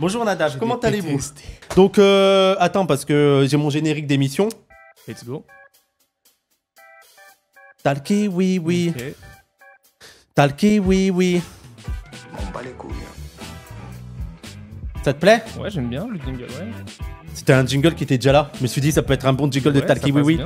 Bonjour Nadav, comment allez-vous Donc, euh, attends, parce que j'ai mon générique d'émission. Let's go. Talki, oui oui. Okay. oui oui. les couilles. Hein. Ça te plaît Ouais, j'aime bien le jingle, ouais. C'était un jingle qui était déjà là. Je me suis dit, ça peut être un bon jingle de Talki Oui Oui.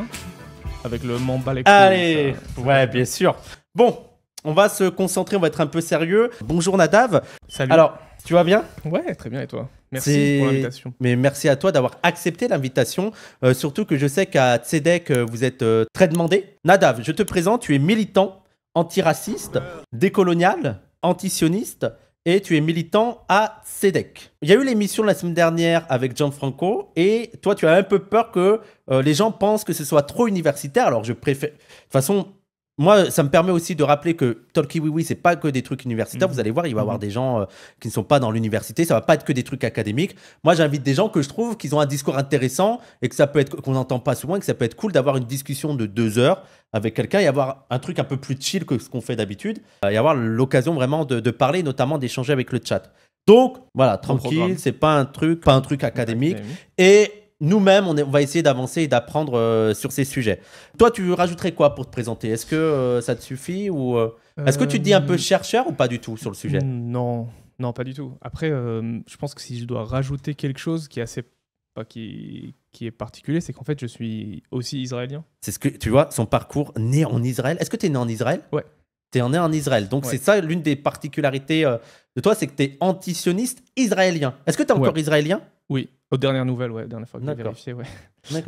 Avec le Mamba les couilles. Allez Ouais, bien sûr. Bon, on va se concentrer, on va être un peu sérieux. Bonjour Nadav. Salut. Alors, tu vas bien Ouais, très bien et toi Merci pour l'invitation. Mais merci à toi d'avoir accepté l'invitation. Euh, surtout que je sais qu'à Tzedek, euh, vous êtes euh, très demandé. Nadav, je te présente, tu es militant antiraciste, décolonial, antisioniste et tu es militant à Tzedek. Il y a eu l'émission la semaine dernière avec Gianfranco et toi, tu as un peu peur que les gens pensent que ce soit trop universitaire. Alors, je préfère. De toute façon, moi, ça me permet aussi de rappeler que Talkie Oui Oui, c'est pas que des trucs universitaires. Mhm. Vous allez voir, il va y avoir mhm. des gens euh, qui ne sont pas dans l'université. Ça va pas être que des trucs académiques. Moi, j'invite des gens que je trouve qu'ils ont un discours intéressant et que ça peut être qu'on n'entend pas souvent et que ça peut être cool d'avoir une discussion de deux heures avec quelqu'un et avoir un truc un peu plus chill que ce qu'on fait d'habitude euh, et avoir l'occasion vraiment de, parler, notamment d'échanger avec le chat. Donc, voilà, tranquille. C'est pas un truc, pas un truc académique. Et nous-mêmes, on, va essayer d'avancer et d'apprendre euh, sur ces sujets. Toi, tu rajouterais quoi pour te présenter Est-ce que euh, ça te suffit ou euh, Est-ce que tu te dis un peu chercheur ou pas du tout sur le sujet hmm, Non, non, pas du tout. Après, je pense que si je dois rajouter quelque chose qui est assez qui, est particulier, c'est qu'en fait, je suis aussi israélien. C'est ce que tu vois, son parcours né en Israël. Est-ce que tu es né en Israël Ouais. Tu es né en Israël. Donc, c'est ça l'une des particularités de toi, c'est que tu es antisioniste israélien. Est-ce que tu es encore israélien Oui. Aux dernières nouvelles, ouais, dernière fois que j'ai vérifié, ouais.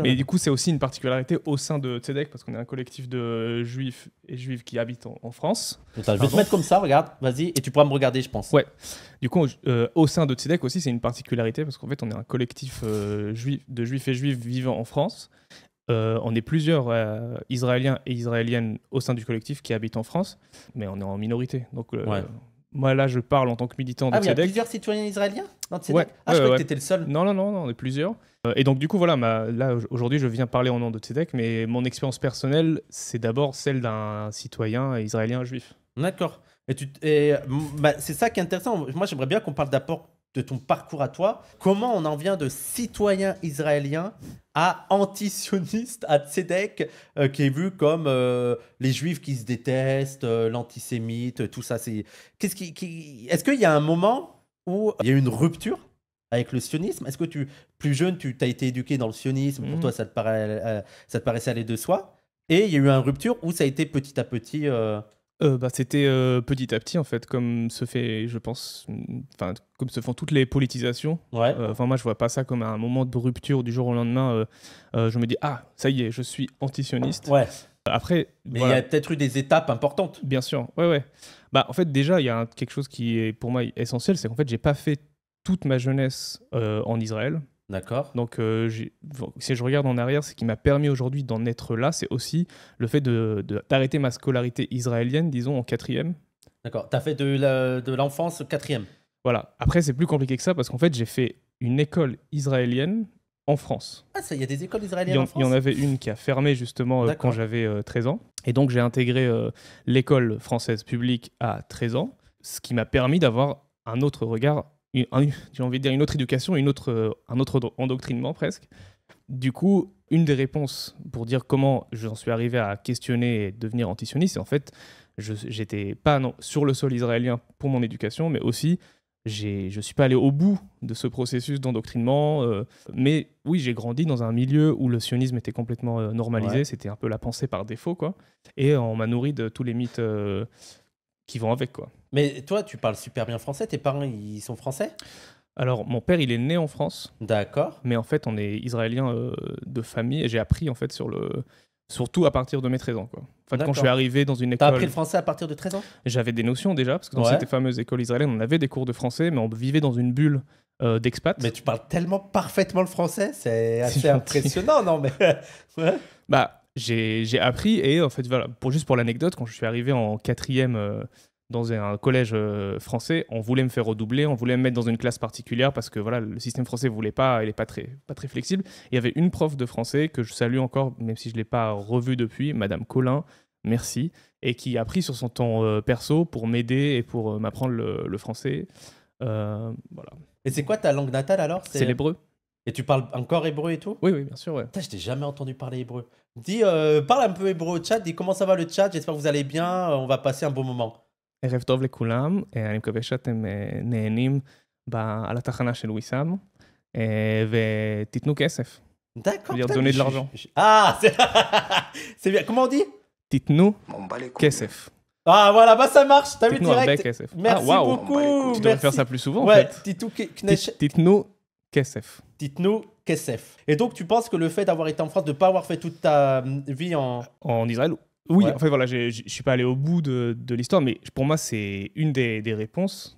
Mais du coup, c'est aussi une particularité au sein de TEDEC, parce qu'on est un collectif de juifs et juives qui habitent en, France. je vais te mettre comme ça, regarde, vas-y, et tu pourras me regarder, je pense. Ouais. Du coup, euh, au sein de TEDEC aussi, c'est une particularité, parce qu'en fait, on est un collectif euh, juif, de juifs et juives vivant en France. Euh, on est plusieurs Israéliens et Israéliennes au sein du collectif qui habitent en France, mais on est en minorité. Donc, moi, là, je parle en tant que militant ah de ah, mais Il y a plusieurs citoyens israéliens dans Tzedek Ah, je croyais que tu étais le seul. Non, non, non, on est plusieurs. Euh, et donc, du coup, voilà, là, aujourd'hui, je viens parler en nom de Tzedek, mais mon expérience personnelle, c'est d'abord celle d'un citoyen israélien juif. D'accord. Et, tu, et bah, c'est ça qui est intéressant. Moi, j'aimerais bien qu'on parle d'apport de ton parcours à toi, comment on en vient de citoyen israélien à antisioniste, à tzedek, euh, qui est vu comme euh, les juifs qui se détestent, euh, l'antisémite, tout ça. C'est est-ce qu'il y a un moment où il y a une rupture avec le sionisme Est-ce que tu, plus jeune, tu as été éduqué dans le sionisme Pour mhm. toi, ça te ça te paraissait aller de soi Et il y a eu une rupture où ça a été petit à petit euh, bah, c'était euh, petit à petit en fait, comme se fait, je pense, enfin comme se font toutes les politisations. Euh, enfin moi je vois pas ça comme un moment de rupture du jour au lendemain. je me dis ah ça y est, je suis antisioniste. Après, mais il y a peut-être eu des étapes importantes. Bien sûr, ouais ouais. Bah en fait déjà il y a quelque chose qui est pour moi essentiel, c'est qu'en fait j'ai pas fait toute ma jeunesse en Israël. D'accord. Donc, euh, si je regarde en arrière, ce qui m'a permis aujourd'hui d'en être là, c'est aussi le fait de, d'arrêter ma scolarité israélienne, disons, en quatrième. D'accord. Tu as fait de, l'enfance quatrième. Voilà. Après, c'est plus compliqué que ça parce qu'en fait, j'ai fait une école israélienne en France. Ah, il y a des écoles israéliennes en, France Il y en avait une qui a fermé justement euh, quand j'avais 13 euh, ans. Et donc, j'ai intégré l'école française publique à 13 ans, ce qui m'a permis d'avoir un autre regard j'ai envie de dire une autre éducation, une autre, euh, un autre endoctrinement presque. Du coup, une des réponses pour dire comment j'en suis arrivé à questionner et devenir antisioniste, c'est en fait, je j'étais pas non, sur le sol israélien pour mon éducation, mais aussi je ne suis pas allé au bout de ce processus d'endoctrinement. Euh, mais oui, j'ai grandi dans un milieu où le sionisme était complètement euh, normalisé. C'était un peu la pensée par défaut, quoi. Et on m'a nourri de tous les mythes qui vont avec, quoi. Mais toi, tu parles super bien français. Tes parents, ils sont français alors, mon père, il est né en France. D'accord. Mais en fait, on est israélien euh, de famille et j'ai appris en fait sur le, Surtout à partir de mes 13 ans. Quoi. quand je suis arrivé dans une école. T'as appris le français à partir de 13 ans J'avais des notions déjà, parce que dans cette fameuse école israélienne, on avait des cours de français, mais on vivait dans une bulle euh, d'expats. d'expat. Mais tu parles tellement parfaitement le français, c'est assez impressionnant, non mais. Bah, j'ai appris, et en fait, voilà, pour, juste pour l'anecdote, quand je suis arrivé en quatrième. Euh, dans un collège euh, français, on voulait me faire redoubler, on voulait me mettre dans une classe particulière parce que voilà, le système français voulait pas, il est pas très, pas très flexible. Il y avait une prof de français que je salue encore, même si je l'ai pas revue depuis, Madame Colin, merci, et qui a pris sur son temps euh, perso pour m'aider et pour euh, m'apprendre le, français. voilà. Et c'est quoi ta langue natale alors C'est l'hébreu. Et tu parles encore hébreu et tout Oui, oui, bien sûr. Ouais. Putain, je t'ai jamais entendu parler hébreu. Dis, parle un peu hébreu au chat, dis comment ça va le chat, j'espère que vous allez bien, on va passer un bon moment. ערב טוב לכולם, אני מקווה שאתם נהנים על התחנה של ויסאם, ותיתנו כסף. D'accord. Dire donner de l'argent. Ah, c'est bien. Comment on dit Titnou Kesef. Ah voilà, bah ça marche, t'as vu direct. Ah, merci beaucoup. Tu devrais faire ça plus souvent. Ouais, Titnou Kesef. Titnou Kesef. Et donc tu penses que le fait d'avoir été en France, de ne pas avoir fait toute ta euh, vie en... En Israël oui, en fait, voilà, je suis pas allé au bout de, l'histoire, mais pour moi, c'est une des, réponses.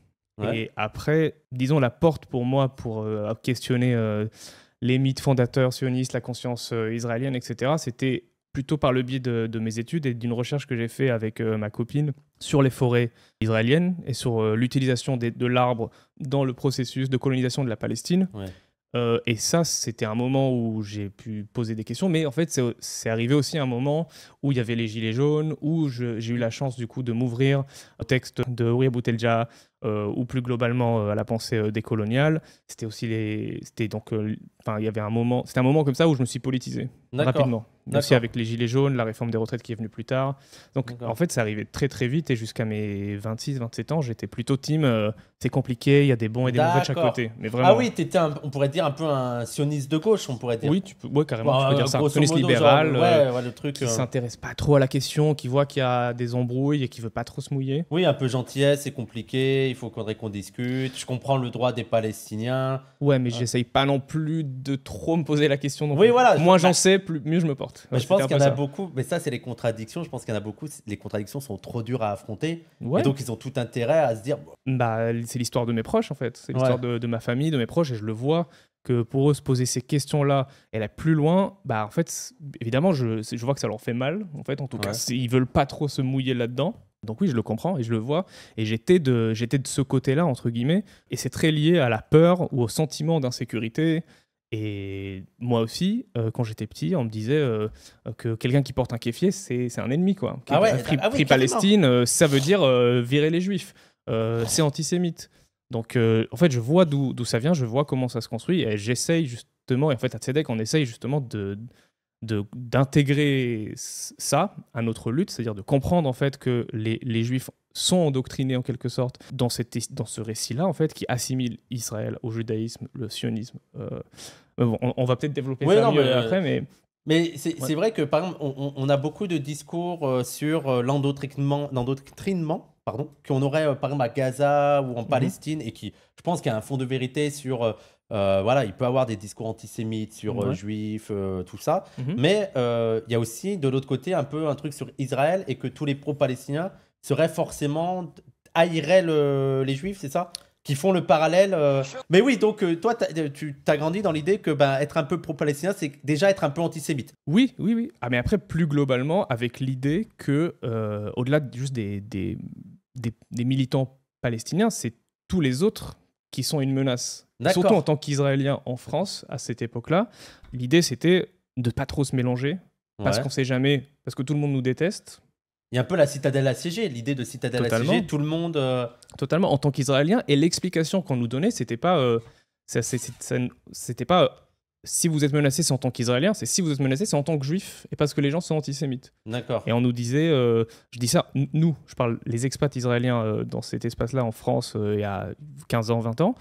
Et après, disons, la porte pour moi pour euh, questionner euh, les mythes fondateurs sionistes, la conscience euh, israélienne, etc., c'était plutôt par le biais de, mes études et d'une recherche que j'ai fait avec ma copine sur les forêts israéliennes et sur l'utilisation de l'arbre dans le processus de colonisation de la Palestine. Ouais. Euh, et ça, c'était un moment où j'ai pu poser des questions, mais en fait, c'est arrivé aussi un moment où il y avait les Gilets jaunes, où j'ai eu la chance du coup de m'ouvrir au texte de Ouya Boutelja, euh, ou plus globalement euh, à la pensée décoloniale. C'était aussi les, c'était donc Enfin, il y avait un moment, c'était un moment comme ça où je me suis politisé rapidement. Aussi avec les gilets jaunes, la réforme des retraites qui est venue plus tard. Donc en fait, ça arrivait très très vite et jusqu'à mes 26, 27 ans, j'étais plutôt team. Euh, c'est compliqué, il y a des bons et des mauvais de chaque côté. Mais ah vraiment. Ah oui, étais on pourrait dire un peu un sioniste de gauche, on pourrait dire. Oui, tu peux, ouais, carrément, tu peux dire ça. Un sioniste libéral euh, ouais, le truc, qui euh. s'intéresse pas trop à la question, qui voit qu'il y a des embrouilles et qui veut pas trop se mouiller. Oui, un peu gentillesse, c'est compliqué, il faut qu'on discute. Je comprends le droit des Palestiniens. Ouais, mais j'essaye pas non plus de trop me poser la question. Donc oui, voilà. Moins j'en sais, plus, mieux je me porte. je pense qu'il y en a beaucoup, mais ça, c'est les contradictions. Je pense qu'il y en a beaucoup, les contradictions sont trop dures à affronter. Et donc, ils ont tout intérêt à se dire. Bah, c'est l'histoire de mes proches, en fait. C'est l'histoire de, ma famille, de mes proches, et je le vois que pour eux, se poser ces questions-là et la plus loin, bah, en fait, évidemment, je, vois que ça leur fait mal. En fait, en tout cas, ils veulent pas trop se mouiller là-dedans. Donc oui, je le comprends et je le vois. Et j'étais de, j'étais de ce côté-là, entre guillemets. Et c'est très lié à la peur ou au sentiment d'insécurité et moi aussi, euh, quand j'étais petit, on me disait euh, que quelqu'un qui porte un kéfier, c'est un ennemi. Quoi. Ah, ah Palestine, euh, ça veut dire virer les juifs. c'est antisémite. Donc, en fait, je vois d'où ça vient, je vois comment ça se construit, et j'essaye justement, et en fait, à Tzedek, on essaye justement de, d'intégrer ça à notre lutte, c'est-à-dire de comprendre en fait que les, juifs sont endoctrinés en quelque sorte dans, cette, dans ce récit-là en fait qui assimile Israël au judaïsme, le sionisme. Euh, on, va peut-être développer ça mieux euh, après, mais mais c'est vrai que par exemple, on, a beaucoup de discours euh, sur l'endoctrinement pardon, qu'on aurait par exemple à Gaza ou en mmh. Palestine, et qui, je pense qu'il y a un fond de vérité sur euh, voilà, il peut avoir des discours antisémites sur euh, juifs, euh, tout ça. Mhm. Mais il y a aussi de l'autre côté un peu un truc sur Israël et que tous les pro-palestiniens seraient forcément haïraient les juifs, c'est ça qui font le parallèle. Mais oui, donc toi, tu as grandi dans l'idée que ben, être un peu pro-palestinien, c'est déjà être un peu antisémite. Oui, oui, oui. Ah, mais après, plus globalement, avec l'idée que, au-delà juste des militants palestiniens, c'est tous les autres qui sont une menace Surtout en tant qu'Israélien en France, à cette époque-là, l'idée c'était de pas trop se mélanger, parce qu'on qu'on sait jamais, parce que tout le monde nous déteste. Il y a un peu la citadelle assiégée, l'idée de citadelle assiégée, tout le monde. Euh, Totalement, en tant qu'Israélien, et l'explication qu'on nous donnait, c'était pas. Euh, c'était pas. Euh, si vous êtes menacé, c'est en tant qu'Israélien, c'est si vous êtes menacé, c'est en tant que juif, et parce que les gens sont antisémites. D'accord. Et on nous disait, je dis ça, nous, je parle les expats israéliens dans cet espace-là en France il y a 15 ans, 20 ans,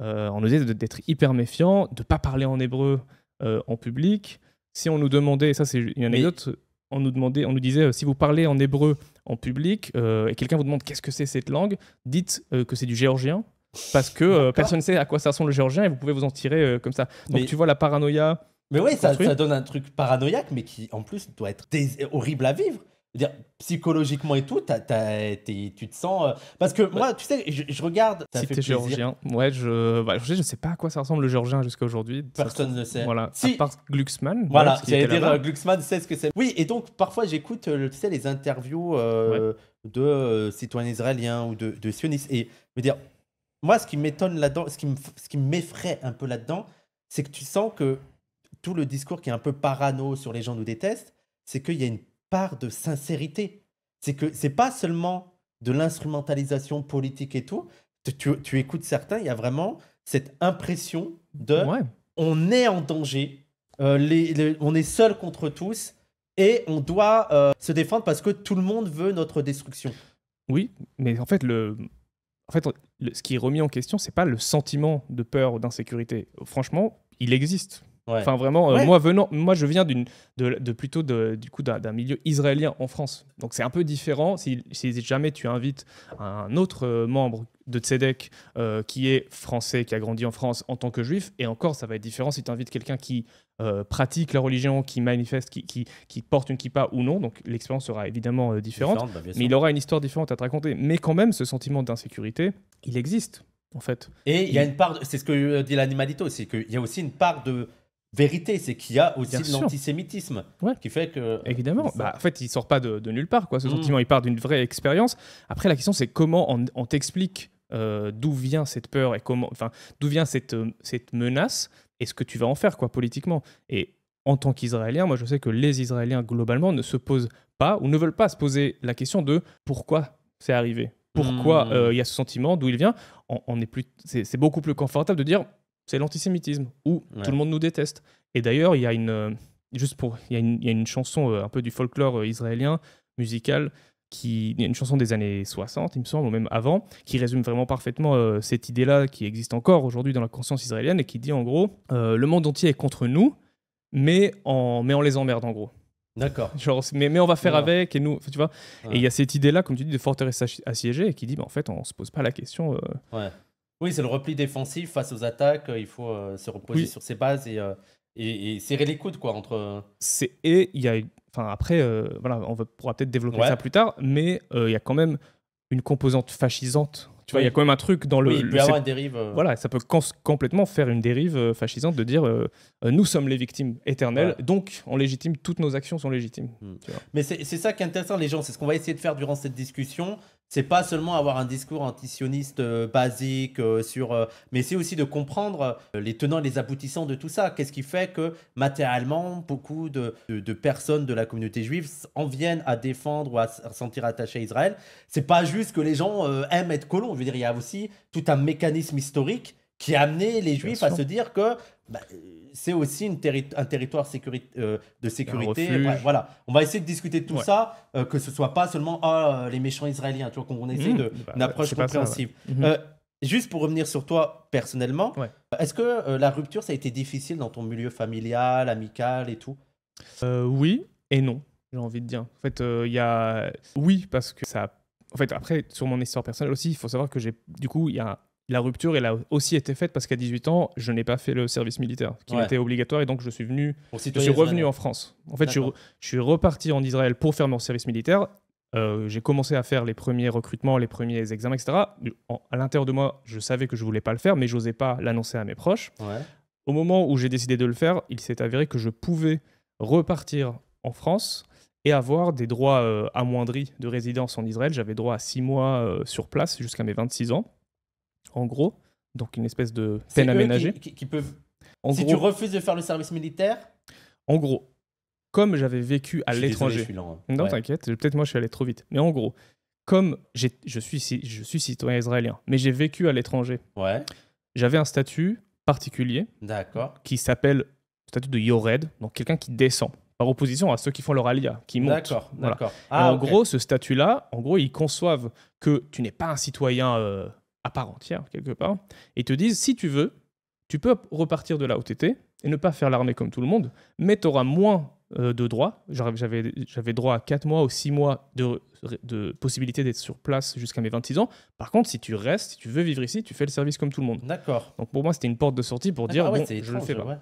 euh, on nous disait d'être hyper méfiant, de ne pas parler en hébreu euh, en public. Si on nous demandait, ça c'est une anecdote, on, nous demandait, on nous disait euh, si vous parlez en hébreu en public et quelqu'un vous demande qu'est-ce que c'est cette langue, dites que c'est du géorgien parce que personne ne sait à quoi ça ressemble le géorgien et vous pouvez vous en tirer comme ça. Donc tu vois la paranoïa. Mais oui, ça, ça, donne un truc paranoïaque, mais qui en plus doit être horrible à vivre dire, psychologiquement et tout, tu te sens. Euh, parce que moi, tu sais, je, regarde. si t'es géorgien, ouais, je, bah, je, sais pas à quoi ça ressemble le géorgien jusqu'à aujourd'hui. Personne ne sait. Voilà, si... à Glucksmann. Voilà, j'allais dire, euh, Glucksmann sait ce que c'est. Oui, et donc parfois j'écoute, euh, tu sais, les interviews de citoyens israéliens ou de, de sionistes. Et je veux dire, moi, ce qui m'étonne là-dedans, ce qui m'effraie un peu là-dedans, c'est que tu sens que tout le discours qui est un peu parano sur les gens nous détestent, c'est qu'il y a une part de sincérité. C'est que c'est pas seulement de l'instrumentalisation politique et tout. Tu, écoutes certains, il y a vraiment cette impression de on est en danger, euh, on est seul contre tous et on doit euh, se défendre parce que tout le monde veut notre destruction. Oui, mais en fait, le, en fait ce qui est remis en question, c'est pas le sentiment de peur ou d'insécurité. Franchement, il existe. Enfin, vraiment, euh, moi venant, moi je viens d'une, de, plutôt du coup d'un, milieu israélien en France. Donc c'est un peu différent. Si, jamais tu invites un autre euh, membre de Tzedek euh, qui est français, qui a grandi en France en tant que juif, et encore ça va être différent si tu invites quelqu'un qui pratique la religion, qui manifeste, qui, qui, porte une kippa ou non. Donc l'expérience sera évidemment différente, bah, mais il aura une histoire différente à te raconter. Mais quand même, ce sentiment d'insécurité, il existe en fait. Et il y a une part, c'est ce que dit l'animalito, c'est qu'il y a aussi une part de vérité, c'est qu'il y a aussi l'antisémitisme qui fait que euh, évidemment. Bah, en fait, il sort pas de, nulle part quoi. Ce mm. sentiment, il part d'une vraie expérience. Après, la question, c'est comment on, t'explique euh, d'où vient cette peur et comment, enfin, d'où vient cette euh, cette menace et ce que tu vas en faire quoi politiquement. Et en tant qu'Israélien, moi, je sais que les Israéliens globalement ne se posent pas ou ne veulent pas se poser la question de pourquoi c'est arrivé. Pourquoi mm. il y a ce sentiment, d'où il vient, on est plus, c'est beaucoup plus confortable de dire c'est l'antisémitisme, où tout le monde nous déteste. Et d'ailleurs, il y a une, euh, juste pour, il y chanson euh, un peu du folklore euh, israélien, musical, qui il une chanson des années 60, il me semble, ou même avant, qui résume vraiment parfaitement cette idée-là qui existe encore aujourd'hui dans la conscience israélienne et qui dit en gros, le monde entier est contre nous, mais, en, mais on les emmerde en gros. D'accord. mais, mais on va faire avec et nous, tu vois. Et il y a cette idée-là, comme tu dis, de forteresse assiégée qui dit, bah, en fait, on ne se pose pas la question. ouais. Oui, c'est le repli défensif face aux attaques. Euh, il faut euh, se reposer sur ses bases euh, et, serrer les coudes quoi entre. et il y a, enfin après, voilà, on pourra peut-être développer ça plus tard, mais il y a quand même une composante fascisante. Tu vois, il y a quand même un truc dans le. Oui, il peut y avoir une dérive. Voilà, ça peut complètement faire une dérive fascisante de dire nous sommes les victimes éternelles, donc on légitime, toutes nos actions sont légitimes. Hmm. Mais c'est ça qui est intéressant, les gens. C'est ce qu'on va essayer de faire durant cette discussion c'est pas seulement avoir un discours antisioniste euh, basique euh, sur euh, mais c'est aussi de comprendre les tenants et les aboutissants de tout ça qu'est-ce qui fait que matériellement beaucoup de, personnes de la communauté juive en viennent à défendre ou à se sentir attachées à Israël c'est pas juste que les gens aiment être colons je veux dire il y a aussi tout un mécanisme historique qui a amené les Juifs à se dire que bah, euh, c'est aussi une un territoire euh, de sécurité. voilà, on va essayer de discuter de tout ça, euh, que ce soit pas seulement ah, les méchants israéliens, qu'on essaie mmh, d'une bah, approche compréhensive. Mhm. juste pour revenir sur toi personnellement, est-ce que la rupture, ça a été difficile dans ton milieu familial, amical et tout Oui et non, j'ai envie de dire. En fait, il y a oui parce que ça. En fait, après sur mon histoire personnelle aussi, il faut savoir que j'ai du coup il y a la rupture, elle a aussi été faite parce qu'à 18 ans, je n'ai pas fait le service militaire, qui était obligatoire, et donc je suis venu, je suis revenu en France. En fait, je, suis reparti en Israël pour faire mon service militaire. Euh, j'ai commencé à faire les premiers recrutements, les premiers examens, etc. à l'intérieur de moi, je savais que je voulais pas le faire, mais je n'osais pas l'annoncer à mes proches. Au moment où j'ai décidé de le faire, il s'est avéré que je pouvais repartir en France et avoir des droits euh, amoindris de résidence en Israël. J'avais droit à six mois euh, sur place jusqu'à mes 26 ans en gros. Donc une espèce de peine aménagée. Qui, peuvent... si tu refuses de faire le service militaire En gros, comme j'avais vécu à l'étranger. Hein. Non, t'inquiète, peut-être moi je suis allé trop vite. Mais en gros, comme je suis, je suis citoyen israélien, mais j'ai vécu à l'étranger, ouais. j'avais un statut particulier qui s'appelle statut de Yored, donc quelqu'un qui descend par opposition à ceux qui font leur alia, qui montent. D'accord, d'accord. en ah, gros, ce statut-là, en gros, ils conçoivent que tu n'es pas un citoyen euh, à part entière, quelque part, et te disent si tu veux, tu peux repartir de la OTT et ne pas faire l'armée comme tout le monde, mais tu auras moins euh, de droits. J'avais droit à 4 mois ou 6 mois de, de possibilité d'être sur place jusqu'à mes 26 ans. Par contre, si tu restes, si tu veux vivre ici, tu fais le service comme tout le monde. D'accord. Donc pour moi, c'était une porte de sortie pour ah dire bah je le fais pas.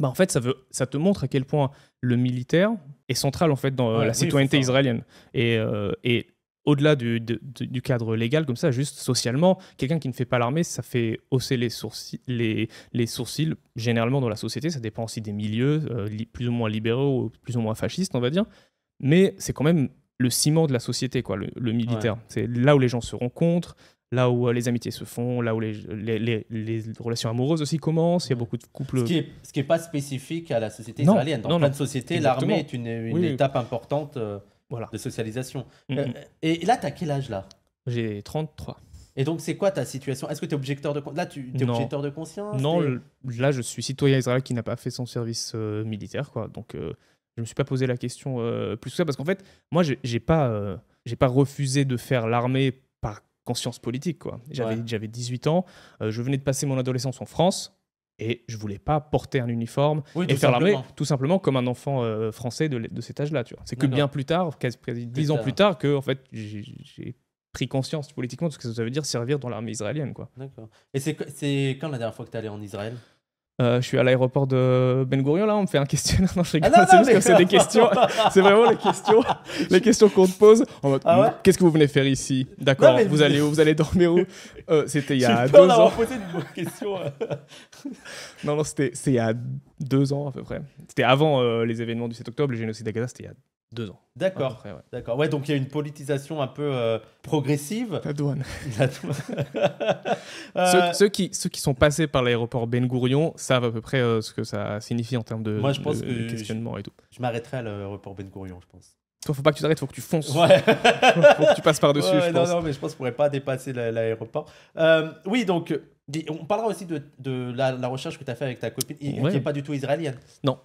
Bah en fait, ça, veut, ça te montre à quel point le militaire est central en fait dans euh, la citoyenneté israélienne. Et, euh, et au-delà du, cadre légal, comme ça, juste socialement, quelqu'un qui ne fait pas l'armée, ça fait hausser les sourcils, les, les, sourcils généralement dans la société. Ça dépend aussi des milieux, euh, plus ou moins libéraux, ou plus ou moins fascistes, on va dire. Mais c'est quand même le ciment de la société, quoi, le, militaire. C'est là où les gens se rencontrent, là où euh, les amitiés se font, là où les, les, relations amoureuses aussi commencent. Il y a beaucoup de couples. Ce qui n'est pas spécifique à la société italienne. Dans plein de sociétés, l'armée est une, étape importante. Euh, voilà. De socialisation. Mm-hmm. Euh, et là, t'as quel âge là J'ai 33. Et donc, c'est quoi ta situation Est-ce que tu es objecteur de là tu objecteur de conscience Non, là je suis citoyen israélien qui n'a pas fait son service euh, militaire, quoi. Donc, euh, je me suis pas posé la question plus que ça parce qu'en fait, moi, j'ai pas j'ai pas refusé de faire l'armée par conscience politique, quoi. J'avais j'avais 18 ans, je venais de passer mon adolescence en France et je voulais pas porter un uniforme et faire l'armée tout simplement comme un enfant euh, français de, cet âge-là. Tu C'est que bien plus tard, dix ans plus tard, que en fait j'ai pris conscience politiquement de ce que ça veut dire servir dans l'armée israélienne. D'accord. Et c'est, c'est quand la dernière fois que tu es allé en Israël euh, je suis à l'aéroport de Ben Gurion, là, on me fait un questionnaire. Non, je ah c'est que c'est des questions. c'est vraiment les questions, les questions qu'on te pose. Ah qu'est-ce que vous venez faire ici D'accord, vous allez où Vous allez dormir où euh, C'était il y a deux ans. posé une bonne question. non, non, c'était il y a deux ans à peu près. C'était avant euh, les événements du 7 octobre, le génocide à Gaza, c'était il y a deux ans. D'accord. D'accord. Ouais, donc il y a une politisation un peu euh, progressive. La douane. Euh, euh, ceux, qui, ceux qui sont passés par l'aéroport Ben Gurion savent à peu près ce que ça signifie en termes de, Moi, je pense questionnement je, et tout. Je m'arrêterai à l'aéroport Ben Gurion, je pense. Toi, faut pas que tu t'arrêtes, faut que tu fonces. Ouais. faut que tu passes par-dessus. je non, non, mais je pense qu'on pourrait pas dépasser l'aéroport. oui, donc on parlera aussi de, la, recherche que tu as fait avec ta copine, qui n'est pas du tout israélienne. Non,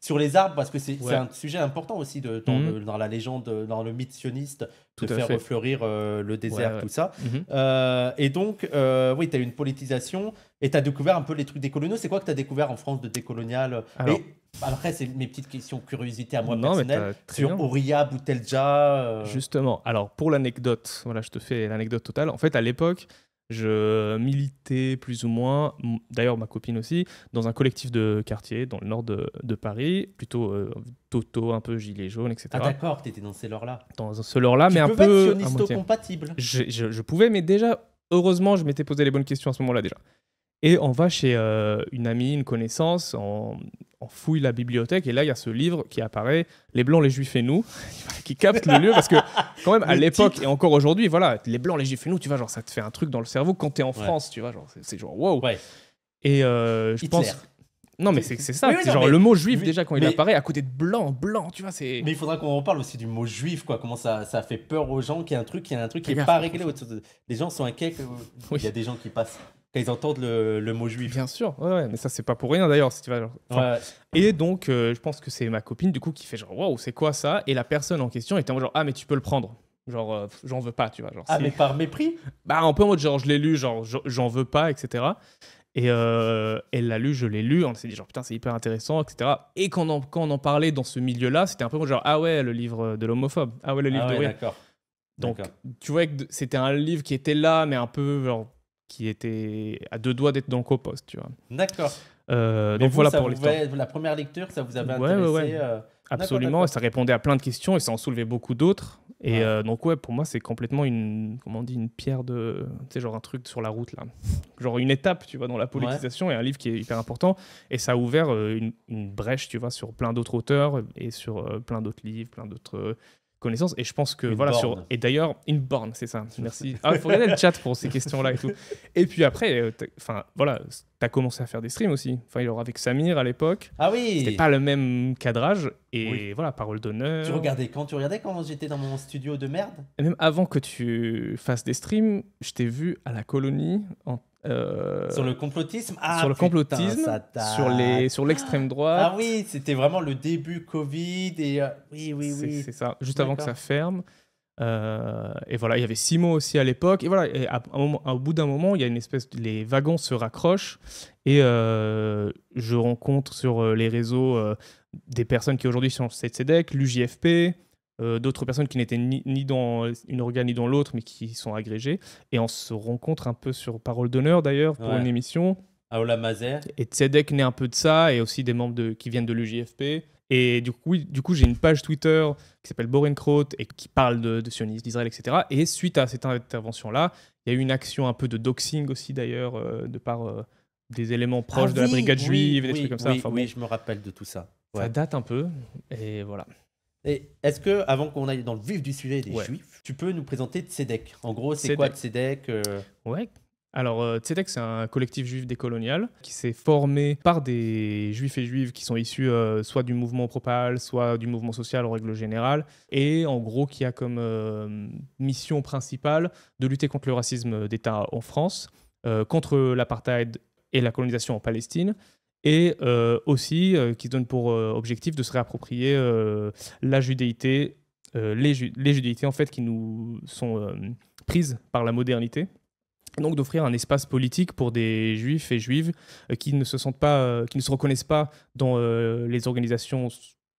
sur les arbres, parce que c'est un sujet important aussi de, dans, mhm. la légende, dans le mythe sioniste, de faire fleurir refleurir euh, le désert, tout ça. Mhm. Euh, et donc, euh, oui, tu as une politisation et tu as découvert un peu les trucs des C'est quoi que tu as découvert en France de décolonial Alors. après, c'est mes petites questions curiosité à moi personnelles sur Oria, Boutelja. Justement. Alors, pour l'anecdote, voilà, je te fais l'anecdote totale. En fait, à l'époque, je militais plus ou moins, d'ailleurs ma copine aussi, dans un collectif de quartier dans le nord de, Paris, plutôt euh, Toto, un peu gilet jaune, etc. Ah d'accord, t'étais dans ces lore là Dans ce lore là mais un peu. Tu compatible. je pouvais, mais déjà, heureusement, je m'étais posé les bonnes questions à ce moment-là déjà. Et on va chez euh, une amie, une connaissance, on, fouille la bibliothèque et là, il y a ce livre qui apparaît, Les Blancs, les Juifs et nous, qui capte le lieu parce que, quand même, à l'époque et encore aujourd'hui, voilà, Les Blancs, les Juifs et nous, tu vois, genre, ça te fait un truc dans le cerveau quand t'es en France, tu vois, genre, c'est genre, wow. Et euh, je pense. Non, mais c'est ça. c'est genre le mot juif, déjà, quand il apparaît, à côté de blanc, blanc, tu vois, c'est. Mais il faudra qu'on en parle aussi du mot juif, quoi. Comment ça, ça fait peur aux gens qu'il y a un truc, a un truc qui n'est pas réglé. Les gens sont inquiets. Il y a des gens qui passent quand ils entendent le, mot juif. Bien sûr, mais ça, c'est pas pour rien d'ailleurs. Si Et donc, euh, je pense que c'est ma copine du coup qui fait genre, waouh, c'est quoi ça Et la personne en question était en genre, ah, mais tu peux le prendre. Genre, euh, j'en veux pas, tu vois. Genre, ah, mais par mépris Bah, un peu en mode genre, je l'ai lu, genre, j'en veux pas, etc. Et euh, elle l'a lu, je l'ai lu, on s'est dit genre putain c'est hyper intéressant, etc. Et quand on en, parlait dans ce milieu-là, c'était un peu genre ah ouais le livre de l'homophobe, ah ouais le livre ah de Donc tu vois que c'était un livre qui était là mais un peu genre qui était à deux doigts d'être dans Copost, tu vois. D'accord. Euh, donc voilà pour l'histoire. La première lecture, ça vous avait intéressé euh, oui, Absolument, ça répondait à plein de questions et ça en soulevait beaucoup d'autres. Et euh, donc ouais, pour moi, c'est complètement une, comment on dit, une pierre de, tu sais, genre un truc sur la route là, genre une étape, tu vois, dans la politisation et un livre qui est hyper important. Et ça a ouvert une, une brèche, tu vois, sur plein d'autres auteurs et sur plein d'autres livres, plein d'autres connaissance Et je pense que voilà sur et d'ailleurs une borne, c'est ça. Merci. Ah, il faut regarder le chat pour ces questions-là et tout. Et puis après, euh, enfin voilà, t'as commencé à faire des streams aussi. Enfin, il aura avec Samir à l'époque. Ah oui. C'était pas le même cadrage et voilà, parole d'honneur. Tu regardais quand tu regardais quand j'étais dans mon studio de merde. même avant que tu fasses des streams, je t'ai vu à la colonie en euh, sur le complotisme ah, Sur le complotisme, sur, les, sur l'extrême ah droite. Ah oui, c'était vraiment le début Covid. Et, euh, oui, oui, oui. C'est ça, juste avant que ça ferme. Euh, et voilà, il y avait Simon aussi à l'époque. Et voilà, et un au bout d'un moment, il y a une espèce, les wagons se raccrochent et je rencontre sur les réseaux des personnes qui aujourd'hui sont CEDEC, l'UJFP, euh, d'autres personnes qui n'étaient ni, dans une organe ni dans l'autre, mais qui sont agrégées. Et on se rencontre un peu sur parole d'honneur d'ailleurs pour une émission. Aola Mazer. Et Tzedek naît un peu de ça, et aussi des membres de, qui viennent de l'UJFP. Et du coup, du coup j'ai une page Twitter qui s'appelle Borenkraut et qui parle de, sionisme, d'Israël, etc. Et suite à cette intervention-là, il y a eu une action un peu de doxing aussi d'ailleurs, euh, de par euh, des éléments proches ah de la brigade juive, des trucs comme ça. Enfin, oui, je me rappelle de tout ça. Ça date un peu, et voilà est-ce que, avant qu'on aille dans le vif du sujet des Juifs, tu peux nous présenter Tzedek En gros, c'est quoi Tzedek euh? Ouais. Alors, euh, Tzedek, c'est un collectif juif décolonial qui s'est formé par des juifs et juives qui sont issus euh, soit du mouvement propal, soit du mouvement social en règle générale, et en gros qui a comme mission principale de lutter contre le racisme d'État en France, contre l'apartheid et la colonisation en Palestine, et euh, aussi euh, qui se donne pour euh, objectif de se réapproprier la judéité, les, les, judéités en fait qui nous sont prises par la modernité. donc d'offrir un espace politique pour des juifs et juives qui ne se sentent pas, qui ne se reconnaissent pas dans les organisations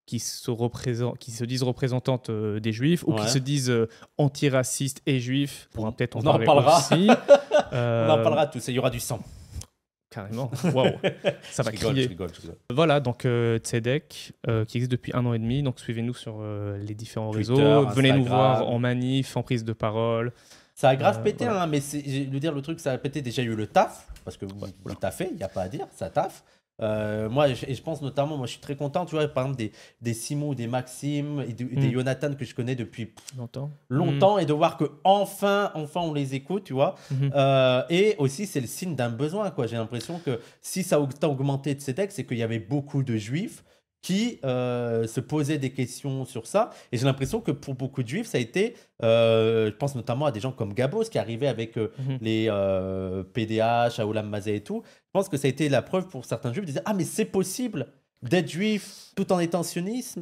qui se, qui se disent représentantes des juifs ou qui se disent antiracistes et juifs. Pour on, en parlera on en parlera tous, il y aura du sang. Carrément. Waouh. Ça va Voilà, donc euh, Tzedek, euh, qui existe depuis un an et demi. Donc suivez-nous sur euh, les différents réseaux. Venez nous voir en manif, en prise de parole. Ça a grave pété, hein, mais je veux dire, le truc, ça a pété. Déjà, il y a eu le taf, parce que le ouais, il n'y a pas à dire, ça taf. Euh, moi, je, pense notamment, moi, je suis très content, tu vois, par exemple, des, des Simon des Maxime et des mm. Jonathan que je connais depuis longtemps, longtemps mm. et de voir que enfin, enfin, on les écoute, tu vois. Mm-hmm. Euh, et aussi, c'est le signe d'un besoin, quoi. J'ai l'impression que si ça a augmenté de ces textes, c'est qu'il y avait beaucoup de juifs qui euh, se posaient des questions sur ça. Et j'ai l'impression que pour beaucoup de juifs, ça a été, euh, je pense notamment à des gens comme Gabos qui arrivait avec euh, mhm. les PDH, Aoulam Mazé et tout. Je pense que ça a été la preuve pour certains juifs de dire Ah, mais c'est possible d'être juif tout en étant anti-sioniste,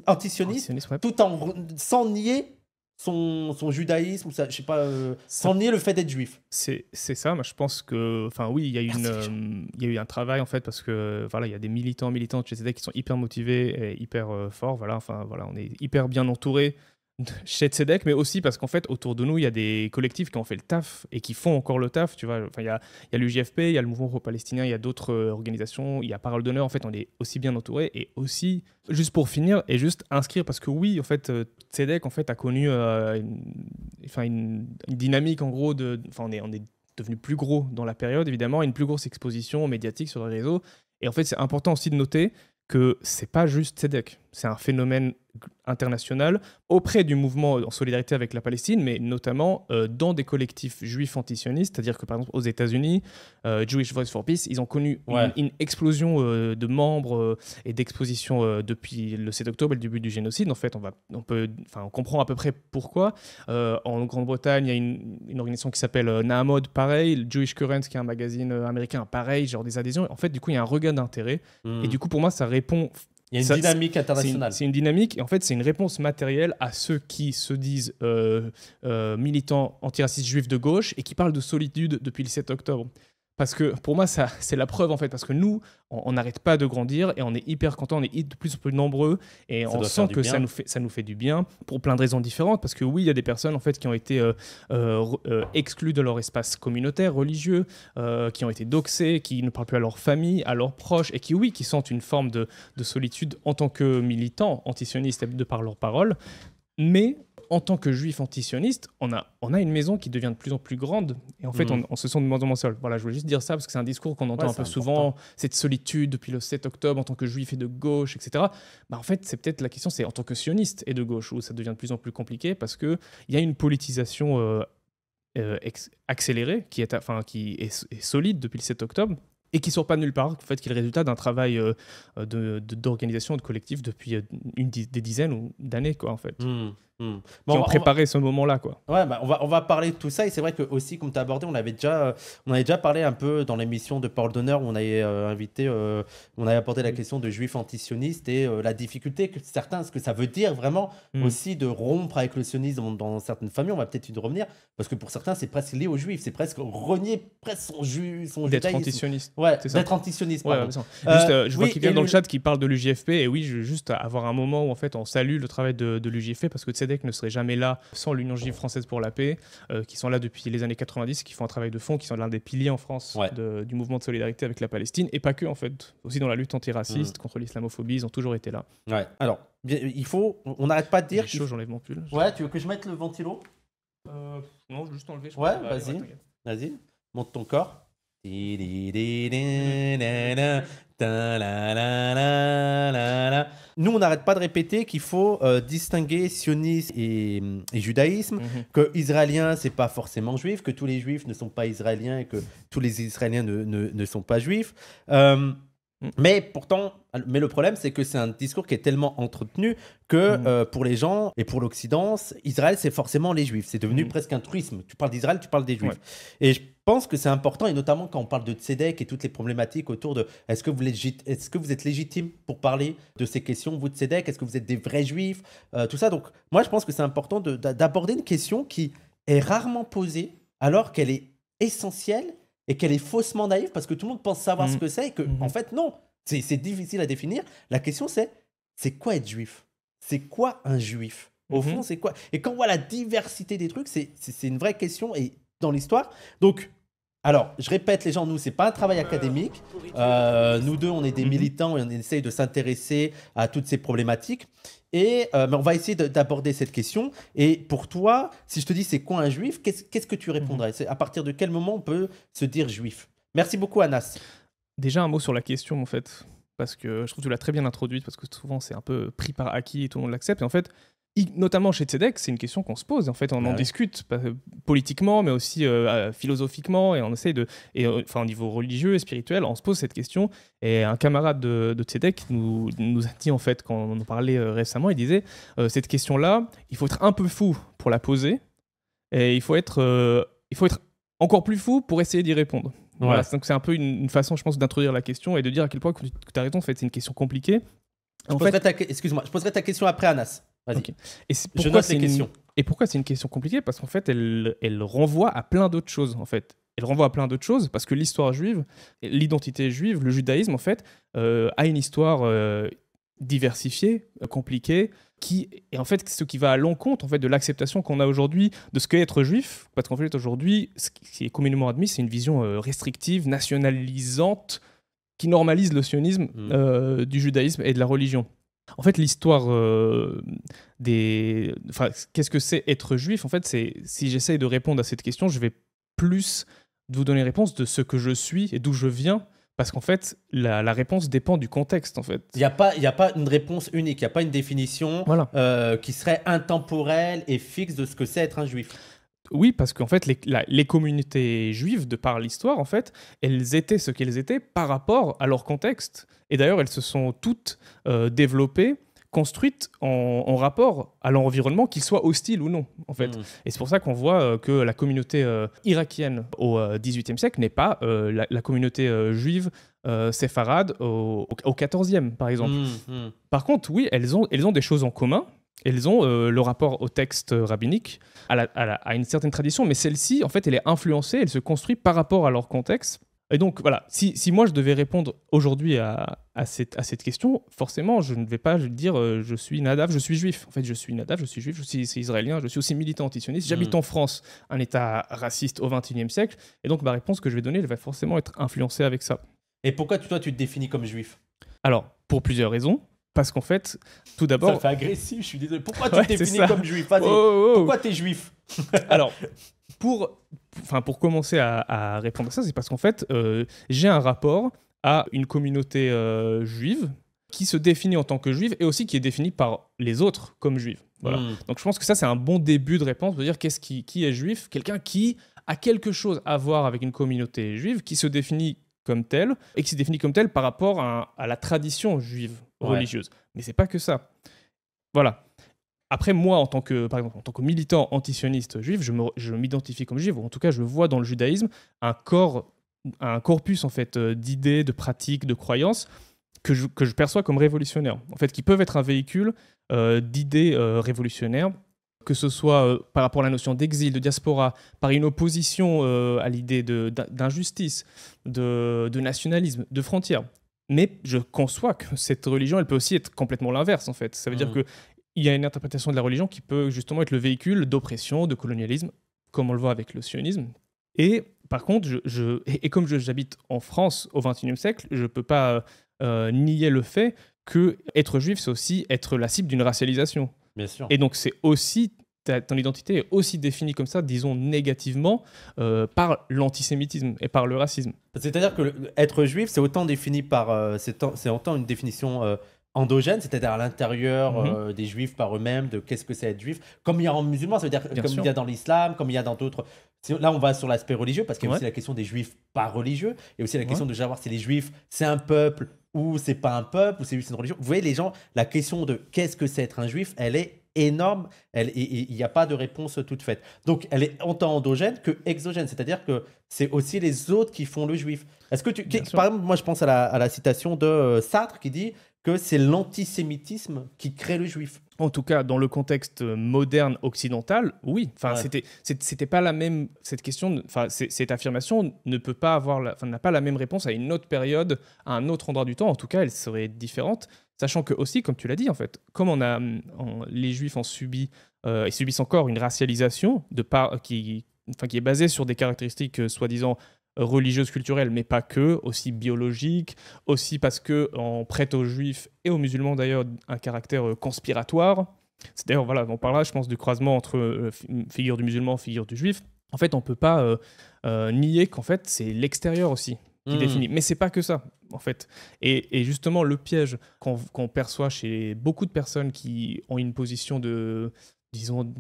tout en sans nier son, judaïsme, ça, je sais pas, euh, sans nier le fait d'être juif. C'est ça, moi je pense que, enfin oui, il y, a euh, y eu un travail en fait, parce que voilà, il y a des militants, militantes de qui sont hyper motivés et hyper euh, forts, voilà, enfin voilà, on est hyper bien entouré chez Tzedek, mais aussi parce qu'en fait, autour de nous, il y a des collectifs qui ont fait le taf et qui font encore le taf. Tu vois, enfin, il y a, l'UJFP, il y a le mouvement pro-palestinien, il y a d'autres euh, organisations, il y a Parole d'honneur. En fait, on est aussi bien entouré et aussi, juste pour finir, et juste inscrire parce que oui, en fait, euh, Tzedek en fait a connu, euh, une, dynamique en gros de, on est, on est devenu plus gros dans la période évidemment, une plus grosse exposition médiatique sur le réseau Et en fait, c'est important aussi de noter que c'est pas juste Tzedek c'est un phénomène international auprès du mouvement en solidarité avec la Palestine, mais notamment euh, dans des collectifs juifs antisionistes, c'est-à-dire que par exemple aux États-Unis, euh, Jewish Voice for Peace, ils ont connu une, explosion euh, de membres et d'expositions depuis le 7 octobre le début du génocide. En fait, on, va, on, peut, on comprend à peu près pourquoi. en Grande-Bretagne, il y a une, organisation qui s'appelle Naamod, pareil, Jewish Current, qui est un magazine américain, pareil, genre des adhésions. En fait, du coup, il y a un regain d'intérêt. Hmm. Et du coup, pour moi, ça répond il y a une dynamique internationale. C'est une, dynamique, et en fait, c'est une réponse matérielle à ceux qui se disent euh, euh, militants antiracistes juifs de gauche et qui parlent de solitude depuis le 7 octobre. Parce que pour moi, ça, c'est la preuve en fait, parce que nous, on n'arrête pas de grandir et on est hyper content, on est de plus en plus nombreux et on sent que ça nous, fait, ça nous fait du bien pour plein de raisons différentes. Parce que oui, il y a des personnes en fait qui ont été euh, euh, euh, exclues de leur espace communautaire, religieux, qui ont été doxées, qui ne parlent plus à leur famille, à leurs proches et qui, oui, qui sentent une forme de, de solitude en tant que militants antisionistes de par leurs paroles. Mais en tant que juif antisioniste, on a, on a une maison qui devient de plus en plus grande. Et en fait, mhm. on, se sent de moins en moins seul. Voilà, je voulais juste dire ça parce que c'est un discours qu'on entend un peu souvent, cette solitude depuis le 7 octobre en tant que juif et de gauche, etc. Bah, en fait, c'est peut-être la question, c'est en tant que sioniste et de gauche, où ça devient de plus en plus compliqué parce que il y a une politisation euh, euh, accélérée qui, est, enfin, qui est, solide depuis le 7 octobre et qui sort pas nulle part, en fait, qui est le résultat d'un travail euh, d'organisation de, collectif depuis une, des dizaines d'années, quoi, en fait. Hmm. Hmm. on ce moment-là, quoi. Ouais, bah, on va on va parler de tout ça et c'est vrai que aussi comme tu as abordé, on avait déjà on avait déjà parlé un peu dans l'émission de Paul d'honneur, on avait euh, invité, euh, on avait abordé la question de juifs antisionistes et euh, la difficulté que certains, ce que ça veut dire vraiment hmm. aussi de rompre avec le sionisme dans, certaines familles. On va peut-être y revenir parce que pour certains, c'est presque lié aux juifs, c'est presque renier presque son juif. d'être antisioniste. Ouais, d'être antisioniste. Ouais, je vois qu'il vient dans le chat qui parle de l'UJFP et oui, juste avoir un moment où en fait on salue le travail de, de l'UJFP parce que tu ne serait jamais là sans l'Union juive française pour la paix, qui sont là depuis les années 90, qui font un travail de fond, qui sont l'un des piliers en France du mouvement de solidarité avec la Palestine, et pas que en fait, aussi dans la lutte antiraciste, contre l'islamophobie, ils ont toujours été là. Ouais. Alors, il faut, on n'arrête pas de dire. Chaud, j'enlève mon pull. Ouais, tu veux que je mette le ventilo Non, juste enlever. Je ouais, vas-y, vas-y, monte ton corps. Nous, on n'arrête pas de répéter qu'il faut euh, distinguer sionisme et, hum, judaïsme, mhm. que israélien, c'est pas forcément juif, que tous les juifs ne sont pas israéliens et que tous les israéliens ne, sont pas juifs. Hum, Mm. Mais pourtant, mais le problème, c'est que c'est un discours qui est tellement entretenu que mm. euh, pour les gens et pour l'Occident, Israël, c'est forcément les Juifs. C'est devenu mm. presque un truisme. Tu parles d'Israël, tu parles des Juifs. Et je pense que c'est important, et notamment quand on parle de Tzedek et toutes les problématiques autour de est-ce que, vous est que vous êtes légitime pour parler de ces questions, vous de Tzedek Est-ce que vous êtes des vrais Juifs euh, Tout ça. Donc, moi, je pense que c'est important d'aborder une question qui est rarement posée alors qu'elle est essentielle et qu'elle est faussement naïve parce que tout le monde pense savoir ce mm. que c'est et que, mm-hmm. en fait, non, c'est difficile à définir. La question, c'est c'est quoi être juif C'est quoi un juif Au mm-hmm. fond, c'est quoi Et quand on voit la diversité des trucs, c'est une vraie question et dans l'histoire. Donc, alors, je répète, les gens, nous, c'est pas un travail académique. Euh, nous deux, on est des mhm. militants et on essaye de s'intéresser à toutes ces problématiques. Et euh, mais on va essayer d'aborder cette question. Et pour toi, si je te dis c'est quoi un juif, qu'est-ce que tu répondrais mhm. À partir de quel moment on peut se dire juif Merci beaucoup, Anas. Déjà un mot sur la question, en fait, parce que je trouve que tu l'as très bien introduite, parce que souvent c'est un peu pris par acquis et tout le monde l'accepte. Et en fait, notamment chez Tzedek, c'est une question qu'on se pose. En fait, on en discute euh, politiquement, mais aussi euh, philosophiquement, et on essaye de, et euh, enfin au niveau religieux et spirituel, on se pose cette question. Et un camarade de, Tzedek nous, nous a dit en fait quand on en parlait récemment, il disait cette question-là, il faut être un peu fou pour la poser, et il faut être, il faut être encore plus fou pour essayer d'y répondre. Voilà, donc c'est un peu une, façon, je pense, d'introduire la question et de dire à quel point tu as raison. En fait, c'est une question compliquée. En fait, excuse-moi, je poserai ta question après, Anas. Et Et pourquoi c'est une question compliquée Parce qu'en fait, elle, elle renvoie à plein d'autres choses, en fait elle renvoie à plein d'autres choses parce que l'histoire juive, l'identité juive, le judaïsme en fait, euh, a une histoire euh, diversifiée, euh, compliquée, qui est en fait ce qui va à l'encontre en fait de l'acceptation qu'on a aujourd'hui de ce qu'est être juif, parce qu'en fait aujourd'hui, ce qui est communément admis, c'est une vision restrictive, nationalisante, qui normalise le sionisme mmh. du judaïsme et de la religion. En fait, l'histoire euh, des. Enfin, qu'est-ce que c'est être juif En fait, c'est si j'essaye de répondre à cette question, je vais plus vous donner réponse de ce que je suis et d'où je viens. Parce qu'en fait, la, réponse dépend du contexte, en fait. Il n'y a, pas, a pas une réponse unique, il n'y a pas une définition euh, qui serait intemporelle et fixe de ce que c'est être un juif. Oui, parce qu'en fait, les, communautés juives, de par l'histoire, en fait, elles étaient ce qu'elles étaient par rapport à leur contexte. Et d'ailleurs, elles se sont toutes euh, développées, construites en, rapport à l'environnement, qu'il soit hostile ou non, en fait. Mm. Et c'est pour ça qu'on voit euh, que la communauté euh, irakienne au XVIIIe siècle n'est pas la, communauté juive séfarade au, 14 XIVe, par exemple. Mm, mm. Par contre, oui, elles ont, elles ont des choses en commun, elles ont euh, le rapport au texte euh, rabbinique, à, une certaine tradition, mais celle-ci, en fait, elle est influencée, elle se construit par rapport à leur contexte. Et donc, voilà, si, moi je devais répondre aujourd'hui à, cette, question, forcément, je ne vais pas dire euh, je suis nadav, je suis juif. En fait, je suis nadav, je suis juif, je suis, israélien, je suis aussi militant antisioniste. J'habite hmm. en France, un État raciste au XXIe siècle. Et donc, ma réponse que je vais donner, elle va forcément être influencée avec ça. Et pourquoi toi, tu te définis comme juif Alors, pour plusieurs raisons. Parce qu'en fait, tout d'abord. agressif, je suis désolé. Pourquoi tu te comme juif oh, oh, oh. juif Alors, pour, enfin, pour commencer à, répondre à ça, c'est parce qu'en fait, euh, j'ai un rapport à une communauté euh, juive qui se définit en tant que juive et aussi qui est définie par les autres comme juive. Voilà. Hmm. Donc je pense que ça, c'est un bon début de réponse de dire qu'est-ce qui, qui est juif Quelqu'un qui a quelque chose à voir avec une communauté juive, qui se définit comme tel et qui s'est définit comme tel par rapport à, la tradition juive religieuse. Mais c'est pas que ça. Voilà. Après, moi, en tant que, par exemple, en tant que militant antisioniste juif, je m'identifie comme juif, ou en tout cas, je vois dans le judaïsme un corps, un corpus en fait euh, d'idées, de pratiques, de croyances que je, que je perçois comme révolutionnaires, en fait, qui peuvent être un véhicule euh, d'idées euh, révolutionnaires que ce soit euh, par rapport à la notion d'exil, de diaspora, par une opposition euh, à l'idée d'injustice, de, nationalisme, de frontières. Mais je conçois que cette religion, elle peut aussi être complètement l'inverse, en fait. Ça veut dire mmh. qu'il y a une interprétation de la religion qui peut justement être le véhicule d'oppression, de colonialisme, comme on le voit avec le sionisme. Et par contre, et, comme j'habite en France au XXIe siècle, je ne peux pas euh, nier le fait que être juif, c'est aussi être la cible d'une racialisation. Bien sûr. Et donc, c'est aussi ton identité est aussi définie comme ça, disons négativement, euh, par l'antisémitisme et par le racisme. C'est-à-dire que être juif, c'est autant défini par, euh, c'est autant une définition euh, endogène, c'est-à-dire à, l'intérieur mhm. des juifs par eux-mêmes, de qu'est-ce que c'est être juif, comme il y a en musulman, ça veut dire comme il y a dans l'islam, comme il y a dans d'autres. Là, on va sur l'aspect religieux parce qu'il y a aussi la question des juifs pas religieux et aussi la question de savoir si les juifs, c'est un peuple ou c'est pas un peuple, ou c'est juste une religion. Vous voyez, les gens, la question de qu'est-ce que c'est être un juif, elle est énorme, elle, il n'y a pas de réponse toute faite. Donc, elle est autant endogène que exogène, c'est-à-dire que c'est aussi les autres qui font le juif. Est-ce que tu, par exemple, moi je pense à la, citation de euh, Sartre qui dit que c'est l'antisémitisme qui crée le juif. En tout cas, dans le contexte moderne occidental, oui. Enfin, c'était, c'était pas la même. Cette question, enfin, cette affirmation ne peut pas avoir, la, n'a pas la même réponse à une autre période, à un autre endroit du temps. En tout cas, elle serait différente, sachant que aussi, comme tu l'as dit, en fait, comme on a, les Juifs ont subi euh, et subissent encore une racialisation de qui, enfin, qui est basée sur des caractéristiques euh, soi-disant religieuse, culturelle, mais pas que, aussi biologique, aussi parce que on prête aux juifs et aux musulmans d'ailleurs un caractère euh, conspiratoire. C'est d'ailleurs, voilà, on parlera, je pense, du croisement entre euh, figure du musulman, figure du juif. En fait, on peut pas euh, nier qu'en fait, c'est l'extérieur aussi qui mmh. définit. Mais c'est pas que ça, en fait. Et, justement, le piège qu'on perçoit chez beaucoup de personnes qui ont une position de, disons,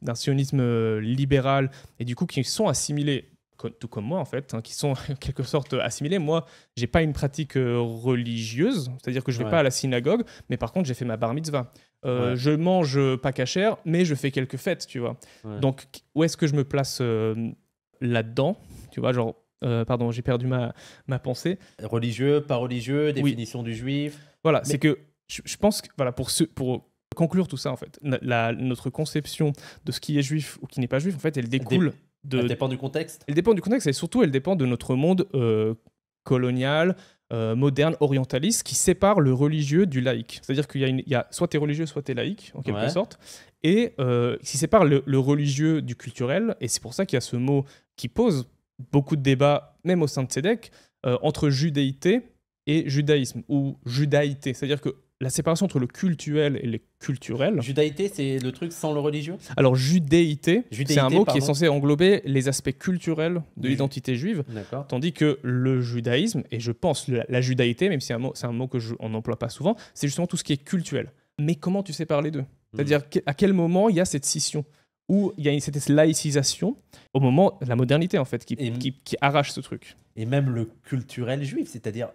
d'un sionisme libéral et du coup qui sont assimilés tout comme moi en fait, hein, qui sont en quelque sorte euh, assimilés. Moi, j'ai pas une pratique euh, religieuse, c'est-à-dire que je vais pas à la synagogue, mais par contre j'ai fait ma bar mitzvah. Euh, je mange pas cachère, mais je fais quelques fêtes, tu vois. Donc où est-ce que je me place là-dedans, tu vois, genre. pardon, j'ai perdu ma, ma pensée. Religieux, pas religieux, définition du juif. Voilà, c'est que je, pense que voilà, pour, pour conclure tout ça, en fait, notre conception de ce qui est juif ou qui n'est pas juif, en fait, elle découle elle dépend du contexte Elle dépend du contexte et surtout elle dépend de notre monde euh, colonial, euh, moderne, orientaliste, qui sépare le religieux du laïque. C'est-à-dire qu'il y, a soit t'es religieux, soit t'es laïque, en quelque sorte, et euh, qui sépare le, le, religieux du culturel. Et c'est pour ça qu'il y a ce mot qui pose beaucoup de débats, même au sein de SEDEC, entre judéité et judaïsme, ou judaïté. C'est-à-dire que la séparation entre le cultuel et le culturel. Judaïté, c'est le truc sans le religieux Alors, judéité, c'est un mot qui est censé englober les aspects culturels de l'identité juive, tandis que le judaïsme, et je pense la, judaïté, même si c'est un mot, c'est un mot que je, n'emploie pas souvent, c'est justement tout ce qui est cultuel. Mais comment tu sépares les deux C'est-à-dire hmm. à quel moment il y a cette scission où il y a cette laïcisation au moment de la modernité, en fait, qui, qui, arrache ce truc. Et même le culturel juif, c'est-à-dire,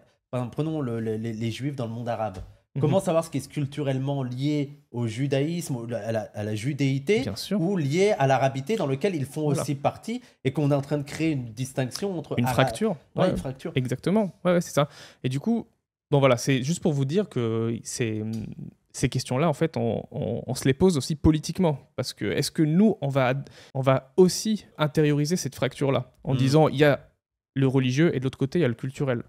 prenons les juifs dans le monde arabe Comment mhm. savoir ce qui est culturellement lié au judaïsme, à la, judéité, ou lié à l'arabité dans lequel ils font aussi partie et qu'on est en train de créer une distinction entre. Une fracture. une fracture. Exactement. Ouais, c'est ça. Et du coup, bon, voilà, c'est juste pour vous dire que c'est. Ces questions-là, en fait, on, se les pose aussi politiquement. Parce que est-ce que nous, on va, on va aussi intérioriser cette fracture-là En mhm. disant, il y a le religieux et de l'autre côté, il y a le culturel.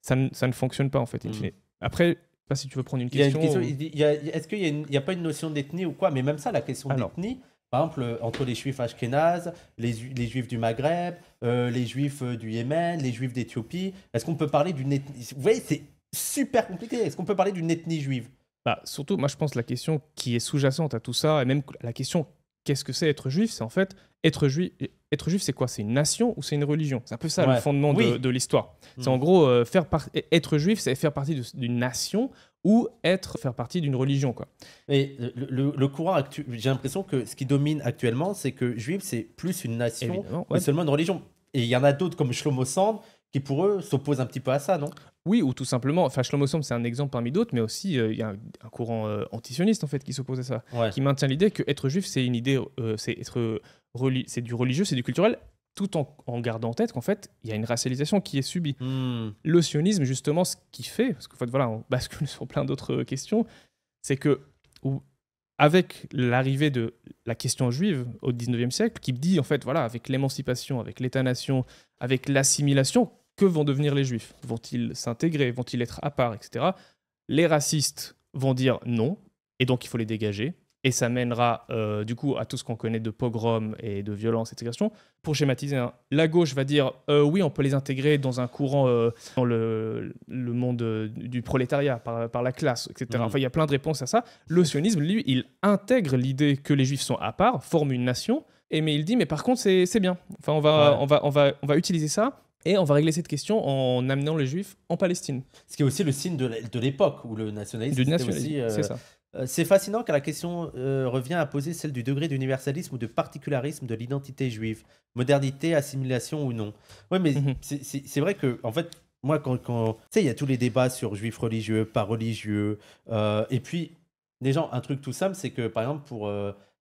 Ça ne, fonctionne pas, en fait. Mhm. Après, pas si tu veux prendre une question. Est-ce qu'il n'y a, pas une notion d'ethnie ou quoi Mais même ça, la question d'ethnie, par exemple, euh, entre les juifs ashkénazes, les, juifs du Maghreb, euh, les juifs euh, du Yémen, les juifs d'Éthiopie, est-ce qu'on peut parler d'une ethnie Vous voyez, c'est super compliqué. Est-ce qu'on peut parler d'une ethnie juive bah, Surtout, moi, je pense que la question qui est sous-jacente à tout ça, et même la question qu'est-ce que c'est être juif C'est en fait être, juif, être juif, c'est quoi C'est une nation ou c'est une religion C'est un peu ça le fondement de, l'histoire. C'est mm. en gros euh, faire e, être juif, c'est faire partie d'une nation ou être faire partie d'une religion quoi. le, courant actuel, j'ai l'impression que ce qui domine actuellement, c'est que juif, c'est plus une nation, ouais. seulement une religion. Et il y en a d'autres comme Shlomo Sand qui pour eux s'opposent un petit peu à ça, non oui, ou tout simplement, enfin, c'est un exemple parmi d'autres, mais aussi, euh, il y a un, courant euh, antisioniste, en fait, qui s'oppose à ça, qui maintient l'idée qu'être juif, c'est une idée, euh, c'est être c'est du religieux, c'est du culturel, tout en, gardant en tête qu'en fait, il y a une racialisation qui est subie. Hmm. Le sionisme, justement, ce qui fait, parce qu'en fait, voilà, on bascule sur plein d'autres questions, c'est que, avec l'arrivée de la question juive au 19e siècle, qui dit, en fait, voilà, avec l'émancipation, avec l'État-nation, avec l'assimilation, que vont devenir les juifs Vont-ils s'intégrer Vont-ils être à part, etc. Les racistes vont dire non, et donc il faut les dégager. Et ça mènera euh, du coup à tout ce qu'on connaît de pogroms et de violences, etc. Pour schématiser, hein, la gauche va dire euh, oui, on peut les intégrer dans un courant, euh, dans le, monde du prolétariat, par, la classe, etc. Mmh. Enfin, il y a plein de réponses à ça. Le sionisme, lui, il intègre l'idée que les juifs sont à part, forment une nation, et mais il dit mais par contre, c'est bien. Enfin, on va, on va, on va, on va utiliser ça et on va régler cette question en amenant les juifs en Palestine. Ce qui est aussi le signe de l'époque où le nationalisme. Du nationalisme, euh, c'est ça. Euh, c'est fascinant car la question euh, revient à poser celle du degré d'universalisme ou de particularisme de l'identité juive, modernité, assimilation ou non. Oui, mais mhm. c'est vrai que, en fait, moi, quand. tu sais, il y a tous les débats sur juifs religieux, pas religieux. et puis, les gens, un truc tout simple, c'est que, par exemple, pour.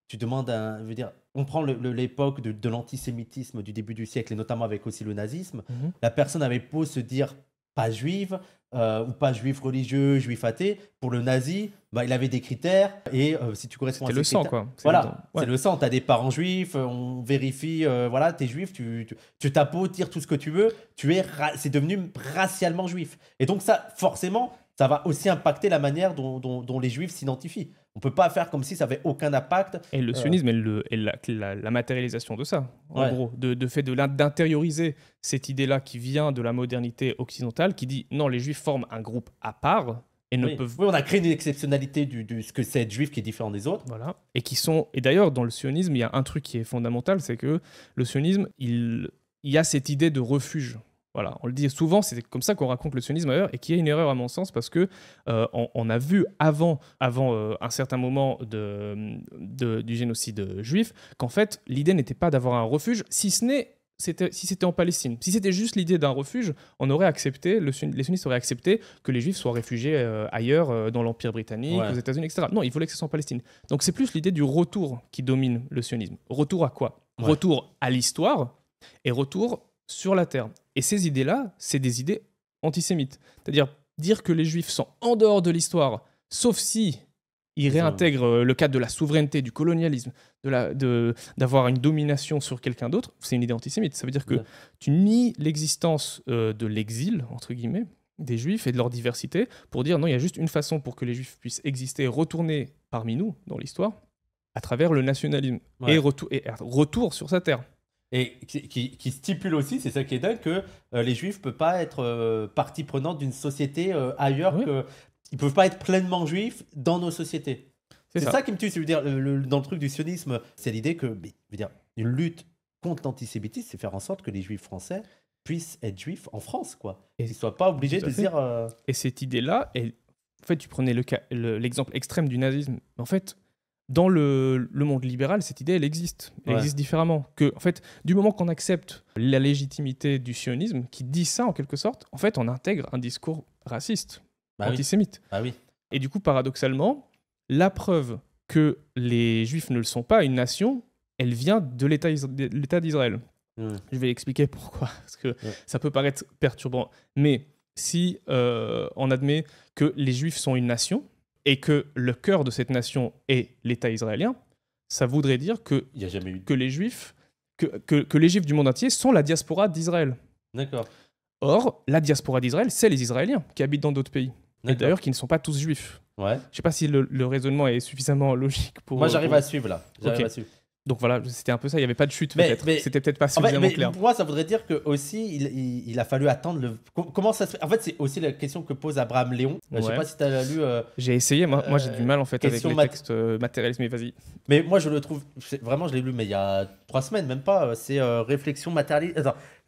tu demandes un. Je veux dire, on prend l'époque de, l'antisémitisme du début du siècle et notamment avec aussi le nazisme, mhm. la personne avait beau se dire pas juive euh, ou pas juif religieux, juif athée, pour le nazi, bah, il avait des critères et euh, si tu corresponds à le sang quoi. Voilà, c'est le sang. Tu as des parents juifs, euh, on vérifie, voilà, t'es juif, tu, tu, tu tires tout ce que tu veux, tu es, c'est devenu racialement juif. Et donc ça, forcément, ça va aussi impacter la manière dont les juifs s'identifient. On ne peut pas faire comme si ça n'avait aucun impact. Et le euh, sionisme est et, la, matérialisation de ça, en gros, de, de fait de d'intérioriser cette idée-là qui vient de la modernité occidentale, qui dit non, les juifs forment un groupe à part, et ne oui. peuvent... oui. on a créé une exceptionnalité du, du ce que c'est être juif qui est différent des autres. Voilà. Et qui sont et d'ailleurs dans le sionisme, il y a un truc qui est fondamental, c'est que le sionisme, il il y a cette idée de refuge voilà, on le dit souvent, c'est comme ça qu'on raconte le sionisme ailleurs, et qui est une erreur à mon sens, parce que euh, on, a vu avant, avant euh, un certain moment de, du génocide euh, juif qu'en fait, l'idée n'était pas d'avoir un refuge, si ce n'est si c'était en Palestine. Si c'était juste l'idée d'un refuge, on aurait accepté, le, les sionistes auraient accepté que les juifs soient réfugiés ailleurs, dans l'Empire britannique, aux États-Unis, etc. Non, ils voulaient que ce soit en Palestine. Donc c'est plus l'idée du retour qui domine le sionisme. Retour à quoi Retour à l'histoire et retour sur la terre. Et ces idées-là, c'est des idées antisémites. C'est-à-dire dire que les juifs sont en dehors de l'histoire, sauf si ils réintègrent euh, le cadre de la souveraineté, du colonialisme, d'avoir de d'avoir une domination sur quelqu'un d'autre, c'est une idée antisémite. Ça veut dire que tu nies l'existence euh, de l'exil, entre guillemets, des juifs et de leur diversité pour dire non, il y a juste une façon pour que les juifs puissent exister et retourner parmi nous dans l'histoire à travers le nationalisme et, retour, et retour sur sa terre et qui, stipule aussi, c'est ça qui est dingue, que euh, les juifs ne peuvent pas être euh, partie prenante d'une société euh, ailleurs, ils ne peuvent pas être pleinement juifs dans nos sociétés. C'est ça. qui me tue, dire dans le truc du sionisme, c'est l'idée que, je veux dire, une lutte contre l'antisémitisme, c'est faire en sorte que les juifs français puissent être juifs en France, quoi. Et qu'ils ne soient pas obligés de dire... Et cette idée-là, en fait, tu prenais l'exemple extrême du nazisme, en fait dans le, monde libéral, cette idée, elle existe. Elle existe différemment. Que, en fait, du moment qu'on accepte la légitimité du sionisme, qui dit ça en quelque sorte, en fait, on intègre un discours raciste, bah antisémite. Oui. Bah oui. Et du coup, paradoxalement, la preuve que les Juifs ne le sont pas une nation, elle vient de l'État d'Israël. Hmm. Je vais expliquer pourquoi, parce que ça peut paraître perturbant. Mais si euh, on admet que les Juifs sont une nation, et que le cœur de cette nation est l'État israélien, ça voudrait dire que, y a jamais eu... que les Juifs que, que, les Juifs du monde entier sont la diaspora d'Israël. D'accord. Or, la diaspora d'Israël, c'est les Israéliens qui habitent dans d'autres pays. Et d'ailleurs, qui ne sont pas tous juifs. Ouais. Je ne sais pas si le, raisonnement est suffisamment logique pour. Moi, j'arrive à suivre là. J'arrive à suivre. Donc voilà, c'était un peu ça. Il n'y avait pas de chute peut-être. C'était peut-être pas si en Pour moi, ça voudrait dire que aussi, il, a fallu attendre le. Comment ça se fait En fait, c'est aussi la question que pose Abraham Léon. Je euh, Je sais pas si tu as lu. Euh, j'ai essayé. Moi, moi j'ai du euh, mal en fait avec les textes Mais vas-y. Mais moi, je le trouve vraiment. Je l'ai lu, mais il y a trois semaines, même pas. C'est réflexion matérialiste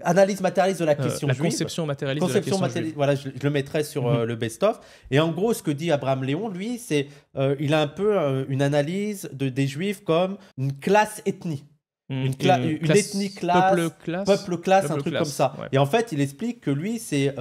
analyse matérialiste de la euh, question juive. la Conception matérialiste conception de la question Voilà, je, le mettrai sur mhm. euh, le best-of. Et en gros, ce que dit Abraham Léon, lui, c'est euh, il a un peu une analyse de, des juifs comme une classe ethnie. Mhm. une, une, ethnie classe, peuple classe, peuple classe un truc comme ça. Et en fait, il explique que lui, c'est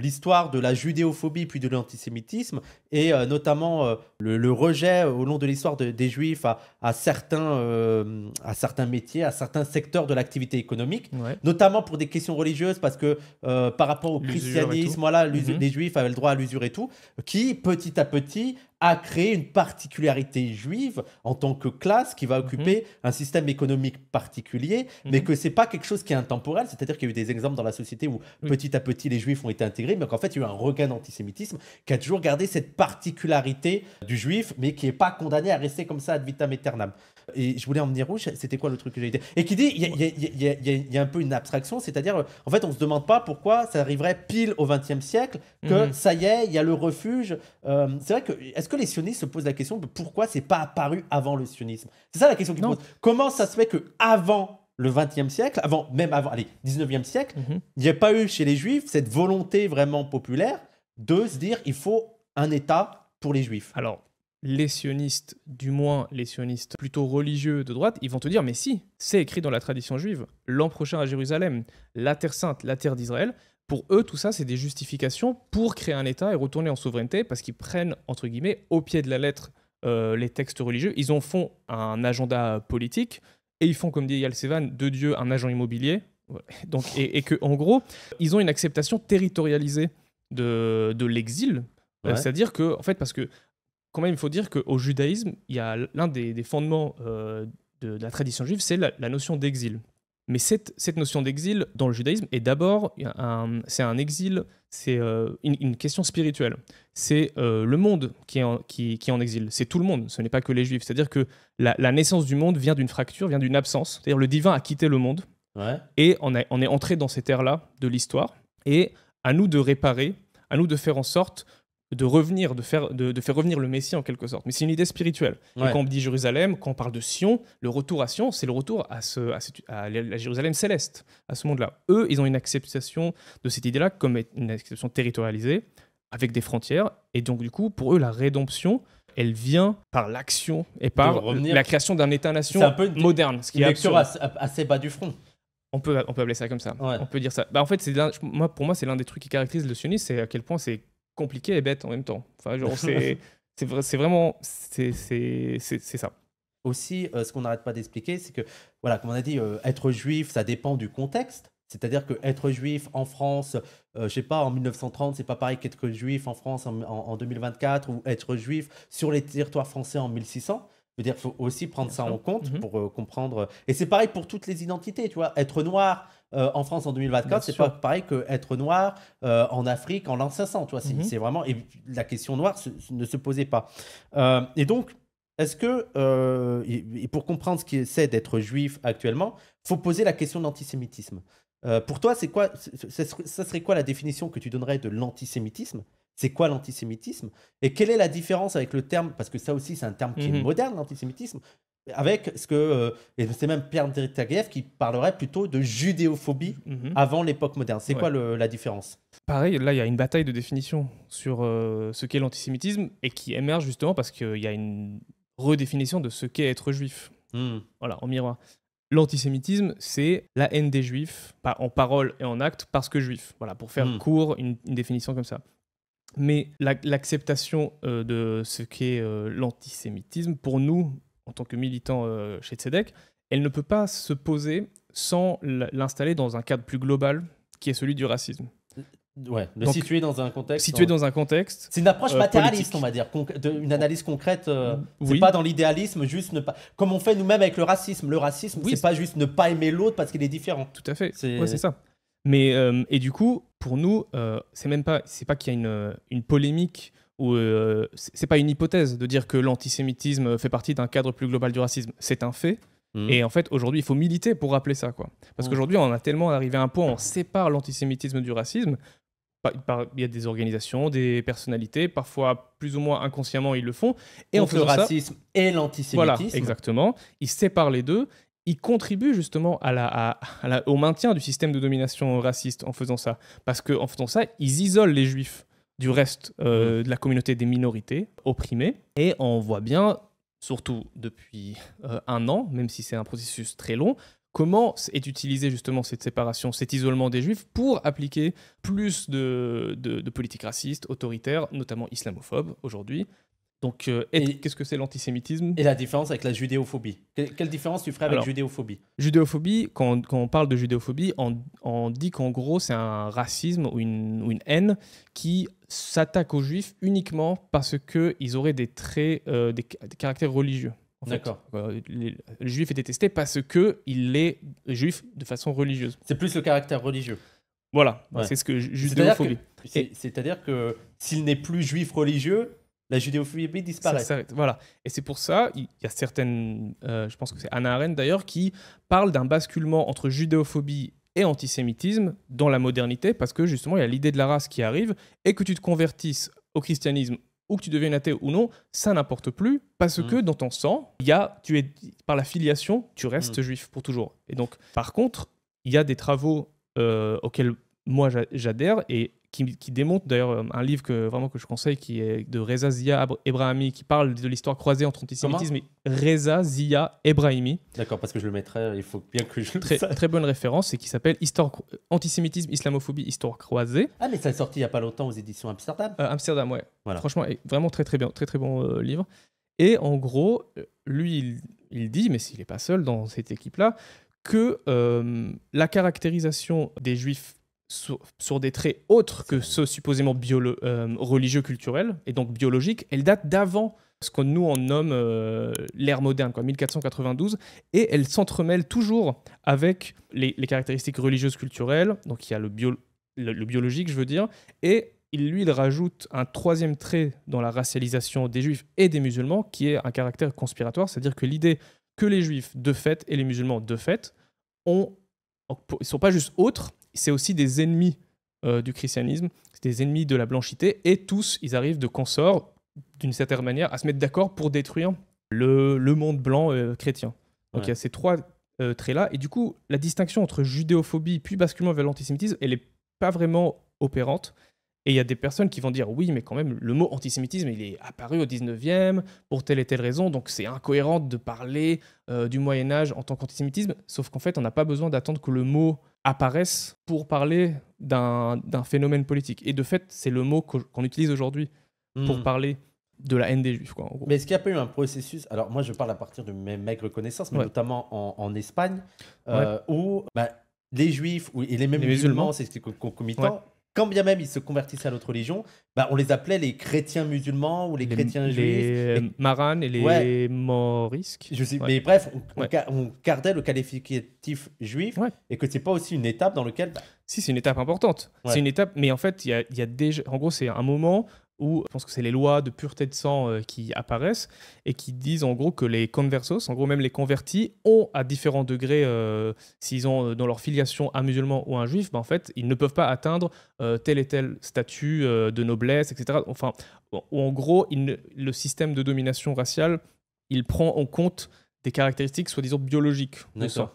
l'histoire de la judéophobie puis de l'antisémitisme et euh, notamment euh, le, rejet au long de l'histoire des juifs à, certains, euh, à certains métiers, à certains secteurs de l'activité économique, notamment pour des questions religieuses parce que par rapport au christianisme, voilà, les mhm. juifs avaient le droit à l'usure et tout, qui petit à petit a créé une particularité juive en tant que classe qui va mhm. occuper un système économique particulier, mais mhm. que c'est pas quelque chose qui est intemporel, c'est-à-dire qu'il y a eu des exemples dans la société où petit à petit les juifs ont été intégrés mais qu'en fait, il y a eu un regain d'antisémitisme qui a toujours gardé cette particularité du juif, mais qui n'est pas condamné à rester comme ça ad vitam aeternam. Et je voulais en venir où C'était quoi le truc que j'ai dit Et qui dit, il y, a un peu une abstraction, c'est-à-dire, euh, en fait, on ne se demande pas pourquoi ça arriverait pile au XXe siècle, que mhm. ça y est, il y a le refuge. Euh, c'est vrai que, est-ce que les sionistes se posent la question de pourquoi c'est pas apparu avant le sionisme C'est ça la question qu'ils posent. Comment ça se fait que avant le 20 siècle, avant, même avant, allez, 19e siècle, mhm. il n'y a pas eu chez les Juifs cette volonté vraiment populaire de se dire il faut un État pour les Juifs. Alors, les sionistes, du moins les sionistes plutôt religieux de droite, ils vont te dire mais si, c'est écrit dans la tradition juive, l'an prochain à Jérusalem, la Terre sainte, la Terre d'Israël. Pour eux, tout ça, c'est des justifications pour créer un État et retourner en souveraineté parce qu'ils prennent, entre guillemets, au pied de la lettre euh, les textes religieux. Ils en font un agenda politique et ils font, comme dit Yael Sevan, de Dieu un agent immobilier. Donc, et, et que, en gros, ils ont une acceptation territorialisée de, l'exil. Euh, c'est-à-dire que, en fait, parce que, quand même, il faut dire qu'au judaïsme, il y a l'un des, fondements euh, de, la tradition juive, c'est la notion d'exil. Mais cette, notion d'exil dans le judaïsme est d'abord, c'est un exil, c'est euh, une, question spirituelle. C'est euh, le monde qui est en, qui, en exil, c'est tout le monde, ce n'est pas que les juifs. C'est-à-dire que la, naissance du monde vient d'une fracture, vient d'une absence. C'est-à-dire le divin a quitté le monde et on, on est entré dans ces terres-là de l'histoire. Et à nous de réparer, à nous de faire en sorte de revenir, de faire, de, faire revenir le Messie en quelque sorte. Mais c'est une idée spirituelle. Et quand on dit Jérusalem, quand on parle de Sion, le retour à Sion, c'est le retour à, ce, à, la Jérusalem céleste, à ce monde-là. Eux, ils ont une acceptation de cette idée-là comme une acceptation territorialisée, avec des frontières. Et donc, du coup, pour eux, la rédemption, elle vient par l'action et par la création d'un État-nation moderne. Ce qui une lecture assez, bas du front. On peut, on peut appeler ça comme ça. On peut dire ça. Bah, en fait, c'est moi, pour moi, c'est l'un des trucs qui caractérise le sionisme, c'est à quel point c'est compliqué et bête en même temps. Enfin, c'est, c'est vraiment. C'est, c'est, ça. Aussi, euh, ce qu'on n'arrête pas d'expliquer, c'est que, voilà, comme on a dit, euh, être juif, ça dépend du contexte. C'est-à-dire que être juif en France, euh, je ne sais pas, en 1930, c'est pas pareil qu'être juif en France en, 2024 ou être juif sur les territoires français en 1600. Je dire, faut aussi prendre ça en compte mhm. pour comprendre. Et c'est pareil pour toutes les identités, tu vois. Être noir euh, en France en 2024, c'est pas pareil qu'être noir euh, en Afrique en l'an 500. Mm-hmm. c'est vraiment et la question noire ne se posait pas. Euh, et donc, est-ce que pour comprendre ce qui c'est d'être juif actuellement, faut poser la question d'antisémitisme. l'antisémitisme. pour toi, c'est quoi Ça serait quoi la définition que tu donnerais de l'antisémitisme c'est quoi l'antisémitisme Et quelle est la différence avec le terme Parce que ça aussi, c'est un terme qui est mm-hmm. moderne, l'antisémitisme avec ce que euh, et c'est même Pierre Taguieff qui parlerait plutôt de judéophobie mhm. avant l'époque moderne. C'est quoi la différence Pareil, là il y a une bataille de définition sur euh, ce qu'est l'antisémitisme et qui émerge justement parce qu'il y a une redéfinition de ce qu'est être juif. Hmm. Voilà, en miroir. L'antisémitisme, c'est la haine des juifs, pas en parole et en acte, parce que juif. Voilà, pour faire hmm. court, une, définition comme ça. Mais l'acceptation euh, de ce qu'est l'antisémitisme, pour nous, en tant que militant euh, chez Tzedek, elle ne peut pas se poser sans l'installer dans un cadre plus global qui est celui du racisme. Euh, ouais, le situer dans un contexte. Situé dans un contexte. C'est une approche euh, matérialiste, on va dire, une analyse concrète. C'est pas dans l'idéalisme, juste ne pas. Comme on fait nous-mêmes avec le racisme. Le racisme, c'est pas juste ne pas aimer l'autre parce qu'il est différent. Tout à fait. C'est ça. Mais et du coup, pour nous, c'est même pas, c'est pas qu'il y a une polémique euh, c'est pas une hypothèse de dire que l'antisémitisme fait partie d'un cadre plus global du racisme. C'est un fait. Hmm. Et en fait, aujourd'hui, il faut militer pour rappeler ça, quoi. Parce hmm. qu'aujourd'hui, on a tellement arrivé à un point, où on sépare l'antisémitisme du racisme. Il y a des organisations, des personnalités, parfois plus ou moins inconsciemment, ils le font. Et on en le racisme et l'antisémitisme. Voilà, exactement. Ils séparent les deux ils contribuent justement au maintien du système de domination raciste en faisant ça. Parce qu'en faisant ça, ils isolent les juifs du reste euh, mhm. de la communauté des minorités opprimées. Et on voit bien, surtout depuis euh, un an, même si c'est un processus très long, comment est utilisée justement cette séparation, cet isolement des juifs pour appliquer plus de politiques racistes, autoritaires, notamment islamophobes aujourd'hui, donc, euh, qu'est-ce que c'est l'antisémitisme Et la différence avec la judéophobie Quelle, différence tu ferais avec judéophobie Judéophobie, quand, on parle de judéophobie, on, dit qu'en gros, c'est un racisme ou une, haine qui s'attaque aux juifs uniquement parce qu'ils auraient des traits, euh, des, caractères religieux. D'accord. Euh, le juif est détesté parce qu'il est juif de façon religieuse. C'est plus le caractère religieux. Voilà, c'est ce que judéophobie. C'est-à-dire que s'il n'est plus juif religieux, la judéophobie disparaît. voilà. Et c'est pour ça, il y a certaines, euh, je pense que c'est Anna Arendt d'ailleurs, qui parle d'un basculement entre judéophobie et antisémitisme dans la modernité, parce que justement, il y a l'idée de la race qui arrive, et que tu te convertisses au christianisme ou que tu deviennes athée ou non, ça n'importe plus, parce mm. que dans ton sang, il y a, tu es, par la filiation, tu restes mm. juif pour toujours. Et donc, par contre, il y a des travaux euh, auxquels moi j'adhère, et qui, démontre d'ailleurs euh, un livre que vraiment que je conseille qui est de Reza Zia Ebrahimi qui parle de l'histoire croisée entre antisémitisme et Reza Zia Ebrahimi. D'accord, parce que je le mettrai, il faut bien que je le très, Très bonne référence et qui s'appelle Histoire antisémitisme, islamophobie, histoire croisée. Ah mais ça est sorti il y a pas longtemps aux éditions Amsterdam. Euh, Amsterdam, ouais. Voilà. Franchement, vraiment très très bien, très très bon euh, livre. Et en gros, lui il, dit, mais s'il n'est pas seul dans cette équipe là, que la caractérisation des juifs sur, des traits autres que ceux supposément euh, religieux, culturels, et donc biologiques, elle date d'avant ce qu'on nous en nomme euh, l'ère moderne, quoi, 1492, et elle s'entremêle toujours avec les, caractéristiques religieuses, culturelles, donc il y a le, le, biologique, je veux dire, et il, lui, il rajoute un troisième trait dans la racialisation des juifs et des musulmans, qui est un caractère conspiratoire, c'est-à-dire que l'idée que les juifs de fait et les musulmans de fait ont, ils sont pas juste autres, c'est aussi des ennemis euh, du christianisme, c'est des ennemis de la blanchité, et tous, ils arrivent de consorts, d'une certaine manière, à se mettre d'accord pour détruire le, monde blanc euh, chrétien. Donc il y a ces trois euh, traits-là, et du coup, la distinction entre judéophobie puis basculement vers l'antisémitisme, elle n'est pas vraiment opérante. Et il y a des personnes qui vont dire oui, mais quand même, le mot antisémitisme, il est apparu au 19e pour telle et telle raison, donc c'est incohérent de parler du Moyen Âge en tant qu'antisémitisme, sauf qu'en fait, on n'a pas besoin d'attendre que le mot apparaissent pour parler d'un phénomène politique. Et de fait, c'est le mot qu'on utilise aujourd'hui pour hmm. parler de la haine des juifs. Mais est-ce qu'il n'y a pas eu un processus Alors moi, je parle à partir de mes maigres connaissances, mais notamment en, Espagne, euh, où bah, les juifs et les mêmes musulmans, musulmans c'est concomitant, quand bien même ils se convertissaient à l'autre religion, bah, on les appelait les chrétiens musulmans ou les, chrétiens juifs. Les et... maranes et les morisques. Mais bref, on, gardait le qualificatif juif et que n'est pas aussi une étape dans laquelle. Bah si, c'est une étape importante. C'est une étape, mais en fait, il y a, y a déjà. En gros, c'est un moment où je pense que c'est les lois de pureté de sang euh, qui apparaissent et qui disent en gros que les conversos, en gros même les convertis, ont à différents degrés, euh, s'ils ont euh, dans leur filiation un musulman ou un juif, ben, en fait, ils ne peuvent pas atteindre tel et tel statut de noblesse, etc. Enfin, en gros, le système de domination raciale, il prend en compte des caractéristiques soi-disant biologiques. D'accord.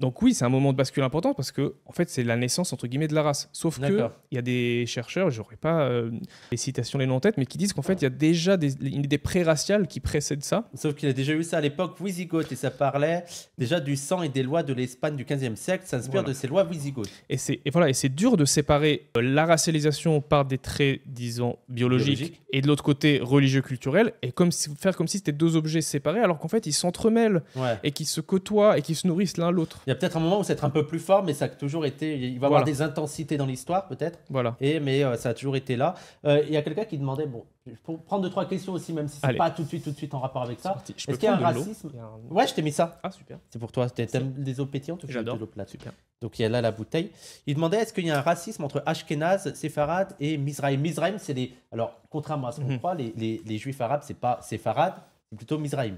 Donc oui, c'est un moment de bascule important parce que en fait, c'est la naissance entre guillemets de la race. Sauf que il y a des chercheurs, j'aurais pas les euh, citations les noms en tête, mais qui disent qu'en fait, il y a déjà des, une idée pré-raciale qui précède ça. Sauf qu'il a déjà eu ça à l'époque Wisigoth et ça parlait déjà du sang et des lois de l'Espagne du 15e siècle, ça s'inspire de ces lois Wisigoth. Et c'est voilà, et c'est dur de séparer euh, la racialisation par des traits disons biologiques et de l'autre côté religieux culturel et comme faire comme si c'était deux objets séparés alors qu'en fait, ils s'entremêlent et qu'ils se côtoient et qu'ils se nourrissent l'un l'autre. Il y a peut-être un moment où c'est un peu plus fort, mais ça a toujours été. Il va y avoir des intensités dans l'histoire, peut-être. Voilà. Et, mais euh, ça a toujours été là. Euh, il y a quelqu'un qui demandait, bon, pour prendre deux, trois questions aussi, même si c'est pas tout de suite, tout de suite en rapport avec ça. Est-ce qu'il y a un racisme Ouais, je t'ai mis ça. Ah, super. C'est pour toi. tu aimes les eaux pétillantes J'adore. de Super. Donc il y a là la bouteille. Il demandait est-ce qu'il y a un racisme entre Ashkenaz, Séfarade et Mizraïm Mizraïm, c'est les. Alors, contrairement à ce qu'on mhm. croit, les, juifs arabes, c'est pas Séfarade, c'est plutôt Mizraïm.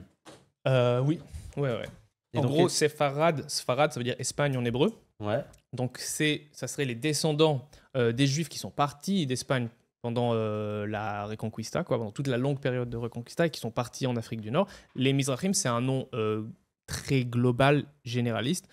Euh, oui. Ouais, ouais en gros, Farad. Farad, ça veut dire Espagne en hébreu. Ouais. Donc, c'est, ça serait les descendants euh, des Juifs qui sont partis d'Espagne pendant euh, la Reconquista, quoi, pendant toute la longue période de Reconquista, et qui sont partis en Afrique du Nord. Les Mizrahim, c'est un nom euh, très global, généraliste,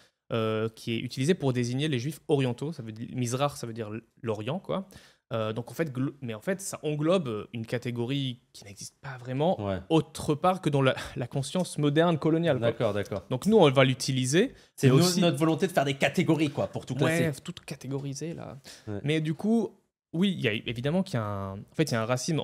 qui est utilisé pour désigner les Juifs orientaux. Ça veut Mizrah, ça veut dire l'Orient, quoi. Euh, donc en fait, mais en fait, ça englobe euh, une catégorie qui n'existe pas vraiment autre part que dans la, conscience moderne coloniale. D'accord, d'accord. Donc nous, on va l'utiliser. C'est aussi... notre volonté de faire des catégories, quoi, pour tout classer. Ouais, tout catégoriser là. Mais du coup, oui, il y a évidemment qu'il y a un, en fait, il y a un racisme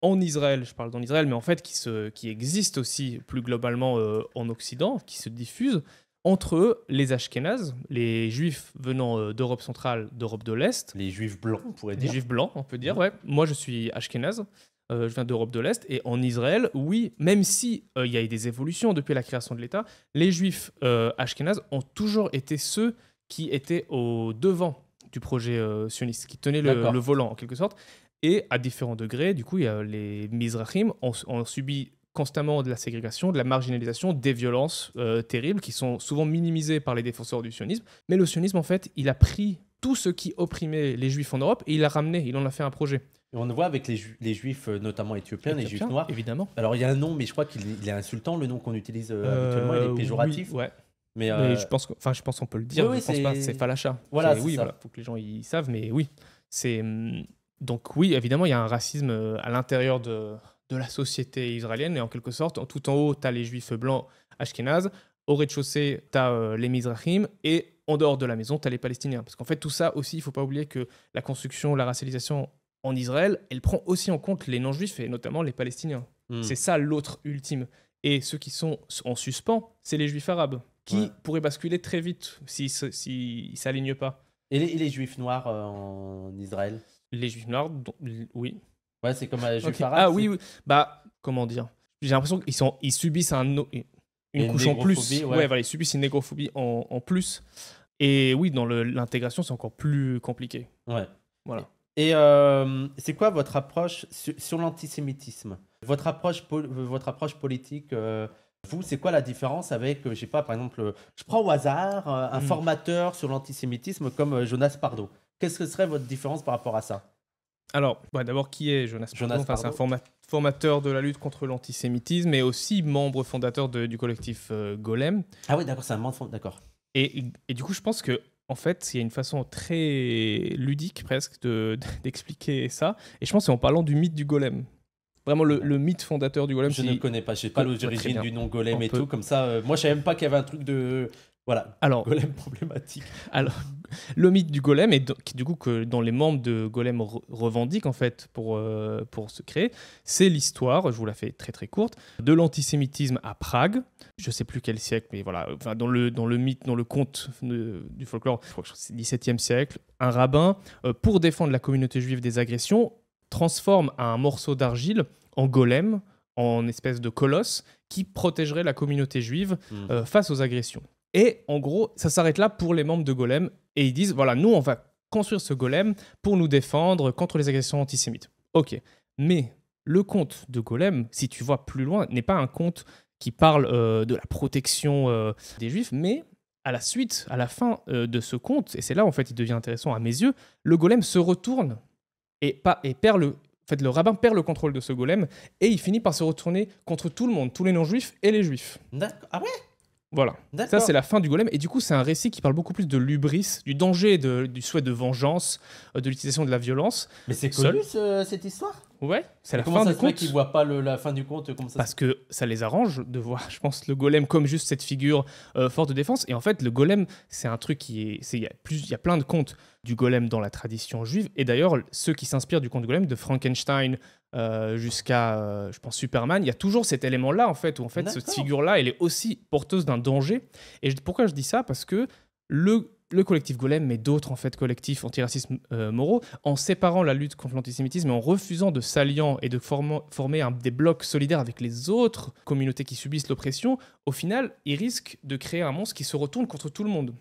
en, Israël. Je parle d'en Israël, mais en fait, qui se, qui existe aussi plus globalement euh, en Occident, qui se diffuse entre eux, les Ashkénazes, les Juifs venant euh, d'Europe centrale, d'Europe de l'Est. Les Juifs blancs, on pourrait dire. Les Juifs blancs, on peut dire, ouais. Moi, je suis Ashkénaze, euh, je viens d'Europe de l'Est. Et en Israël, oui, même si euh, il y a eu des évolutions depuis la création de l'État, les Juifs Ashkénazes ont toujours été ceux qui étaient au devant du projet sioniste, qui tenaient le, volant en quelque sorte. Et à différents degrés, du coup, il y a les Mizrahim ont, ont, subi constamment de la ségrégation, de la marginalisation, des violences euh, terribles qui sont souvent minimisées par les défenseurs du sionisme. Mais le sionisme, en fait, il a pris tout ce qui opprimait les juifs en Europe et il l'a ramené, il en a fait un projet. on le voit avec les, juifs, euh, notamment éthiopiens, les juifs noirs. Évidemment. Alors il y a un nom, mais je crois qu'il est insultant, le nom qu'on utilise euh, habituellement, il est péjoratif. Mais, je pense, enfin, je pense qu'on peut le dire. c'est falacha. Voilà, oui, ça. voilà. Faut que les gens ils savent, mais oui, c'est hum, donc oui, évidemment, il y a un racisme à l'intérieur de de la société israélienne. Et en quelque sorte, tout en haut, tu as les juifs blancs ashkénazes, au rez-de-chaussée, tu as euh, les Mizrahim, et en dehors de la maison, tu as les Palestiniens. Parce qu'en fait, tout ça aussi, il faut pas oublier que la construction, la racialisation en Israël, elle prend aussi en compte les non-juifs, et notamment les Palestiniens. Hmm. C'est ça l'autre ultime. Et ceux qui sont en suspens, c'est les juifs arabes, qui pourraient basculer très vite s'ils si, si, ne s'alignent pas. Et les, juifs noirs en Israël Les juifs noirs, euh, oui. Ouais, c'est comme Ah oui, bah, comment dire J'ai l'impression qu'ils sont... ils subissent un... une, couche en plus. Ouais. voilà, ils subissent une négrophobie en, en plus. Et oui, dans l'intégration, c'est encore plus compliqué. Ouais. Voilà. Et euh, c'est quoi votre approche sur, l'antisémitisme votre approche, votre approche politique euh, vous, c'est quoi la différence avec, euh, je sais pas, par exemple, je prends au hasard un hmm. formateur sur l'antisémitisme comme Jonas Pardo. Qu'est-ce que serait votre différence par rapport à ça alors, bah, d'abord, qui est Jonas, Jonas C'est un formateur de la lutte contre l'antisémitisme et aussi membre fondateur du collectif euh, Golem. Ah oui, d'accord, c'est un membre, d'accord. Et, du coup, je pense que en fait, il y a une façon très ludique presque d'expliquer ça. Et je pense c'est en parlant du mythe du golem vraiment le, mythe fondateur du golem. Je ne connais pas, je sais pas oh, l'origine du nom golem et tout. Comme ça, euh, moi, je savais même pas qu'il y avait un truc de voilà, alors, problématique. Alors, le mythe du golem, et du coup que dans les membres de golem revendiquent en fait pour, euh, pour se créer, c'est l'histoire, je vous la fais très très courte, de l'antisémitisme à Prague, je ne sais plus quel siècle, mais voilà, dans, le, dans le mythe, dans le conte du folklore, je crois que c'est le siècle, un rabbin, euh, pour défendre la communauté juive des agressions, transforme un morceau d'argile en golem, en espèce de colosse, qui protégerait la communauté juive hmm. euh, face aux agressions. Et en gros, ça s'arrête là pour les membres de Golem. Et ils disent, voilà, nous, on va construire ce golem pour nous défendre contre les agressions antisémites. Ok. Mais le conte de Golem, si tu vois plus loin, n'est pas un conte qui parle euh, de la protection euh, des juifs, mais à la suite, à la fin euh, de ce conte, et c'est là en fait il devient intéressant à mes yeux, le golem se retourne et, pas, et perd le. En fait, le rabbin perd le contrôle de ce golem et il finit par se retourner contre tout le monde, tous les non-juifs et les juifs. D'accord. Ah ouais voilà. Ça, c'est la fin du golem. Et du coup, c'est un récit qui parle beaucoup plus de l'ubris, du danger, du souhait de vengeance, euh, de l'utilisation de la violence. Mais c'est connu cette histoire Ouais, c'est la fin du compte. fait voient pas la fin du compte comme ça Parce que ça les arrange de voir, je pense, le golem comme juste cette figure euh, forte de défense. Et en fait, le golem, c'est un truc qui est. Il y, a y a plein de contes du golem dans la tradition juive. Et d'ailleurs, ceux qui s'inspirent du conte du golem, de Frankenstein euh, jusqu'à, euh, je pense, Superman, il y a toujours cet élément-là, en fait, où en fait, cette figure-là, elle est aussi porteuse d'un danger. Et pourquoi je dis ça Parce que le le collectif Golem, mais d'autres en fait collectifs anti-racisme euh, moraux, en séparant la lutte contre l'antisémitisme et en refusant de s'allier et de former des blocs solidaires avec les autres communautés qui subissent l'oppression, au final, ils risquent de créer un monstre qui se retourne contre tout le monde.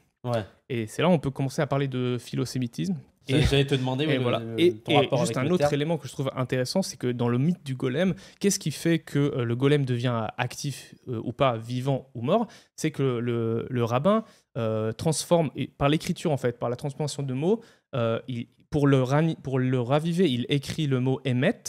Et c'est là où on peut commencer à parler de philosémitisme. Et j'allais te demander. mais voilà. et, juste un autre élément que je trouve intéressant, c'est que dans le mythe du golem, qu'est-ce qui fait que euh, le golem devient euh, actif ou pas, vivant ou mort C'est que le rabbin euh, transforme, par l'écriture en fait, par la transformation de mots, euh, il, pour, le pour le raviver, il écrit le mot émet,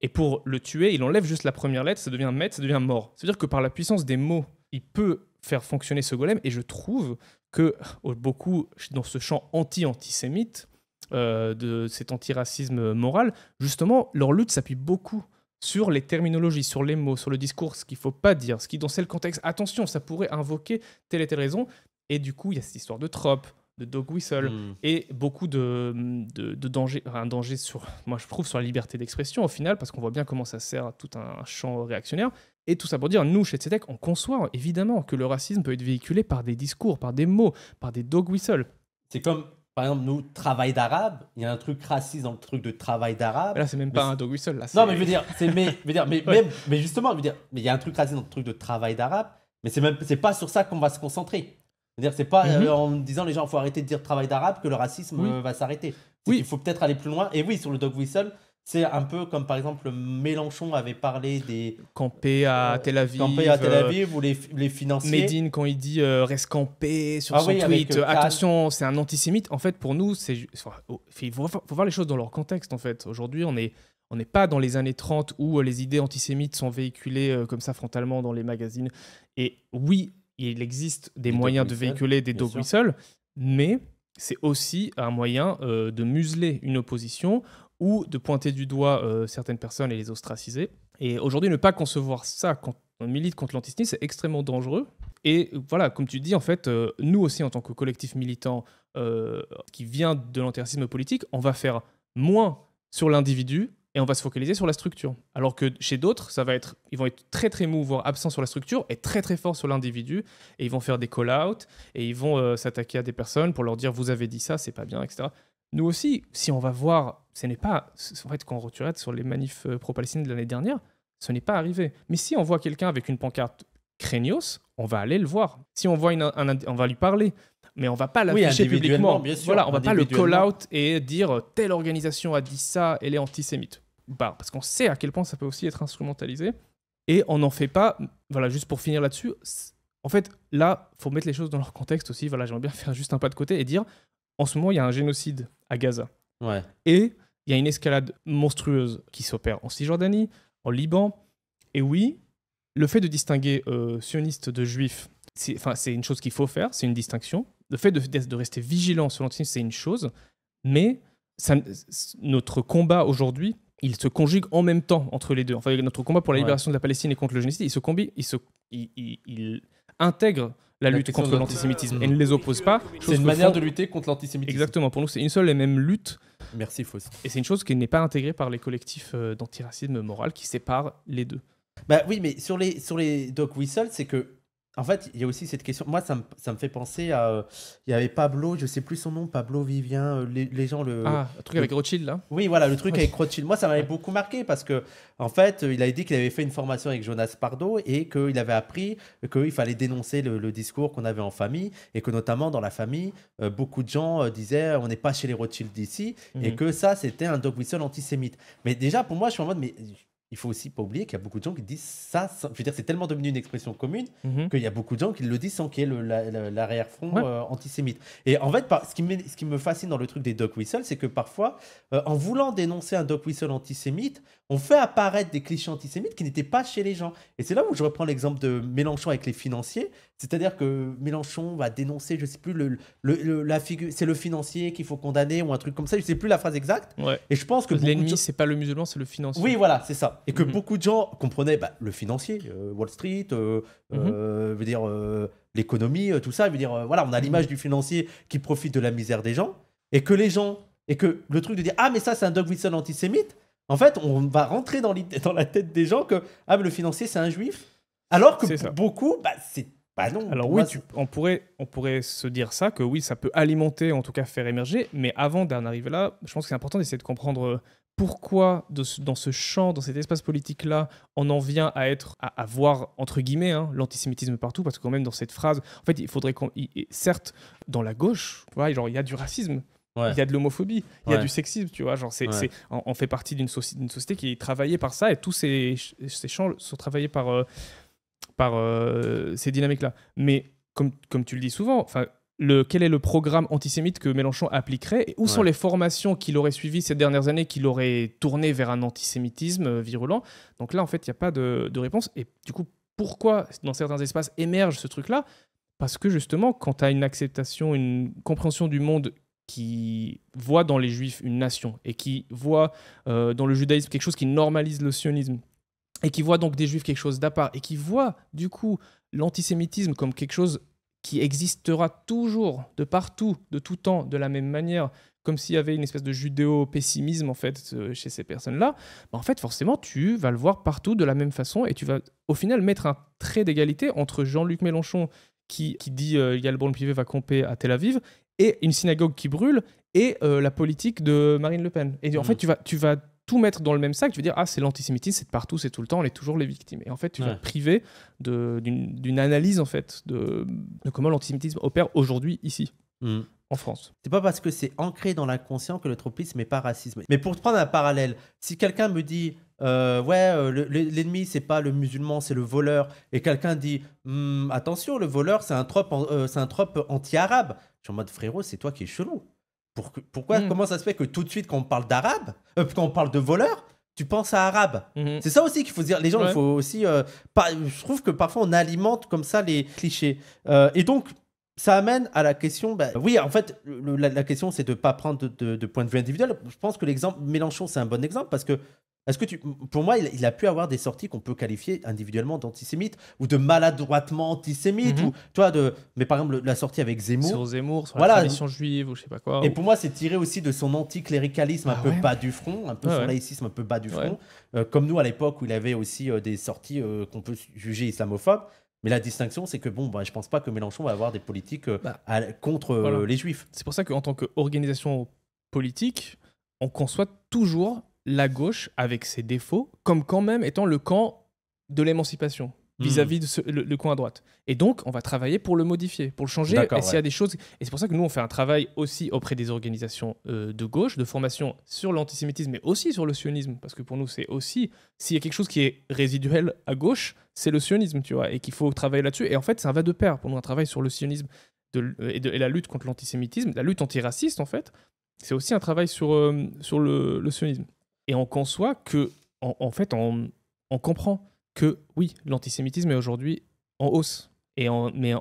et pour le tuer, il enlève juste la première lettre, ça devient met, ça devient mort. C'est-à-dire que par la puissance des mots, il peut faire fonctionner ce golem, et je trouve que oh, beaucoup, dans ce champ anti-antisémite, euh, de cet antiracisme moral, justement, leur lutte s'appuie beaucoup sur les terminologies, sur les mots, sur le discours, ce qu'il ne faut pas dire, ce qui, dans tel contexte, attention, ça pourrait invoquer telle et telle raison. Et du coup, il y a cette histoire de trope, de dog whistle hmm. et beaucoup de, hmm, de, danger, un danger sur, moi je trouve, sur la liberté d'expression au final, parce qu'on voit bien comment ça sert à tout un champ réactionnaire. Et tout ça pour dire, nous, chez CETEC, on conçoit évidemment que le racisme peut être véhiculé par des discours, par des mots, par des dog whistles. C'est comme, par exemple, nous, travail d'arabe, il y a un truc raciste dans le truc de travail d'arabe. Là, c'est même pas un dog whistle. Là, non, mais je veux dire, mais, veux dire, mais justement, je veux dire, mais il y a un truc raciste dans le truc de travail d'arabe, mais c'est même, c'est pas sur ça qu'on va se concentrer. C'est-à-dire, c'est pas mhm. euh, en disant les gens, faut arrêter de dire travail d'arabe que le racisme euh, va s'arrêter. Oui. Il faut peut-être aller plus loin. Et oui, sur le dog whistle, c'est un peu comme par exemple Mélenchon avait parlé des. Campé à euh, Tel Aviv. Campé à Tel Aviv, ou les, les financiers. Medine, quand il dit reste campé sur ah son tweet, attention, c'est un antisémite. En fait, pour nous, c'est. il faut, voir les choses dans leur contexte, en fait. Aujourd'hui, on est. On n'est pas dans les années 30 où les idées antisémites sont véhiculées comme ça frontalement dans les magazines. Et oui, il existe des, moyens de véhiculer des dog whistles, mais c'est aussi un moyen euh, de museler une opposition ou de pointer du doigt euh, certaines personnes et les ostraciser. Et aujourd'hui, ne pas concevoir ça quand on milite contre l'antisémitisme, c'est extrêmement dangereux. Et voilà, comme tu dis, en fait, euh, nous aussi, en tant que collectif militant qui vient de l'antisémitisme politique, on va faire moins sur l'individu et on va se focaliser sur la structure. Alors que chez d'autres, ça va être, ils vont être très très mou, voire absents sur la structure, et très très forts sur l'individu, et ils vont faire des call outs et ils vont euh, s'attaquer à des personnes pour leur dire vous avez dit ça, c'est pas bien, etc. Nous aussi, si on va voir, ce n'est pas, en fait, quand on sur les manifs euh, pro-palestiniens de l'année dernière, ce n'est pas arrivé. Mais si on voit quelqu'un avec une pancarte craignos, on va aller le voir. Si on voit un, individu, on va lui parler, mais on va pas l'afficher oui, publiquement. Bien on va pas le call out et dire euh, telle organisation a dit ça, elle est antisémite. Bah, parce qu'on sait à quel point ça peut aussi être instrumentalisé, et on n'en fait pas, voilà, juste pour finir là-dessus, en fait, là, faut mettre les choses dans leur contexte aussi, voilà, j'aimerais bien faire juste un pas de côté et dire, en ce moment, il y a un génocide à Gaza. Et il y a une escalade monstrueuse qui s'opère en Cisjordanie, en Liban, et oui, le fait de distinguer euh, sioniste sionistes de juifs, c'est, une chose qu'il faut faire, c'est une distinction. Le fait de, de rester vigilant sur l'antisémitisme, c'est une chose, mais notre combat aujourd'hui, il se conjugue en même temps entre les deux. Enfin, notre combat pour la libération de la Palestine et contre le génocide, il se combine, il, se, il, intègre la lutte contre l'antisémitisme et ne les oppose pas. C'est une manière de lutter contre l'antisémitisme. Exactement, pour nous c'est une seule et même lutte. Merci Faust. Et c'est une chose qui n'est pas intégrée par les collectifs euh, d'antiracisme moral qui séparent les deux. Bah oui, mais sur les, sur les whistle, c'est que en fait, il y a aussi cette question. Moi, ça me, fait penser à. Euh, il y avait Pablo, je sais plus son nom, Pablo Vivien, euh, les, gens le. Ah, truc avec Rothschild Oui, voilà, le truc avec Rothschild. Moi, ça m'avait beaucoup marqué parce que, en fait, euh, il avait dit qu'il avait fait une formation avec Jonas Pardo et qu'il avait appris qu'il fallait dénoncer le, discours qu'on avait en famille et que, notamment, dans la famille, beaucoup de gens disaient on n'est pas chez les Rothschild d'ici et mhm. que ça, c'était un dog whistle antisémite. Mais déjà, pour moi, je suis en mode mais il faut aussi pas oublier qu'il y a beaucoup de gens qui disent ça. Je veux dire, c'est tellement devenu une expression commune mhm. qu'il y a beaucoup de gens qui le disent sans qu'il y ait l'arrière-front euh, antisémite. Et en fait, ce, qui me, fascine dans le truc des Doc Whistle, c'est que parfois, euh, en voulant dénoncer un Doc whistle antisémite, on fait apparaître des clichés antisémites qui n'étaient pas chez les gens. Et c'est là où je reprends l'exemple de Mélenchon avec les financiers. C'est-à-dire que Mélenchon va dénoncer, je ne sais plus, le, la figure, c'est le financier qu'il faut condamner ou un truc comme ça. Je ne sais plus la phrase exacte. Et je pense que l'ennemi, ce c'est pas le musulman, c'est le financier. Oui, voilà, c'est ça. Et que mhm. beaucoup de gens comprenaient bah, le financier, euh, Wall Street, euh, euh, mhm. veut dire l'économie, tout ça. Veut dire voilà, on a mhm. l'image du financier qui profite de la misère des gens, et que les gens et que le truc de dire ah mais ça c'est un Doug Wilson antisémite en fait, on va rentrer dans, la tête des gens que ah, le financier, c'est un juif. Alors que beaucoup, bah, c'est pas non. Alors oui, on, pourrait, on pourrait se dire ça, que oui, ça peut alimenter, en tout cas faire émerger, mais avant d'en arriver là, je pense que c'est important d'essayer de comprendre euh, pourquoi dans ce champ, dans cet espace politique-là, on en vient à être, à, voir, entre guillemets, hein, l'antisémitisme partout, parce que quand même dans cette phrase, en fait, il faudrait qu'on... Certes, dans la gauche, il y a du racisme, il y a de l'homophobie, il y a du sexisme, tu vois. Genre, c'est, on, fait partie d'une, société qui est travaillée par ça et tous ces, ces champs sont travaillés par, euh, par euh, ces dynamiques-là. Mais comme, comme tu le dis souvent, le, quel est le programme antisémite que Mélenchon appliquerait Où sont les formations qu'il aurait suivies ces dernières années qui l'auraient tourné vers un antisémitisme euh, virulent Donc là, en fait, il n'y a pas de, de réponse. Et du coup, pourquoi dans certains espaces émerge ce truc-là parce que justement, quand tu as une acceptation, une compréhension du monde qui voit dans les juifs une nation et qui voit euh, dans le judaïsme quelque chose qui normalise le sionisme et qui voit donc des juifs quelque chose d'à part et qui voit du coup l'antisémitisme comme quelque chose qui existera toujours de partout, de tout temps, de la même manière, comme s'il y avait une espèce de judéo-pessimisme en fait euh, chez ces personnes-là, bah, en fait forcément tu vas le voir partout de la même façon et tu vas au final mettre un trait d'égalité entre Jean-Luc Mélenchon qui, qui dit euh, le Pivet va camper à Tel Aviv et une synagogue qui brûle et euh, la politique de Marine Le Pen. Et en mm. fait, tu vas, tu vas tout mettre dans le même sac, tu vas dire ah c'est l'antisémitisme, c'est partout, c'est tout le temps, on est toujours les victimes. Et en fait, tu vas priver d'une analyse en fait de, comment l'antisémitisme opère aujourd'hui ici. Mm. En France. C'est pas parce que c'est ancré dans l'inconscient que le tropisme n'est pas racisme. Mais pour te prendre un parallèle, si quelqu'un me dit euh, ouais, euh, l'ennemi c'est pas le musulman, c'est le voleur, et quelqu'un dit hmm, attention, le voleur c'est un trope, euh, c'est un trope anti-arabe. Je suis en mode frérot, c'est toi qui es chelou. pourquoi, hmm. comment ça se fait que tout de suite quand on parle d'arabe, quand on parle de voleur, tu penses à arabe. Hmm. C'est ça aussi qu'il faut dire. Les gens, il faut aussi. pas, je trouve que parfois on alimente comme ça les clichés. et donc, ça amène à la question. Bah, oui, en fait, la, question c'est de ne pas prendre de, de, point de vue individuel. Je pense que l'exemple Mélenchon, c'est un bon exemple parce que est-ce que tu, pour moi, il, a pu avoir des sorties qu'on peut qualifier individuellement d'antisémites ou de maladroitement antisémites mhm. ou, toi, de, mais par exemple la sortie avec Zemmour. Sur Zemmour, sur voilà. la tradition juive ou je sais pas quoi. Et pour moi, c'est tiré aussi de son anticléricalisme un ah peu bas du front, un peu ah son laïcisme un peu bas du front, euh, comme nous à l'époque où il avait aussi euh, des sorties euh, qu'on peut juger islamophobes. Mais la distinction, c'est que bon, bah, je pense pas que Mélenchon va avoir des politiques bah, contre les juifs. C'est pour ça qu'en tant qu'organisation politique, on conçoit toujours la gauche, avec ses défauts, comme quand même étant le camp de l'émancipation hmm. vis-à-vis du de coin à droite. Et donc, on va travailler pour le modifier, pour le changer. Et s'il des choses, et c'est pour ça que nous, on fait un travail aussi auprès des organisations euh, de gauche, de formation sur l'antisémitisme, mais aussi sur le sionisme, parce que pour nous, c'est aussi s'il y a quelque chose qui est résiduel à gauche, c'est le sionisme, tu vois, et qu'il faut travailler là-dessus. Et en fait, ça va de pair pour nous un travail sur le sionisme euh, et, la lutte contre l'antisémitisme, la lutte antiraciste, en fait, c'est aussi un travail sur, euh, le sionisme et on conçoit que, en, fait, on, comprend que, oui, l'antisémitisme est aujourd'hui en hausse. Et on, mais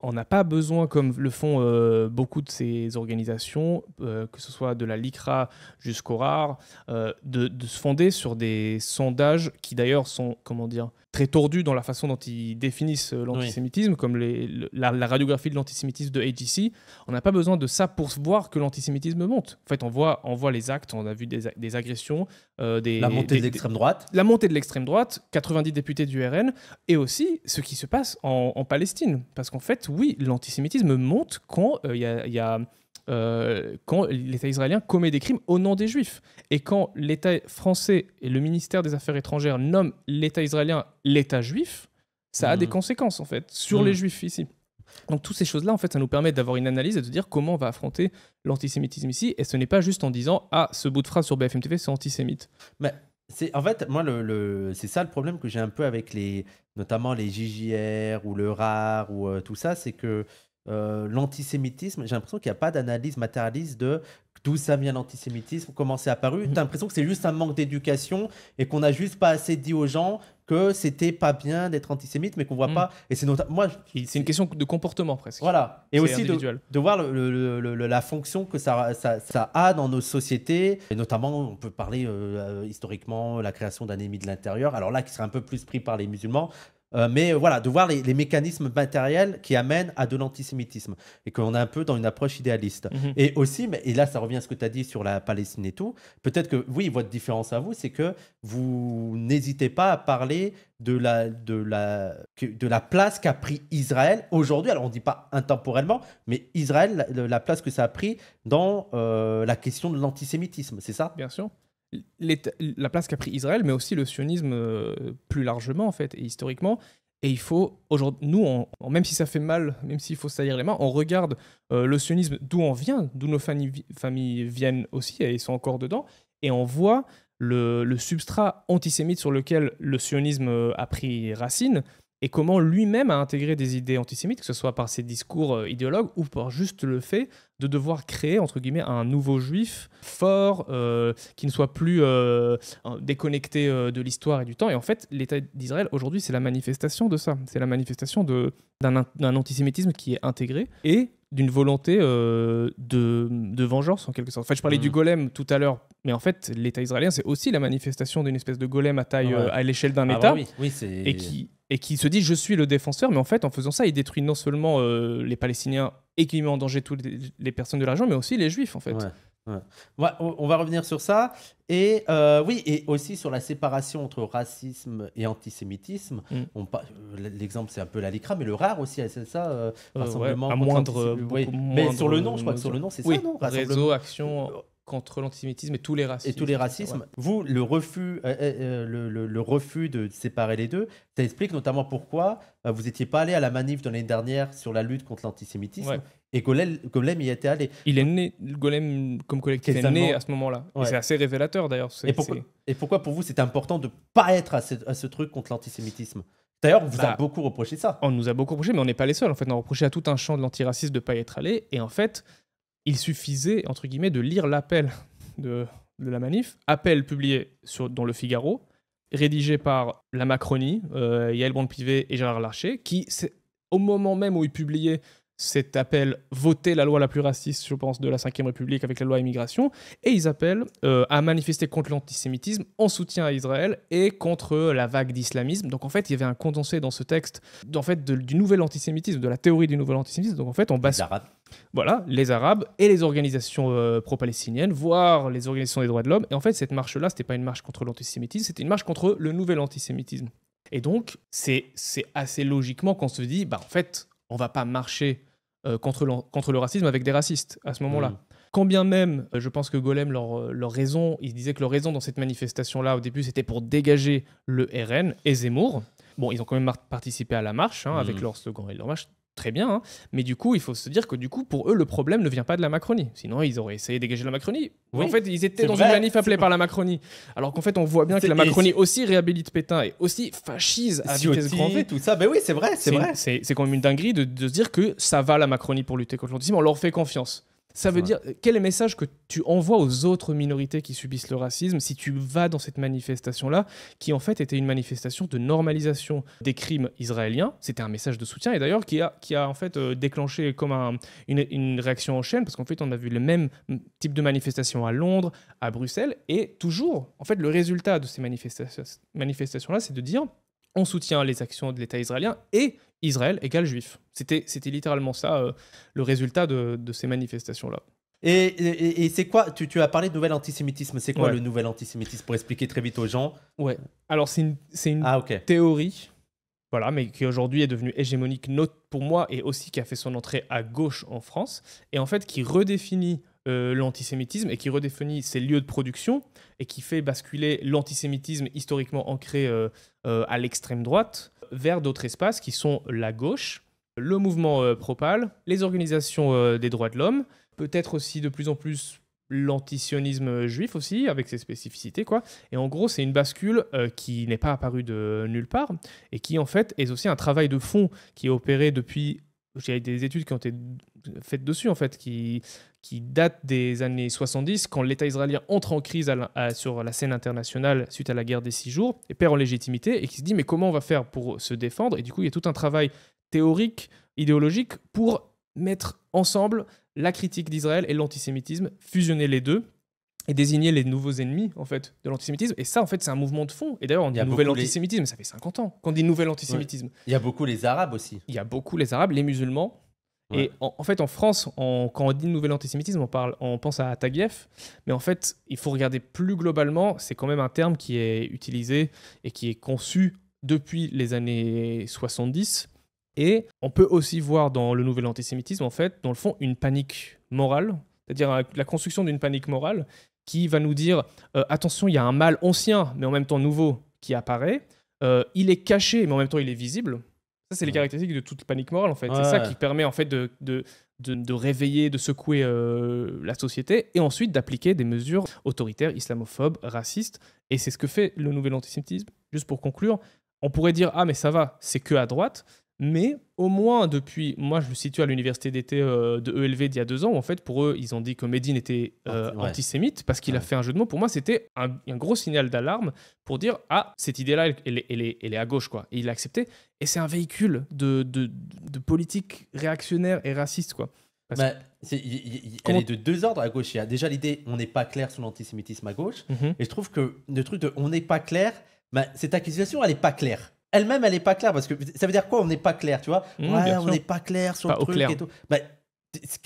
on n'a pas besoin, comme le font euh, beaucoup de ces organisations, euh, que ce soit de la LICRA jusqu'au RAR, euh, de, de, se fonder sur des sondages qui d'ailleurs sont, comment dire, très tordu dans la façon dont ils définissent euh, l'antisémitisme, comme les, la, radiographie de l'antisémitisme de AGC. On n'a pas besoin de ça pour voir que l'antisémitisme monte. En fait, on voit, on voit les actes, on a vu des, agressions, euh, des, la montée de l'extrême droite. La montée de l'extrême droite, 90 députés du RN, et aussi ce qui se passe en, Palestine. Parce qu'en fait, oui, l'antisémitisme monte quand euh, il y a, y a euh, quand l'État israélien commet des crimes au nom des Juifs. Et quand l'État français et le ministère des Affaires étrangères nomment l'État israélien l'État juif, ça a hmm. des conséquences en fait sur les hmm. Juifs ici. Donc toutes ces choses-là, en fait, ça nous permet d'avoir une analyse et de dire comment on va affronter l'antisémitisme ici. Et ce n'est pas juste en disant ah ce bout de phrase sur BFM TV c'est antisémite. Mais c'est en fait moi le, c'est ça le problème que j'ai un peu avec les notamment les JJR ou le RAR ou euh, tout ça, c'est que euh, l'antisémitisme, j'ai l'impression qu'il n'y a pas d'analyse matérialiste de d'où ça vient l'antisémitisme, comment c'est apparu. Mm. tu as l'impression que c'est juste un manque d'éducation et qu'on n'a juste pas assez dit aux gens que c'était pas bien d'être antisémite, mais qu'on voit mm. pas. Et c'est notamment moi. C'est une question de comportement presque. Voilà. Et aussi de, voir la fonction que ça, a dans nos sociétés. Et notamment, on peut parler euh, euh, historiquement la création d'un ennemi de l'intérieur. Alors là, qui serait un peu plus pris par les musulmans, euh, mais voilà, de voir les, mécanismes matériels qui amènent à de l'antisémitisme et qu'on est un peu dans une approche idéaliste. Mhm. Et aussi, mais, et là ça revient à ce que tu as dit sur la Palestine et tout, peut-être que oui, votre différence à vous, c'est que vous n'hésitez pas à parler de la, de la, de la place qu'a pris Israël aujourd'hui. Alors on ne dit pas intemporellement, mais Israël, la, place que ça a pris dans euh, la question de l'antisémitisme, c'est ça Bien sûr la place qu'a pris Israël, mais aussi le sionisme euh, plus largement, en fait, et historiquement. Et il faut, aujourd'hui, nous, même si ça fait mal, même s'il faut salir les mains, on regarde euh, le sionisme d'où on vient, d'où nos familles, familles viennent aussi, et ils sont encore dedans, et on voit le substrat antisémite sur lequel le sionisme euh, a pris racine, et comment lui-même a intégré des idées antisémites, que ce soit par ses discours euh, idéologues ou par juste le fait de devoir créer, entre guillemets, un nouveau juif fort, euh, qui ne soit plus euh, déconnecté de l'histoire et du temps. Et en fait, l'État d'Israël, aujourd'hui, c'est la manifestation de ça. C'est la manifestation d'un antisémitisme qui est intégré et d'une volonté de, vengeance, en quelque sorte. fait, je parlais du mm. golem tout à l'heure, mais en fait, l'État israélien, c'est aussi la manifestation d'une espèce de golem à taille, à l'échelle d'un ah État, bah oui. Oui, et qui et qui se dit je suis le défenseur, mais en fait en faisant ça, il détruit non seulement euh, les Palestiniens et qui met en danger toutes les, personnes de l'argent, mais aussi les Juifs en fait. on va revenir sur ça. Et euh, oui, et aussi sur la séparation entre racisme et antisémitisme. Mm. L'exemple, c'est un peu l'alicra, mais le rare aussi, c'est ça, euh, euh rassemblement. moindre, Mais sur le nom, je crois que sur le nom, c'est ça, non Réseau, action contre l'antisémitisme et tous les racismes. Et tous les racismes. Vous, le refus, euh, euh, euh, le, refus de séparer les deux, ça explique notamment pourquoi vous n'étiez pas allé à la manif de l'année dernière sur la lutte contre l'antisémitisme et Golem, Golem, y était allé. Il est né, Golem comme collectif est, est né à ce moment-là. c'est assez révélateur d'ailleurs. Et, et, pourquoi pour vous c'est important de ne pas être à ce, truc contre l'antisémitisme D'ailleurs, on vous a bah, beaucoup reproché ça. On nous a beaucoup reproché, mais on n'est pas les seuls. En fait, on a reproché à tout un champ de l'antiracisme de ne pas y être allé. Et en fait, il suffisait, entre guillemets, de lire l'appel de, la manif, appel publié dans le Figaro, rédigé par la Macronie, euh, Yael bond pivet et Gérard Larcher, qui, au moment même où il publiait cet appel voter la loi la plus raciste, je pense, de la Ve République avec la loi immigration, et ils appellent euh, à manifester contre l'antisémitisme en soutien à Israël et contre la vague d'islamisme. Donc en fait, il y avait un condensé dans ce texte en fait, du nouvel antisémitisme, de la théorie du nouvel antisémitisme. Donc en fait, on base... Les Arabes. Voilà, les Arabes et les organisations euh, pro-palestiniennes, voire les organisations des droits de l'homme. Et en fait, cette marche-là, ce n'était pas une marche contre l'antisémitisme, c'était une marche contre le nouvel antisémitisme. Et donc, c'est assez logiquement qu'on se dit, bah en fait, on va pas marcher euh, contre, le, racisme avec des racistes à ce moment-là. Mm. Quand bien même, euh, je pense que Golem, leur, euh, raison, ils disaient que leur raison dans cette manifestation-là, au début, c'était pour dégager le RN et Zemmour. Bon, ils ont quand même participé à la marche, hein, avec mm. leur slogan et leur marche très bien, hein. mais du coup, il faut se dire que du coup, pour eux, le problème ne vient pas de la Macronie. Sinon, ils auraient essayé de dégager la Macronie. en fait, ils étaient dans une manif appelée par la Macronie. Alors qu'en fait, on voit bien que la Macronie aussi réhabilite Pétain et aussi fascise à vitesse grand Tout ça, ben oui, c'est vrai, c'est vrai. C'est quand même une dinguerie de, se dire que ça va la Macronie pour lutter contre l'antisémitisme. On leur fait confiance. Ça veut dire, quel est le message que tu envoies aux autres minorités qui subissent le racisme si tu vas dans cette manifestation-là, qui en fait était une manifestation de normalisation des crimes israéliens C'était un message de soutien et d'ailleurs qui a, qui a en fait euh, déclenché comme une, réaction en chaîne, parce qu'en fait on a vu le même type de manifestation à Londres, à Bruxelles, et toujours, en fait le résultat de ces manifestations-là, c'est de dire on soutient les actions de l'État israélien et Israël égale juif. C'était, c'était littéralement ça euh, le résultat de, ces manifestations-là. Et, c'est quoi tu, tu, as parlé de nouvel antisémitisme. C'est quoi le nouvel antisémitisme pour expliquer très vite aux gens Ouais. Alors c'est une, ah, théorie, voilà, mais qui aujourd'hui est devenue hégémonique note pour moi et aussi qui a fait son entrée à gauche en France et en fait qui redéfinit euh, l'antisémitisme et qui redéfinit ses lieux de production et qui fait basculer l'antisémitisme historiquement ancré euh, euh, à l'extrême droite vers d'autres espaces qui sont la gauche, le mouvement propal, les organisations des droits de l'homme, peut-être aussi de plus en plus l'antisionisme juif aussi, avec ses spécificités, quoi. Et en gros, c'est une bascule qui n'est pas apparue de nulle part, et qui, en fait, est aussi un travail de fond qui est opéré depuis... J'ai des études qui ont été faite dessus, en fait, qui, qui date des années 70, quand l'État israélien entre en crise sur la scène internationale suite à la guerre des six jours, et perd en légitimité, et qui se dit, mais comment on va faire pour se défendre Et du coup, il y a tout un travail théorique, idéologique, pour mettre ensemble la critique d'Israël et l'antisémitisme, fusionner les deux et désigner les nouveaux ennemis en fait de l'antisémitisme et ça en fait c'est un mouvement de fond et d'ailleurs on dit nouvel antisémitisme ça fait 50 ans qu'on dit nouvel antisémitisme il y a beaucoup les arabes aussi il y a beaucoup les arabes les musulmans et en, fait, en France, quand on dit nouvel antisémitisme, on, on pense à Taguieff, mais en fait, il faut regarder plus globalement. C'est quand même un terme qui est utilisé et qui est conçu depuis les années 70. Et on peut aussi voir dans le nouvel antisémitisme, en fait, dans le fond, une panique morale, c'est-à-dire euh, la construction d'une panique morale qui va nous dire euh, attention, il y a un mal ancien, mais en même temps nouveau, qui apparaît. Euh, il est caché, mais en même temps, il est visible. Ça, c'est les caractéristiques de toute panique morale, en fait. C'est ça qui permet, en fait, de, de, réveiller, de secouer euh, la société et ensuite d'appliquer des mesures autoritaires, islamophobes, racistes. Et c'est ce que fait le nouvel antisémitisme. Juste pour conclure, on pourrait dire Ah, mais ça va, c'est que à droite. Mais au moins depuis, moi je me situe à l'université d'été euh, de ELV d'il y a deux ans, où en fait pour eux ils ont dit que Medine était euh, antisémite parce qu'il a fait un jeu de mots. Pour moi c'était un, gros signal d'alarme pour dire ah cette idée-là elle, est à gauche quoi. Et il l'a accepté. Et c'est un véhicule de, politique réactionnaire et raciste quoi. Bah, elle est de deux ordres à gauche. Il y a déjà l'idée on n'est pas clair sur l'antisémitisme à gauche. Mhm. Et je trouve que le truc de on n'est pas clair, bah, cette accusation elle n'est pas claire elle-même, elle n'est pas claire. Parce que ça veut dire quoi On n'est pas clair, tu vois mmh, On n'est pas clair sur le truc et tout. Bah,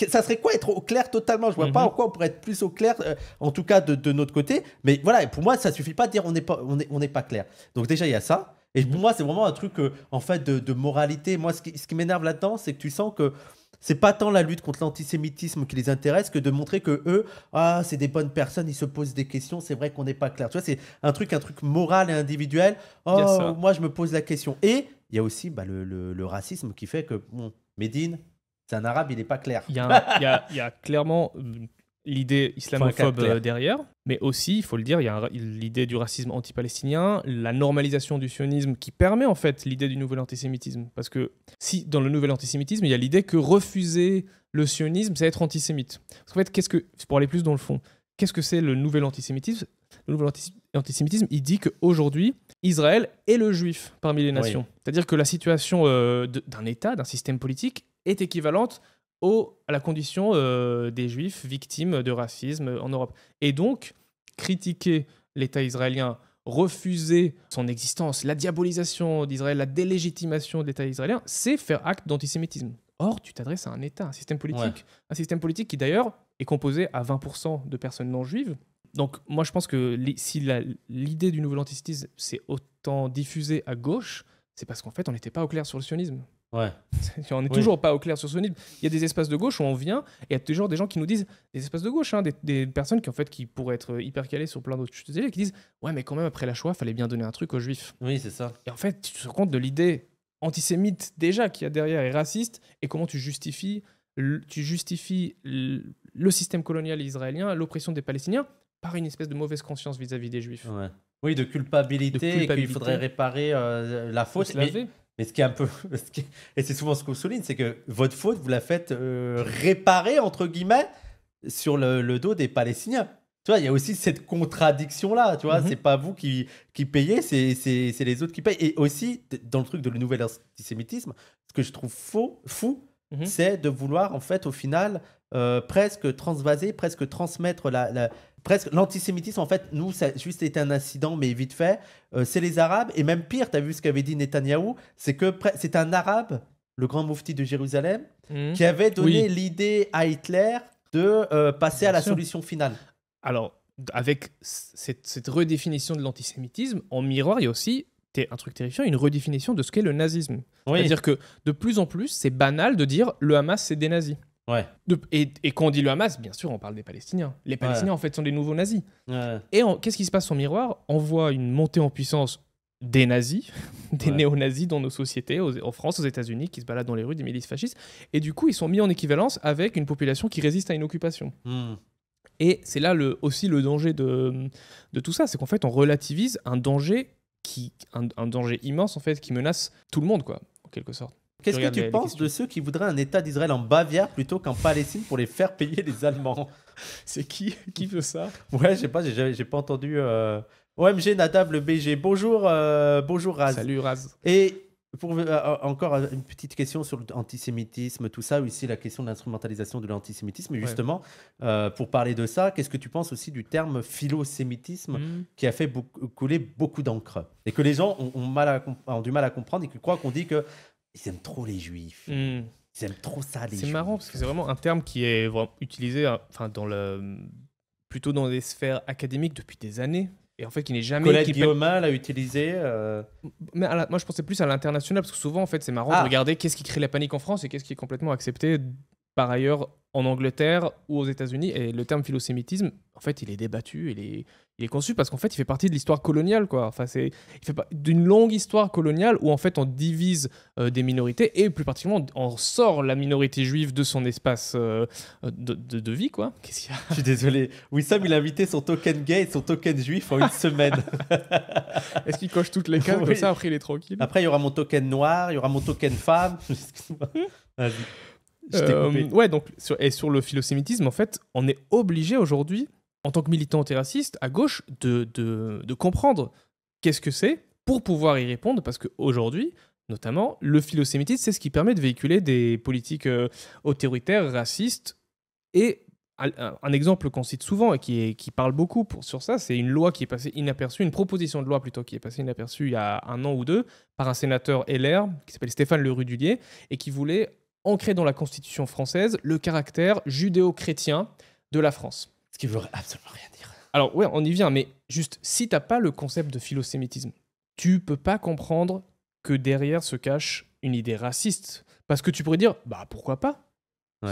ça serait quoi être au clair totalement Je vois pas mmh. en quoi on pourrait être plus au clair, euh, en tout cas de, notre côté. Mais voilà, pour moi, ça suffit pas de dire on n'est pas, on est, on pas clair. Donc déjà, il y a ça. Et pour mmh. moi, c'est vraiment un truc euh, en fait de, moralité. Moi, ce qui m'énerve là-dedans, c'est que tu sens que c'est pas tant la lutte contre l'antisémitisme qui les intéresse que de montrer que eux, ah, c'est des bonnes personnes, ils se posent des questions, c'est vrai qu'on n'est pas clair. Tu vois, c'est un truc, un truc moral et individuel. Oh, moi, je me pose la question. Et il y a aussi bah, le, racisme qui fait que, bon, Médine, c'est un arabe, il n'est pas clair. Il y, a clairement euh, l'idée islamophobe euh, derrière, mais aussi, il faut le dire, il y a l'idée du racisme anti-palestinien, la normalisation du sionisme qui permet en fait l'idée du nouvel antisémitisme. Parce que si dans le nouvel antisémitisme, il y a l'idée que refuser le sionisme, c'est être antisémite. Parce fait, qu'est-ce que, pour aller plus dans le fond, qu'est-ce que c'est le nouvel antisémitisme Le nouvel antisémitisme, il dit qu'aujourd'hui, Israël est le juif parmi les nations. C'est-à-dire que la situation euh, d'un État, d'un système politique, est équivalente à la condition euh, des juifs victimes de racisme en Europe. Et donc, critiquer l'État israélien, refuser son existence, la diabolisation d'Israël, la délégitimation de l'État israélien, c'est faire acte d'antisémitisme. Or, tu t'adresses à un État, un système politique, un système politique qui d'ailleurs est composé à 20% de personnes non juives. Donc, moi, je pense que si l'idée du nouvel antisémitisme s'est autant diffusée à gauche, c'est parce qu'en fait, on n'était pas au clair sur le sionisme. on n'est toujours pas au clair sur ce Il y a des espaces de gauche où on vient et il y a toujours des gens qui nous disent des espaces de gauche, hein, des, personnes qui en fait qui pourraient être hyper calées sur plein d'autres choses qui disent ouais mais quand même après la Shoah fallait bien donner un truc aux juifs. Oui c'est ça. Et en fait tu te rends compte de l'idée antisémite déjà qu'il y a derrière et raciste et comment tu justifies tu justifies le système colonial israélien, l'oppression des Palestiniens par une espèce de mauvaise conscience vis-à-vis des juifs. Oui, de culpabilité, il et faudrait réparer euh, la fausse Mais ce qui est un peu. et c'est souvent ce qu'on souligne, c'est que votre faute, vous la faites euh, réparer, entre guillemets, sur le, dos des Palestiniens. Tu vois, il y a aussi cette contradiction-là, tu vois, mm-hmm. c'est pas vous qui, qui payez, c'est les autres qui payent. Et aussi, dans le truc de le nouvel antisémitisme, ce que je trouve faux, fou, mm-hmm. c'est de vouloir, en fait, au final, euh, presque transvaser, presque transmettre la, presque l'antisémitisme en fait nous ça juste été un incident mais vite fait euh, c'est les arabes et même pire tu as vu ce qu'avait dit Netanyahou c'est que c'est un arabe le grand moufti de Jérusalem mmh. qui avait donné l'idée à Hitler de euh, passer à la solution finale alors avec cette, redéfinition de l'antisémitisme en miroir il y a aussi un truc terrifiant, une redéfinition de ce qu'est le nazisme. on C'est-à-dire que de plus en plus, c'est banal de dire le Hamas, c'est des nazis et, quand on dit le Hamas, bien sûr, on parle des Palestiniens. Les Palestiniens, en fait, sont des nouveaux nazis. Et qu'est-ce qui se passe en miroir On voit une montée en puissance des nazis, des néo-nazis dans nos sociétés, en France, aux États-Unis, qui se baladent dans les rues, des milices fascistes. Et du coup, ils sont mis en équivalence avec une population qui résiste à une occupation. Hmm. Et c'est là aussi le danger de, tout ça, c'est qu'en fait, on relativise un danger un danger immense en fait, qui menace tout le monde, quoi, en quelque sorte. Qu'est-ce que tu penses de ceux qui voudraient un État d'Israël en Bavière plutôt qu'en Palestine pour les faire payer les Allemands C'est qui qui veut ça Ouais, je sais pas, j'ai pas entendu. Euh, OMG Nadab le BG. Bonjour, euh, bonjour Raz. Salut Raz. Et pour, euh, encore une petite question sur l'antisémitisme, tout ça, ici la question de l'instrumentalisation de l'antisémitisme. Et justement, pour parler de ça, qu'est-ce que tu penses aussi du terme philosémitisme sémitisme qui a fait couler beaucoup d'encre et que les gens ont, mal ont, du mal à comprendre et qui croient qu'on dit que ils aiment trop les juifs. Hmm. Ils aiment trop ça, les juifs. C'est marrant parce que c'est vraiment un terme qui est utilisé hein, enfin, dans le, plutôt dans les sphères académiques depuis des années. Et en fait, qui n'est jamais. Colette qui... Guillaume l'a utilisé. Euh, mais moi, je pensais plus à l'international parce que souvent, en fait, c'est marrant Regardez, de ah. regarder qu'est-ce qui crée la panique en France et qu'est-ce qui est complètement accepté par ailleurs en Angleterre ou aux États-Unis. Et le terme philosémitisme, en fait, il est débattu, il est, est conçu parce qu'en fait, il fait partie de l'histoire coloniale, quoi. Enfin, c'est, il fait d'une longue histoire coloniale où en fait, on divise euh, des minorités et plus particulièrement, on sort la minorité juive de son espace euh, de, vie, quoi. Qu'est-ce qu'il y a Je suis désolé. Wissam, il a invité son token gay et son token juif en une semaine. Est-ce qu'il coche toutes les cases ça Après, il est tranquille. Après, il y aura mon token noir, il y aura mon token femme. Vas-y. Euh, ouais, donc, sur, et sur le philosémitisme, en fait, on est obligé aujourd'hui, en tant que militant antiraciste, à gauche, de, comprendre qu'est-ce que c'est pour pouvoir y répondre, parce qu'aujourd'hui, notamment, le philosémitisme, c'est ce qui permet de véhiculer des politiques euh, autoritaires, racistes, et un exemple qu'on cite souvent et qui, qui parle beaucoup pour, sur ça, c'est une loi qui est passée inaperçue, une proposition de loi plutôt qui est passée inaperçue il y a un an ou deux par un sénateur LR qui s'appelle Stéphane Le et qui voulait ancré dans la Constitution française le caractère judéo-chrétien de la France. Ce qui veut absolument rien dire. Alors ouais, on y vient, mais juste si t'as pas le concept de philosémitisme, tu peux pas comprendre que derrière se cache une idée raciste. Parce que tu pourrais dire, bah pourquoi pas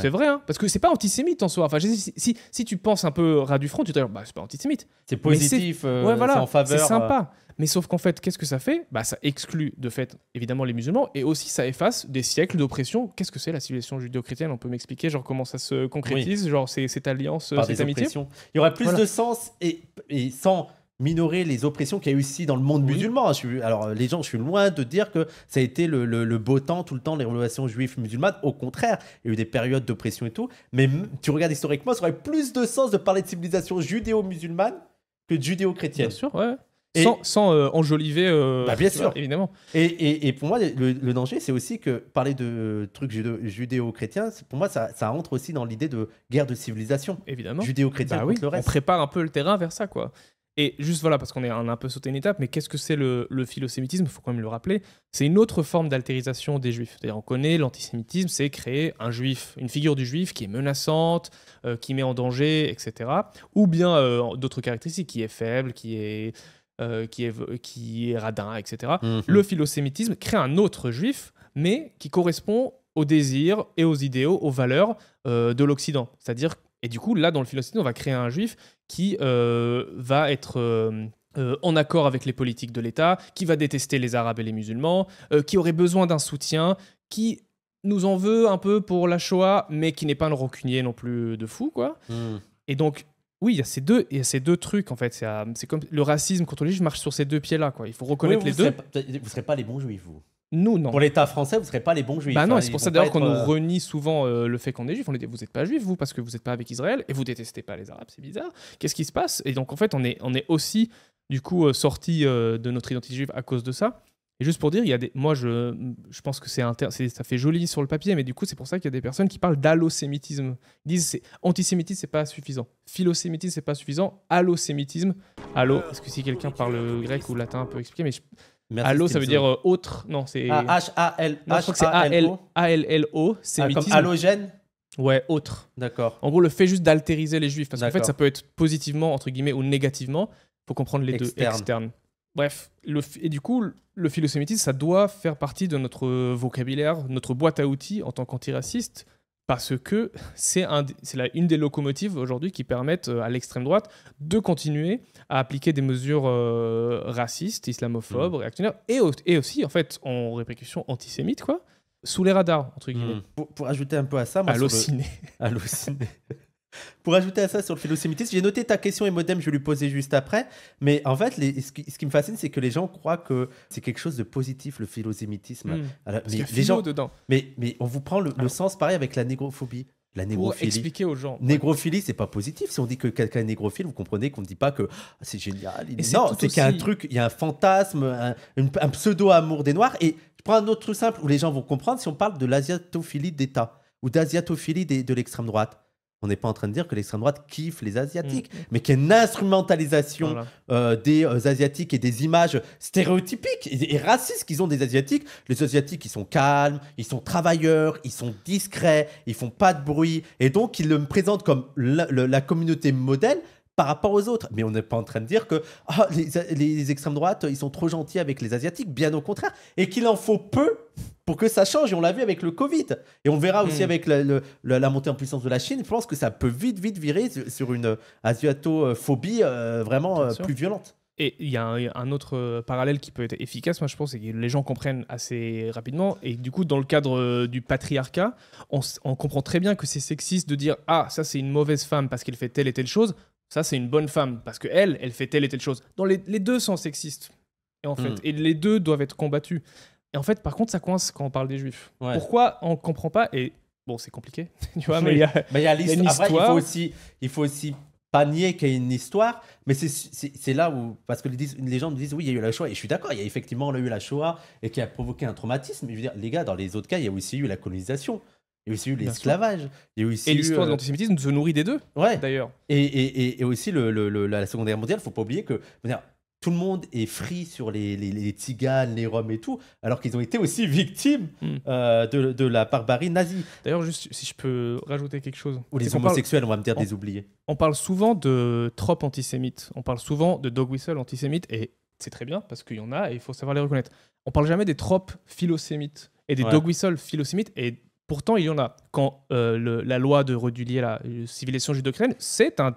C'est vrai, hein parce que c'est pas antisémite en soi. Enfin, si, si, tu penses un peu ras du front, tu te dis, bah c'est pas antisémite. C'est positif, euh, c'est en faveur. C'est sympa. Euh, mais sauf qu'en fait, qu'est-ce que ça fait bah, Ça exclut de fait évidemment les musulmans et aussi ça efface des siècles d'oppression. Qu'est-ce que c'est la civilisation judéo-chrétienne On peut m'expliquer genre comment ça se concrétise, genre genre cette alliance, euh, cette amitié Il y aurait plus de sens et, sans minorer les oppressions qu'il y a eu aussi dans le monde musulman. alors, euh, les gens, je suis loin de dire que ça a été le, beau temps, tout le temps, les relations juives musulmanes. Au contraire, il y a eu des périodes d'oppression et tout. Mais tu regardes historiquement, ça aurait plus de sens de parler de civilisation judéo-musulmane que judéo-chrétienne. Bien sûr, ouais sans, euh, enjoliver, euh, bah, bien sûr, évidemment. Et, et, et, pour moi, le, danger, c'est aussi que parler de trucs judéo-chrétiens, pour moi, ça, rentre aussi dans l'idée de guerre de civilisation. Évidemment. Judéo-chrétien bah le reste. On prépare un peu le terrain vers ça, quoi. Et juste voilà, parce qu'on est un, peu sauté une étape, mais qu'est-ce que c'est le, le philosémitisme Il faut quand même le rappeler. C'est une autre forme d'altérisation des juifs. C'est-à-dire, on connaît l'antisémitisme, c'est créer un juif, une figure du juif qui est menaçante, euh, qui met en danger, etc. Ou bien d'autres caractéristiques, qui est faible, qui est euh, qui, est, radin, etc. Mhm. Le philosémitisme crée un autre juif, mais qui correspond aux désirs et aux idéaux, aux valeurs euh, de l'Occident. C'est-à-dire, et du coup, là, dans le philosémitisme, on va créer un juif qui euh, va être... en accord avec les politiques de l'État, qui va détester les Arabes et les musulmans, qui aurait besoin d'un soutien, qui nous en veut un peu pour la Shoah, mais qui n'est pas un rancunier non plus de fou, quoi. Mhm. Et donc, oui, il y a ces deux, il y ces deux trucs en fait. C'est euh, comme le racisme contre les juifs marche sur ces deux pieds-là. Il faut reconnaître les deux. vous ne serez pas les bons juifs, vous. Nous, non. Pour l'État français, vous ne serez pas les bons juifs. Bah non, hein. c'est pour ça d'ailleurs qu'on nous euh, renie souvent euh, le fait qu'on est juif. On dit « vous n'êtes pas juif, vous, parce que vous n'êtes pas avec Israël et vous détestez pas les Arabes, c'est bizarre. Qu'est-ce qui se passe Et donc en fait, on est, on est aussi du coup sorti de notre identité juive à cause de ça. Et juste pour dire, il y a des, moi je, je pense que c'est ça fait joli sur le papier, mais du coup c'est pour ça qu'il y a des personnes qui parlent d'allosémitisme. Ils disent c'est antisémitisme, c'est pas suffisant. Philosémitisme, c'est pas suffisant. Allosémitisme, allo, parce euh, que si quelqu'un parle grec ou latin peut expliquer, mais allo ça veut dire euh, autre, non c'est H A L A L L O, ah, sémitisme. allogène. Ouais, autre. D'accord. En gros, le fait juste d'altériser les juifs, parce qu'en fait, ça peut être positivement, entre guillemets, ou négativement. il faut comprendre les deux. externes. Bref, et du coup, le philosémitisme, ça doit faire partie de notre vocabulaire, notre boîte à outils en tant qu'antiraciste, parce que c'est une des locomotives aujourd'hui qui permettent euh, à l'extrême droite de continuer à appliquer des mesures euh, racistes, islamophobes, mm. réactionnaires, et, aussi, en fait, en répercussion antisémite, quoi, sous les radars, entre mm. guillemets. Pour, ajouter un peu à ça, À halluciné. Pour ajouter à ça sur le philosémitisme, j'ai noté ta question et modem, je vais lui poser juste après. Mais en fait, ce, qui, me fascine, c'est que les gens croient que c'est quelque chose de positif, le philosémitisme. Hmm. mais, les gens, dedans. Mais, on vous prend le, sens pareil avec la négrophobie. La négrophilie. Pour expliquer aux gens. Négrophilie, c'est pas positif. Si on dit que quelqu'un est négrophile, vous comprenez qu'on ne dit pas que ah, c'est génial. Non, c'est qu'il y a un truc, il y a un fantasme, un, pseudo-amour des Noirs. Et je prends un autre truc simple où les gens vont comprendre si on parle de l'asiatophilie d'État ou d'asiatophilie de, de l'extrême droite on n'est pas en train de dire que l'extrême droite kiffe les Asiatiques, mm, mm. mais qu'il y a une instrumentalisation euh, des euh, Asiatiques et des images stéréotypiques et, racistes qu'ils ont des Asiatiques. Les Asiatiques, ils sont calmes, ils sont travailleurs, ils sont discrets, ils font pas de bruit, et donc ils le présentent comme la communauté modèle, par rapport aux autres. Mais on n'est pas en train de dire que ah, les, extrêmes droites, ils sont trop gentils avec les Asiatiques, bien au contraire, et qu'il en faut peu pour que ça change. Et on l'a vu avec le Covid. Et on verra aussi hmm. avec la, la, montée en puissance de la Chine. Je pense que ça peut vite, vite virer sur une asiatophobie euh, vraiment euh, plus violente. Et il y a un, autre euh, parallèle qui peut être efficace, moi je pense, et que les gens comprennent assez rapidement. Et du coup, dans le cadre du patriarcat, on, on comprend très bien que c'est sexiste de dire Ah, ça c'est une mauvaise femme parce qu'elle fait telle et telle chose, ça c'est une bonne femme parce que elle, elle fait telle et telle chose. Dans les, deux sont sexistes. Et en fait, hmm. et les deux doivent être combattus. Et en fait, par contre, ça coince quand on parle des juifs. Pourquoi on comprend pas Et bon, c'est compliqué, tu mais il y a, une histoire. Après, il faut aussi, il faut aussi pas nier qu'il y a une histoire, mais c'est là où, parce que les, gens me disent, oui, il y a eu la Shoah, et je suis d'accord, il y a effectivement eu la Shoah, et qui a provoqué un traumatisme, je veux dire, les gars, dans les autres cas, il y a aussi eu la colonisation. Il y a aussi eu l'esclavage. et l'histoire de euh, l'antisémitisme se nourrit des deux, ouais. d'ailleurs. Et, et, et, aussi le, la Seconde Guerre mondiale, faut pas oublier que tout le monde est free sur les, les, les Tziganes, les Roms et tout, alors qu'ils ont été aussi victimes hmm. euh, de, de, la barbarie nazie. D'ailleurs, juste si je peux rajouter quelque chose. Ou les homosexuels, on, va me dire désoubliés. des On parle souvent de tropes antisémites, on parle souvent de dog whistle antisémites et c'est très bien parce qu'il y en a et il faut savoir les reconnaître. On parle jamais des tropes philosémites et des dog whistle philosémites, et Pourtant, il y en a. Quand euh, la loi de Redulier, la euh, civilisation judo c'est un,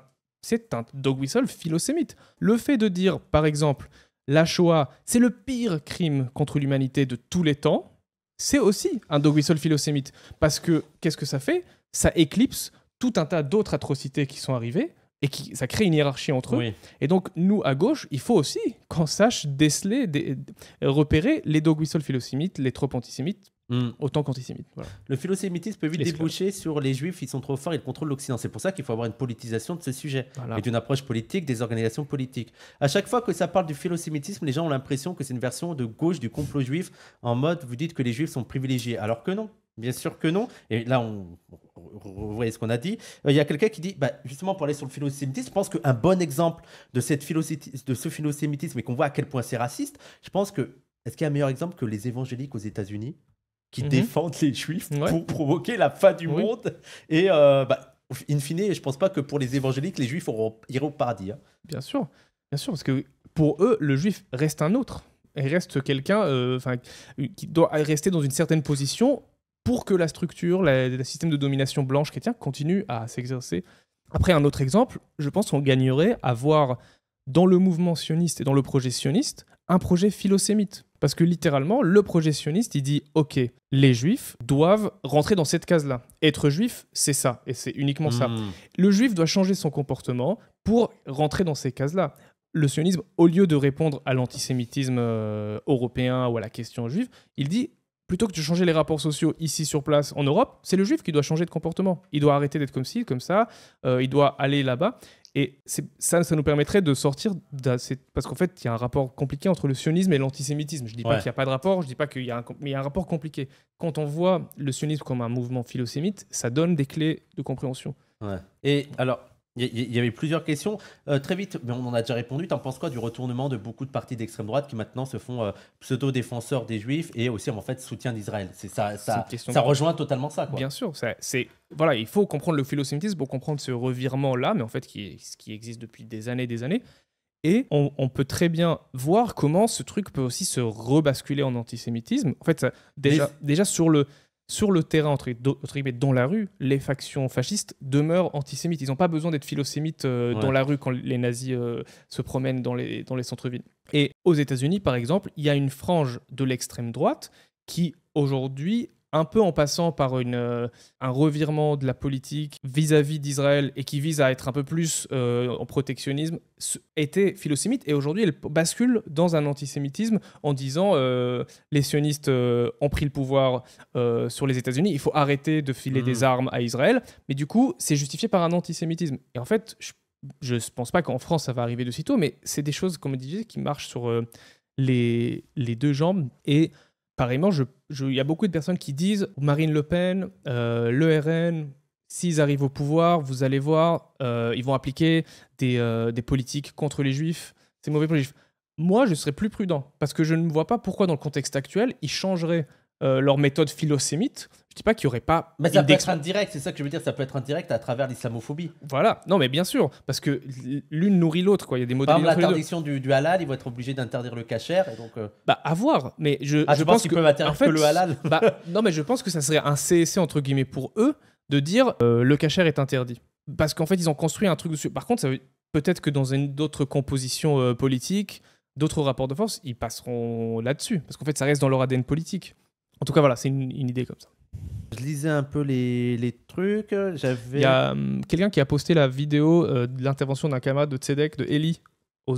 un dog whistle philosémite. Le fait de dire, par exemple, la Shoah, c'est le pire crime contre l'humanité de tous les temps, c'est aussi un dog whistle philosémite. Parce que, qu'est-ce que ça fait Ça éclipse tout un tas d'autres atrocités qui sont arrivées et qui, ça crée une hiérarchie entre eux. Et donc, nous, à gauche, il faut aussi qu'on sache déceler, repérer les dog whistle philosémites, les tropes antisémites, Mm. autant qu'antisémite. Le philosémitisme peut vite déboucher sur les juifs, ils sont trop forts, ils contrôlent l'Occident. C'est pour ça qu'il faut avoir une politisation de ce sujet et d'une approche politique des organisations politiques. À chaque fois que ça parle du philosémitisme, les gens ont l'impression que c'est une version de gauche du complot juif en mode vous dites que les juifs sont privilégiés, alors que non. Bien sûr que non. Et là, on, vous voyez ce qu'on a dit. Euh, il y a quelqu'un qui dit, bah, justement, pour aller sur le philosémitisme, je pense qu'un bon exemple de, cette de ce philosémitisme et qu'on voit à quel point c'est raciste, je pense que, est-ce qu'il y a un meilleur exemple que les évangéliques aux États-Unis qui mhm. défendent les juifs pour provoquer la fin du monde. Et euh, bah, in fine, je pense pas que pour les évangéliques, les juifs iront au paradis. Hein. Bien sûr, bien sûr, parce que pour eux, le juif reste un autre. Il reste quelqu'un euh, enfin qui doit rester dans une certaine position pour que la structure, le système de domination blanche chrétien continue à s'exercer. Après, un autre exemple, je pense qu'on gagnerait à voir dans le mouvement sioniste et dans le projet sioniste un projet philosémite parce que littéralement, le projet sioniste, il dit OK, les juifs doivent rentrer dans cette case-là. Être juif, c'est ça, et c'est uniquement ça. Hmm. Le juif doit changer son comportement pour rentrer dans ces cases-là. Le sionisme, au lieu de répondre à l'antisémitisme euh, européen ou à la question juive, il dit plutôt que de changer les rapports sociaux ici sur place en Europe, c'est le juif qui doit changer de comportement. Il doit arrêter d'être comme ci, comme ça, euh, il doit aller là-bas. Et ça, ça nous permettrait de sortir. Parce qu'en fait, il y a un rapport compliqué entre le sionisme et l'antisémitisme. Je ne dis pas qu'il n'y a pas de rapport, je dis pas qu'il y a un. il y a un rapport compliqué. Quand on voit le sionisme comme un mouvement philosémite, ça donne des clés de compréhension. Et alors, il y avait plusieurs questions. Euh, très vite, mais on en a déjà répondu. tu en penses quoi du retournement de beaucoup de partis d'extrême droite qui maintenant se font euh, pseudo-défenseurs des juifs et aussi en fait soutien d'Israël C'est ça, ça, ça rejoint totalement ça. Bien sûr, c'est voilà, il faut comprendre le philo-sémitisme pour comprendre ce revirement là, mais en fait qui, qui existe depuis des années, des années. Et on, peut très bien voir comment ce truc peut aussi se rebasculer en antisémitisme. En fait, déjà, déjà sur le sur le terrain, entre, guillemets, dans la rue, les factions fascistes demeurent antisémites. Ils n'ont pas besoin d'être philosémites euh, dans la rue quand les nazis euh, se promènent dans les, dans les centres-villes. Et aux États-Unis, par exemple, il y a une frange de l'extrême droite qui, aujourd'hui, un peu en passant par euh, un revirement de la politique vis-à-vis d'Israël et qui vise à être un peu plus euh, en protectionnisme, était philosémite et aujourd'hui elle bascule dans un antisémitisme en disant euh, les sionistes ont pris le pouvoir sur les États-Unis, il faut arrêter de filer des hmm. armes à Israël, mais du coup c'est justifié par un antisémitisme. Et en fait, je ne pense pas qu'en France ça va arriver de sitôt, mais c'est des choses, comme je disais, qui marchent sur les, les deux jambes et pareillement, il y a beaucoup de personnes qui disent Marine Le Pen, euh, l'ERN, s'ils arrivent au pouvoir, vous allez voir, euh, ils vont appliquer des, euh, des, politiques contre les juifs. C'est mauvais pour les juifs. Moi, je serais plus prudent parce que je ne vois pas pourquoi, dans le contexte actuel, ils changeraient euh, leur méthode philosémite je dis pas qu'il y aurait pas. Mais ça peut être indirect, c'est ça que je veux dire, ça peut être indirect à travers l'islamophobie. Voilà, non mais bien sûr, parce que l'une nourrit l'autre, quoi. Il y a des modèles. Par l'interdiction du, du, halal, ils vont être obligés d'interdire le kasher, et donc. Euh, bah à voir, mais je, ah, je pense qu'ils peuvent que le halal. Bah, non mais je pense que ça serait un CSC entre guillemets pour eux de dire euh, le kasher est interdit, parce qu'en fait ils ont construit un truc dessus. Par contre, ça veut... peut-être que dans une d'autres compositions euh, politiques, d'autres rapports de force, ils passeront là-dessus, parce qu'en fait ça reste dans leur ADN politique. En tout cas, voilà, c'est une idée comme ça. Je lisais un peu les, les trucs. J'avais. Il y a hum, quelqu'un qui a posté la vidéo euh, de l'intervention d'un camarade de Tzedek, de Eli, aux,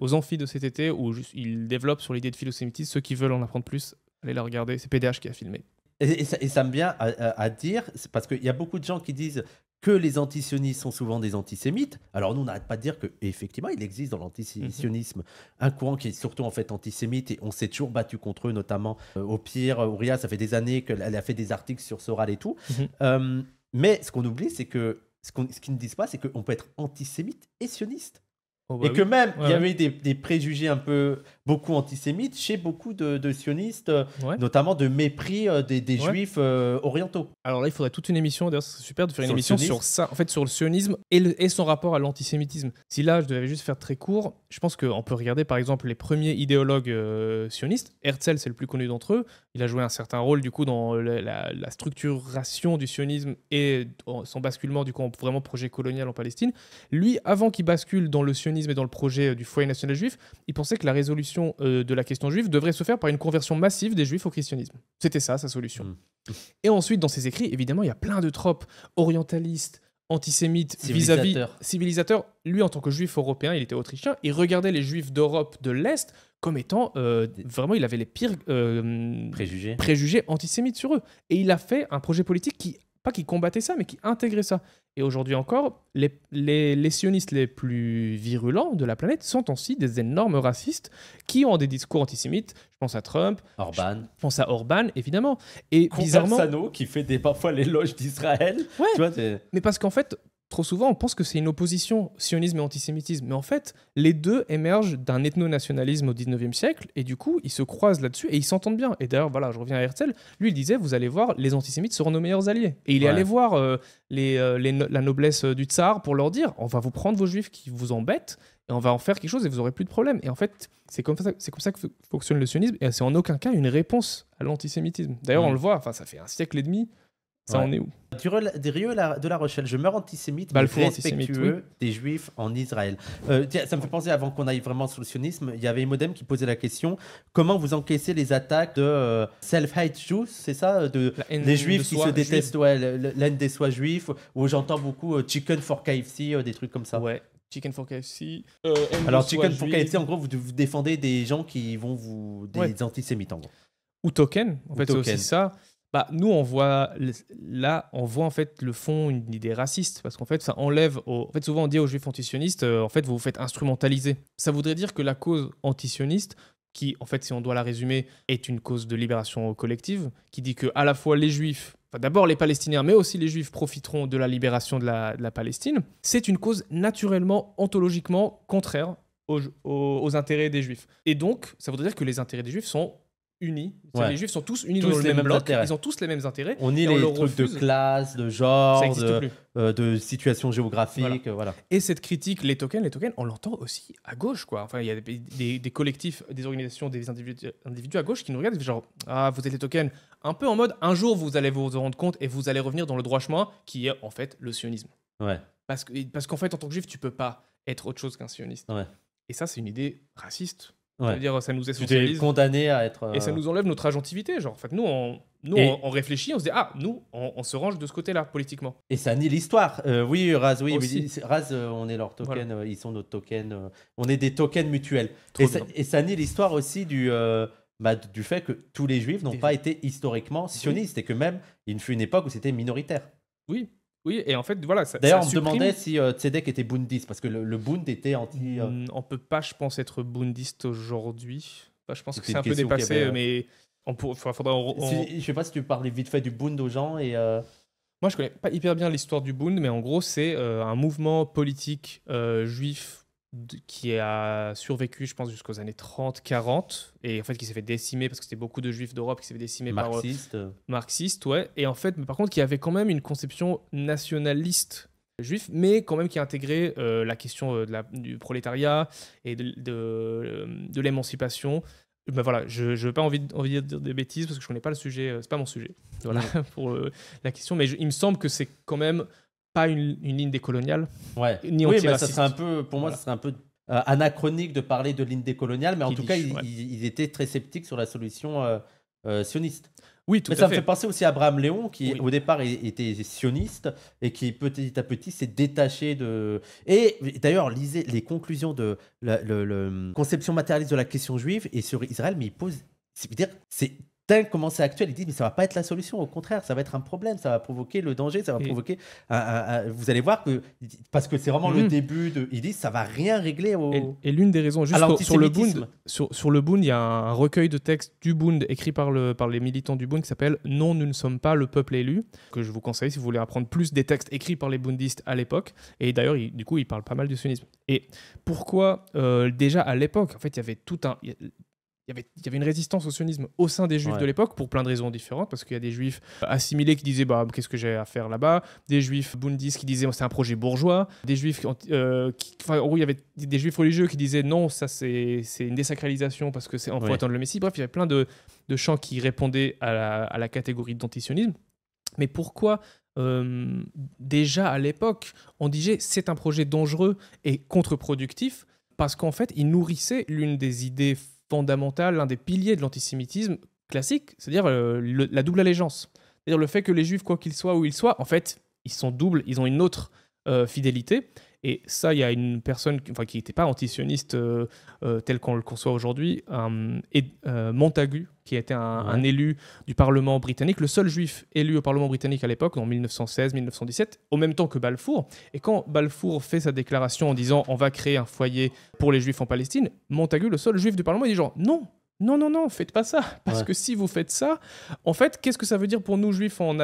aux amphis de cet été, où juste, il développe sur l'idée de philosémitisme. Ceux qui veulent en apprendre plus, allez la regarder. C'est PDH qui a filmé. Et, ça, me vient à, à dire, parce qu'il y a beaucoup de gens qui disent que les antisionistes sont souvent des antisémites. Alors nous, on n'arrête pas de dire que effectivement, il existe dans l'antisionisme mhm. un courant qui est surtout en fait antisémite et on s'est toujours battu contre eux, notamment au euh, pire, euh, Ouria, ça fait des années qu'elle a fait des articles sur Soral et tout. Mhm. Euh, mais ce qu'on oublie, c'est que ce, qu ce qu'ils ne disent pas, c'est qu'on peut être antisémite et sioniste. Oh, et bah que même, il y avait des, préjugés un peu, beaucoup antisémites chez beaucoup de, sionistes, notamment de mépris euh, des, juifs euh, orientaux. Alors là, il faudrait toute une émission, d'ailleurs, c'est super de faire une émission sur ça, en fait, sur le sionisme et, son rapport à l'antisémitisme. Si là, je devais juste faire très court, je pense qu'on peut regarder, par exemple, les premiers idéologues euh, sionistes. Herzl, c'est le plus connu d'entre eux. Il a joué un certain rôle, du coup, dans la, structuration du sionisme et son basculement, du coup, en vraiment projet colonial en Palestine. Lui, avant qu'il bascule dans le sionisme, et dans le projet euh, du foyer national juif, il pensait que la résolution euh, de la question juive devrait se faire par une conversion massive des juifs au christianisme. C'était ça sa solution. Hmm. Et ensuite, dans ses écrits, évidemment, il y a plein de tropes orientalistes, antisémites, vis-à-vis -vis, civilisateurs. Lui, en tant que juif européen, il était autrichien, il regardait les juifs d'Europe de l'Est comme étant euh, vraiment, il avait les pires préjugés. préjugés antisémites sur eux. Et il a fait un projet politique qui, pas qui combattait ça, mais qui intégrait ça. Et aujourd'hui encore, les, les, sionistes les plus virulents de la planète sont aussi des énormes racistes qui ont des discours antisémites. Je pense à Trump. Orban. Je pense à Orban, évidemment. Et bizarrement, bizarrement. qui fait des, parfois l'éloge d'Israël. mais parce qu'en fait, trop souvent, on pense que c'est une opposition, sionisme et antisémitisme. Mais en fait, les deux émergent d'un ethno-nationalisme au 19e siècle, et du coup, ils se croisent là-dessus et ils s'entendent bien. Et d'ailleurs, voilà, je reviens à Herzl, lui, il disait Vous allez voir, les antisémites seront nos meilleurs alliés. Et il est allé voir euh, euh, la noblesse euh, du tsar pour leur dire On va vous prendre vos juifs qui vous embêtent, et on va en faire quelque chose et vous aurez plus de problème. Et en fait, c'est comme ça, que fonctionne le sionisme, et c'est en aucun cas une réponse à l'antisémitisme. D'ailleurs, mm. on le voit, enfin, ça fait un siècle et demi ça, ouais. on est où du de La Rochelle, je meurs antisémite, bah, mais respectueux antisémite, des juifs en Israël. Euh, ça me fait penser, avant qu'on aille vraiment sur le sionisme, il y avait Modem qui posait la question comment vous encaissez les attaques de euh, self-hate Jews, c'est ça euh, de, les juifs qui se détestent, juif. des soins juifs, où j'entends beaucoup chicken for KFC, des trucs comme ça. Ouais, Chicken for KFC. Alors, Chicken for KFC, en gros, vous, vous, défendez des gens qui vont vous. des antisémites, en gros. Ou token, en fait, c'est aussi ça. Bah, nous, on voit là, on voit en fait le fond une idée raciste, parce qu'en fait, ça enlève. au En fait, souvent on dit aux juifs antisionistes, euh, en fait, vous vous faites instrumentaliser. Ça voudrait dire que la cause antisioniste, qui en fait, si on doit la résumer, est une cause de libération collective, qui dit que à la fois les juifs, d'abord les Palestiniens, mais aussi les juifs profiteront de la libération de la, Palestine, c'est une cause naturellement, ontologiquement contraire aux intérêts des juifs. Et donc, ça voudrait dire que les intérêts des juifs sont unis. Les juifs sont tous unis dans le même bloc, ils ont tous les mêmes intérêts. On est les trucs de classe, de genre, euh, de, situation géographique. Voilà. Et cette critique, les tokens, les tokens, on l'entend aussi à gauche. quoi. Enfin, il y a des, collectifs, des organisations, des individus, à gauche qui nous regardent genre Ah, vous êtes les tokens. Un peu en mode Un jour, vous allez vous rendre compte et vous allez revenir dans le droit chemin qui est en fait le sionisme. Ouais. Parce qu'en parce qu'en fait, en tant que juif, tu peux pas être autre chose qu'un sioniste. Et ça, c'est une idée raciste ça dire ça nous est condamné à être. Et ça euh, nous enlève notre agentivité. Genre, en fait, nous, on, réfléchit, on se dit, ah, nous, on, se range de ce côté-là, politiquement. Et ça nie l'histoire. Euh, oui, Raz, oui, euh, on est leur token, ils sont notre token. on est des tokens mutuels. Et ça, nie l'histoire aussi du. Bah, du fait que tous les juifs n'ont pas été historiquement sionistes et que même il ne fut une époque où c'était minoritaire. Oui, oui, et en fait, voilà. D'ailleurs, on me demandait si euh, Tzedek était bundiste, parce que le, le Bund était anti. Euh, hmm, on peut pas, je pense, être bundiste aujourd'hui. Bah, je pense que c'est un peu dépassé, hein. mais on faudra. je sais pas si tu parlais vite fait du Bund aux gens et. Euh, Moi, je connais pas hyper bien l'histoire du Bund, mais en gros, c'est un mouvement politique juif qui a survécu, je pense, jusqu'aux années 30-40, et en fait qui s'est fait décimer parce que c'était beaucoup de juifs d'Europe qui s'est fait décimer par. Euh, marxiste, ouais. Et en fait, mais par contre, qui avait quand même une conception nationaliste juif, mais quand même qui a intégré euh, la question euh, de du prolétariat et de, euh, l'émancipation. Ben voilà, je veux pas envie de, envie dire des bêtises parce que je connais pas le sujet, c'est pas mon sujet, voilà, pour la question, mais il me semble que c'est quand même une, ligne décoloniale, ouais. oui, ça un peu, pour moi, serait un peu euh, anachronique de parler de ligne décoloniale, mais en tout cas, il, était très sceptique sur la solution euh, euh, sioniste. Oui, tout mais ça fait. me fait penser aussi à Abraham Léon, qui au départ était sioniste et qui petit à petit s'est détaché de. Et d'ailleurs, lisez les conclusions de la conception matérialiste de la question juive et sur Israël, mais il pose. dire C'est que comment c'est actuel, ils disent mais ça va pas être la solution, au contraire, ça va être un problème, ça va provoquer le danger, ça va provoquer. vous allez voir que parce que c'est vraiment le mmh. début de, ils disent ça va rien régler. Et, et l'une des raisons juste sur le Bund, sur, le Bund, il y a un recueil de textes du Bund écrit par le par les militants du Bund qui s'appelle Non, nous ne sommes pas le peuple élu, que je vous conseille si vous voulez apprendre plus des textes écrits par les bundistes à l'époque. Et d'ailleurs, du coup, ils parlent pas mal du sionisme. Et pourquoi euh, déjà à l'époque, en fait, il y avait tout un il y, avait, une résistance au sionisme au sein des juifs de l'époque pour plein de raisons différentes, parce qu'il y a des juifs assimilés qui disaient bah, qu'est-ce que j'ai à faire là-bas, des juifs bundistes qui disaient c'est un projet bourgeois, des juifs euh, en gros, il y avait des juifs religieux qui disaient non, ça c'est une désacralisation parce que c'est en attendre le Messie. Bref, il y avait plein de, de chants qui répondaient à la, à la catégorie d'antisionisme. Mais pourquoi euh, déjà à l'époque on disait c'est un projet dangereux et contre-productif Parce qu'en fait, il nourrissait l'une des idées fondamental, l'un des piliers de l'antisémitisme classique, c'est-à-dire euh, la double allégeance. C'est-à-dire le fait que les juifs, quoi qu'ils soient, où ils soient, en fait, ils sont doubles, ils ont une autre euh, fidélité. Et ça, il y a une personne qui n'était pas antisioniste euh, euh, tel qu'on le conçoit aujourd'hui, euh, Montagu, qui était un, élu du Parlement britannique, le seul juif élu au Parlement britannique à l'époque, en 1916-1917, au même temps que Balfour. Et quand Balfour fait sa déclaration en disant on va créer un foyer pour les juifs en Palestine, Montagu, le seul juif du Parlement, il dit genre non, non, non, non, faites pas ça. Parce que si vous faites ça, en fait, qu'est-ce que ça veut dire pour nous juifs en,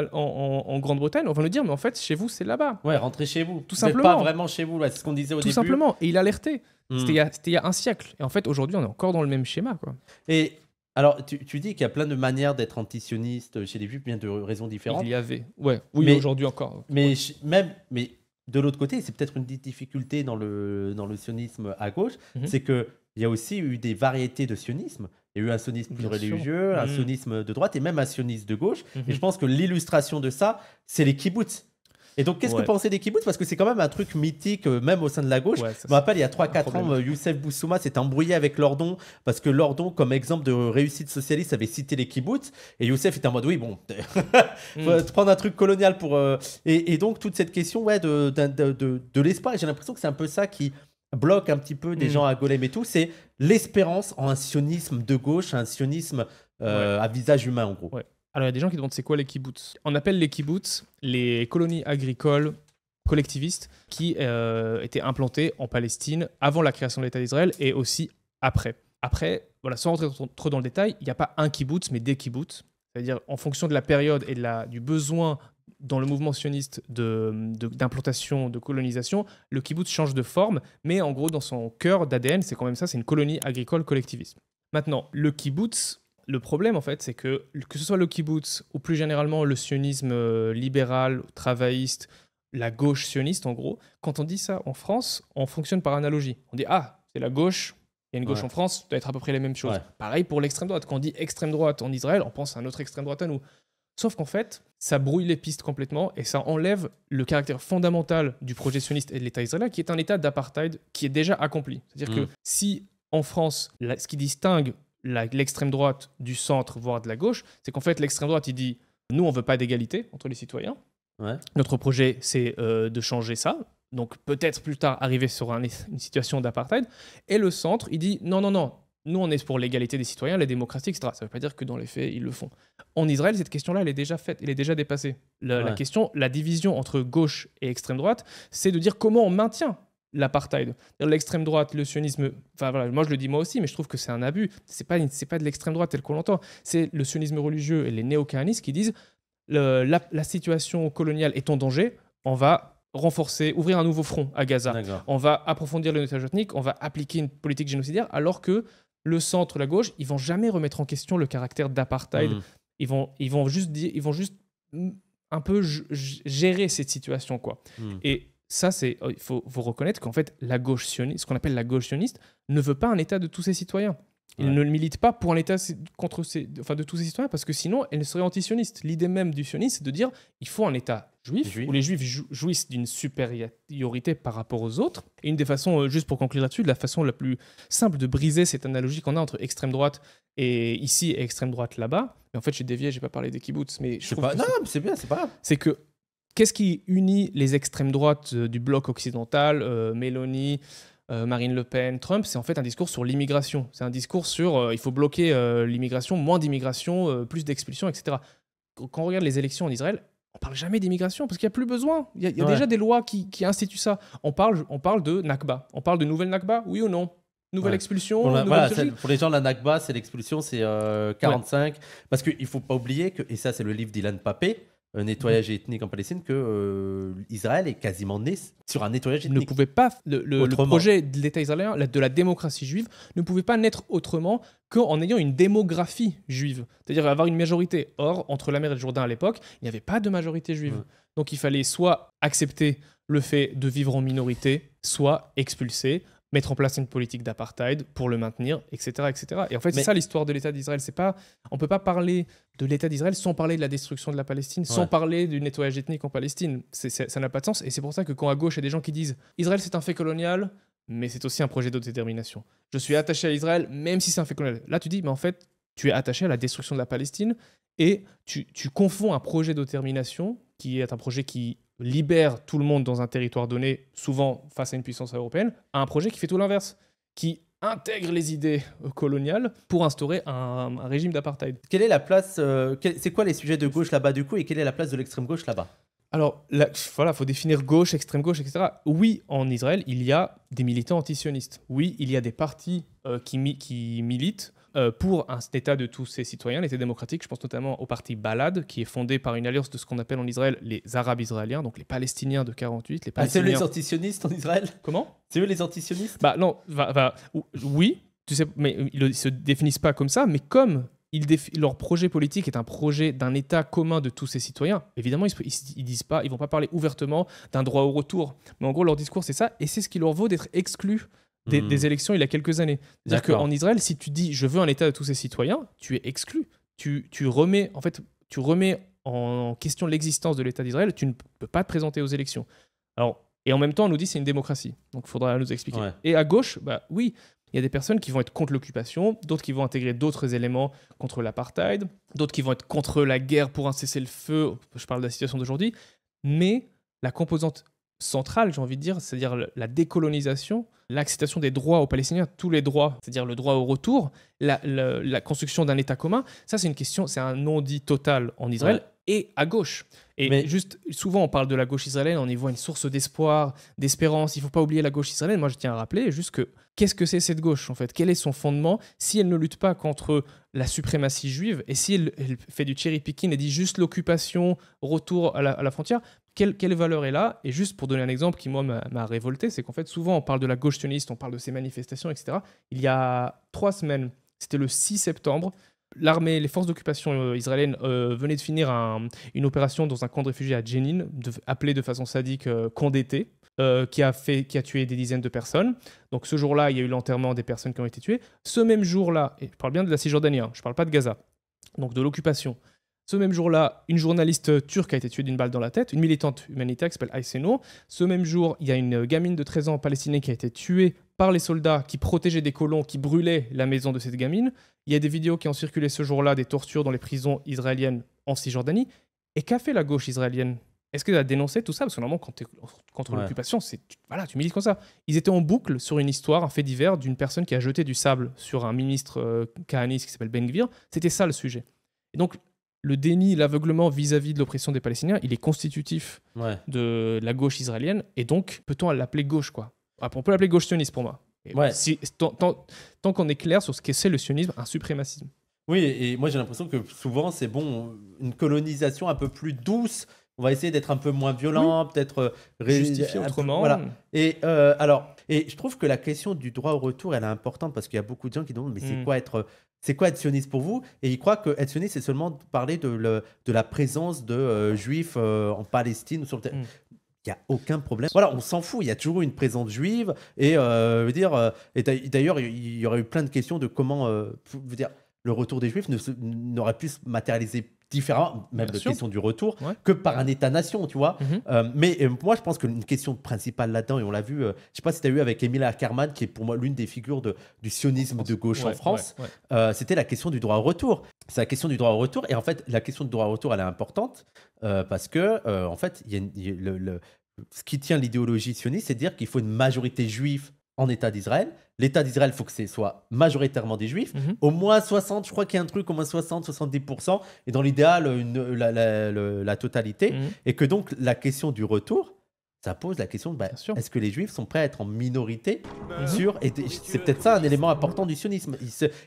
Grande-Bretagne On va nous dire, mais en fait, chez vous, c'est là-bas. Ouais, rentrez chez vous. Tout simplement. Pas vraiment chez vous, c'est ce qu'on disait au début. Tout simplement. Et il alertait. Hmm. C'était il, y a un siècle. Et en fait, aujourd'hui, on est encore dans le même schéma. Et alors, tu, dis qu'il y a plein de manières d'être antisioniste chez les juifs, bien de raisons différentes. Il y avait, ouais. Oui, aujourd'hui encore. Mais même. Mais... De l'autre côté, c'est peut-être une difficulté dans le, dans le sionisme à gauche, mhm. c'est que y a aussi eu des variétés de sionisme. Il y a eu un sionisme plus religieux, un mm. sionisme de droite et même un sionisme de gauche. Et mhm. je pense que l'illustration de ça, c'est les kibbutz. Et donc, qu'est-ce que vous pensez des kibbutz Parce que c'est quand même un truc mythique, euh, même au sein de la gauche. je me rappelle, il y a 3-4 ans, euh, Youssef Boussouma s'est embrouillé avec Lordon, parce que Lordon, comme exemple de réussite socialiste, avait cité les kibbutz. Et Youssef était en mode, oui, bon, mm. prendre un truc colonial pour. Euh, et, donc, toute cette question ouais, de, de, de, de l'espoir, j'ai l'impression que c'est un peu ça qui bloque un petit peu des mm. gens à Golem et tout, c'est l'espérance en un sionisme de gauche, un sionisme euh, à visage humain en gros. Alors il y a des gens qui demandent c'est quoi les kibbutz On appelle les kibbutz les colonies agricoles collectivistes qui euh, étaient implantées en Palestine avant la création de l'État d'Israël et aussi après. Après, voilà, sans rentrer trop dans le détail, il n'y a pas un kibbutz mais des kibbutz. C'est-à-dire en fonction de la période et de la, du besoin dans le mouvement sioniste d'implantation, de, d'implantation de, colonisation, le kibbutz change de forme, mais en gros, dans son cœur d'ADN, c'est quand même ça, c'est une colonie agricole collectiviste. Maintenant, le kibbutz, le problème, en fait, c'est que que ce soit le kibbutz ou plus généralement le sionisme euh, libéral, travailliste, la gauche sioniste, en gros, quand on dit ça en France, on fonctionne par analogie. On dit, ah, c'est la gauche, il y a une gauche en France, ça doit être à peu près les mêmes choses. Pareil pour l'extrême droite. Quand on dit extrême droite en Israël, on pense à un autre extrême droite à nous. Sauf qu'en fait, ça brouille les pistes complètement et ça enlève le caractère fondamental du projet et de l'État israélien, qui est un État d'apartheid qui est déjà accompli. C'est-à-dire que mm. si en France, ce qui distingue l'extrême droite du centre, voire de la gauche, c'est qu'en fait, l'extrême droite, il dit nous, on ne veut pas d'égalité entre les citoyens. Notre projet, c'est euh, de changer ça. Donc peut-être plus tard arriver sur une situation d'apartheid. Et le centre, il dit non, non, non, nous, on est pour l'égalité des citoyens, la démocratie, etc. Ça ne veut pas dire que dans les faits, ils le font. En Israël, cette question-là, elle est déjà faite, elle est déjà dépassée. La, question, la division entre gauche et extrême droite, c'est de dire comment on maintient l'apartheid. L'extrême droite, le sionisme, enfin voilà, moi je le dis moi aussi, mais je trouve que c'est un abus. C'est pas, pas de l'extrême droite telle qu'on l'entend. C'est le sionisme religieux et les néo-cananistes qui disent la, situation coloniale est en danger, on va renforcer, ouvrir un nouveau front à Gaza. On va approfondir le nettoyage ethnique, on va appliquer une politique génocidaire, alors que le centre, la gauche, ils vont jamais remettre en question le caractère d'apartheid. Hmm. Ils, vont, ils, vont juste ils vont juste un peu gérer cette situation. quoi. Hmm. Et ça, c'est oh, il faut, faut reconnaître qu'en fait, la gauche sioniste, ce qu'on appelle la gauche sioniste, ne veut pas un État de tous ses citoyens. Il ne milite pas pour un État contre enfin, de tous ces citoyens, parce que sinon, elle serait antisioniste. L'idée même du sionisme, c'est de dire il faut un État juif, où les juifs jouissent d'une supériorité par rapport aux autres. Et une des façons, euh, juste pour conclure là-dessus, la façon la plus simple de briser cette analogie qu'on a entre extrême droite et ici et extrême droite là-bas. en fait, j'ai dévié, j'ai pas parlé des kibbutz, mais je, trouve pas. Non, c'est bien, c'est pas C'est que qu'est-ce qui unit les extrêmes droites euh, du bloc occidental, euh, Mélanie euh, Marine Le Pen, Trump, c'est en fait un discours sur l'immigration. C'est un discours sur euh, il faut bloquer euh, l'immigration, moins d'immigration, plus d'expulsion, etc. Quand on regarde les élections en Israël, on parle jamais d'immigration parce qu'il n'y a plus besoin. Il y a, déjà des lois qui, instituent ça. On parle, on parle de Nakba. On parle de nouvelle Nakba, oui ou non Nouvelle expulsion pour, les gens, la Nakba, c'est l'expulsion, c'est 45. Parce qu'il ne faut pas oublier que, et ça c'est le livre d'Ilan Papé, un nettoyage ethnique en Palestine que euh, Israël est quasiment né sur un nettoyage ethnique. Ne pouvait pas le, projet de l'État israélien, de la démocratie juive, ne pouvait pas naître autrement qu'en ayant une démographie juive, c'est-à-dire avoir une majorité. Or, entre la mer et le Jourdain à l'époque, il n'y avait pas de majorité juive. Donc il fallait soit accepter le fait de vivre en minorité, soit expulser mettre en place une politique d'apartheid pour le maintenir, etc. etc. Et en fait, c'est ça l'histoire de l'État d'Israël. C'est pas, on ne peut pas parler de l'État d'Israël sans parler de la destruction de la Palestine, sans parler du nettoyage ethnique en Palestine. ça n'a pas de sens. Et c'est pour ça que quand à gauche, il y a des gens qui disent Israël, c'est un fait colonial, mais c'est aussi un projet d'autodétermination. Je suis attaché à Israël, même si c'est un fait colonial. Là, tu dis, mais en fait, tu es attaché à la destruction de la Palestine et tu, tu confonds un projet d'autodétermination, qui est un projet qui libère tout le monde dans un territoire donné, souvent face à une puissance européenne, à un projet qui fait tout l'inverse, qui intègre les idées coloniales pour instaurer un, régime d'apartheid. Quelle est la place euh, C'est quoi les sujets de gauche là-bas du coup et quelle est la place de l'extrême gauche là-bas alors, il voilà, faut définir gauche, extrême gauche, etc. Oui, en Israël, il y a des militants antisionistes. Oui, il y a des partis euh, qui militent euh, pour un état de tous ses citoyens, l'état démocratique. Je pense notamment au parti Balad, qui est fondé par une alliance de ce qu'on appelle en Israël les Arabes israéliens, donc les Palestiniens de 48. Ah, les Palestiniens... les antisionistes en Israël Comment C'est eux les antisionistes Bah non, va, oui, tu sais, mais ils ne se définissent pas comme ça, mais comme ils leur projet politique est un projet d'un État commun de tous ses citoyens. Évidemment, ils, ils, disent pas, ils vont pas parler ouvertement d'un droit au retour, mais en gros leur discours c'est ça, et c'est ce qui leur vaut d'être exclus Hmm. des, élections il y a quelques années. C'est-à-dire qu'en Israël, si tu dis je veux un État de tous ses citoyens, tu es exclu. Tu, remets, en fait, tu remets en question l'existence de l'État d'Israël, tu ne peux pas te présenter aux élections. Alors, et en même temps, on nous dit c'est une démocratie. Donc, il faudra nous expliquer. Et à gauche, bah oui, il y a des personnes qui vont être contre l'occupation, d'autres qui vont intégrer d'autres éléments contre l'apartheid, d'autres qui vont être contre la guerre pour un cessez-le-feu. Je parle de la situation d'aujourd'hui. Mais la composante centrale, j'ai envie de dire, c'est-à-dire la décolonisation, l'acceptation des droits aux Palestiniens, tous les droits, c'est-à-dire le droit au retour, la, construction d'un État commun, ça c'est une question, c'est un non-dit total en Israël et à gauche. Et Mais... juste, souvent on parle de la gauche israélienne, on y voit une source d'espoir, d'espérance, il ne faut pas oublier la gauche israélienne, moi je tiens à rappeler juste que qu'est-ce que c'est cette gauche en fait Quel est son fondement si elle ne lutte pas contre la suprématie juive et si elle, fait du cherry picking et dit juste l'occupation, retour à la frontière quelle, valeur est là Et juste pour donner un exemple qui, moi, m'a révolté, c'est qu'en fait, souvent, on parle de la gauche sioniste, on parle de ces manifestations, etc. Il y a trois semaines, c'était le 6 septembre, l'armée, les forces d'occupation euh, israéliennes euh, venaient de finir une opération dans un camp de réfugiés à Jenin, de, de façon sadique euh, condété qui, a fait, qui a tué des dizaines de personnes. Donc ce jour-là, il y a eu l'enterrement des personnes qui ont été tuées. Ce même jour-là, et je parle bien de la Cisjordanie, hein, je ne parle pas de Gaza, donc de l'occupation, ce même jour-là, une journaliste euh, turque a été tuée d'une balle dans la tête, une militante humanitaire qui s'appelle Aysenur. Ce même jour, il y a une euh, gamine de 13 ans palestinienne qui a été tuée par les soldats qui protégeaient des colons qui brûlaient la maison de cette gamine. Il y a des vidéos qui ont circulé ce jour-là des tortures dans les prisons israéliennes en Cisjordanie. Et qu'a fait la gauche israélienne Est-ce qu'elle a dénoncé tout ça Parce que normalement, quand tu es contre l'occupation, voilà, tu milites comme ça. Ils étaient en boucle sur une histoire, un fait divers d'une personne qui a jeté du sable sur un ministre euh, qui s'appelle Ben Gvir. C'était ça le sujet. donc le déni, l'aveuglement vis-à-vis de l'oppression des Palestiniens, il est constitutif de la gauche israélienne. Et donc, peut-on l'appeler gauche, quoi ah, On peut l'appeler gauche sioniste pour moi. tant, qu'on est clair sur ce qu'est le sionisme, un suprémacisme. Oui, et moi j'ai l'impression que souvent c'est bon, une colonisation un peu plus douce. On va essayer d'être un peu moins violent, peut-être euh, justifier autrement. Et euh, alors, et je trouve que la question du droit au retour, elle est importante parce qu'il y a beaucoup de gens qui demandent mais c'est hmm. quoi être c'est quoi être sioniste pour vous Et il croit que être sioniste, c'est seulement parler de, la présence de euh, juifs euh, en Palestine ou sur mm. Il n'y a aucun problème. Voilà, on s'en fout. Il y a toujours une présence juive. Et euh, dire, et d'ailleurs, il y aurait eu plein de questions de comment, dire, le retour des Juifs n'aurait pu se matérialiser différemment, même la question du retour, que par un État-nation, tu vois. Mhm. Euh, mais euh, moi, je pense qu'une question principale là-dedans, et on l'a vu, je euh, je sais pas si tu as eu avec Émile Ackerman, qui est pour moi l'une des figures du sionisme de gauche en France, c'était la question du droit au retour. C'est la question du droit au retour, et en fait, la question du droit au retour, elle est importante, parce que, en fait, ce qui tient l'idéologie sioniste, c'est dire qu'il faut une majorité juive en État d'Israël. L'État d'Israël, il faut que ce soit majoritairement des juifs. Mhm. Au moins 60, je crois qu'il y a un truc, au moins 60, 70%, et dans l'idéal, la, la, totalité. Mhm. Et que donc, la question du retour, ça pose la question bah, est-ce que les juifs sont prêts à être en minorité mhm. Et c'est peut-être ça un élément important du sionisme.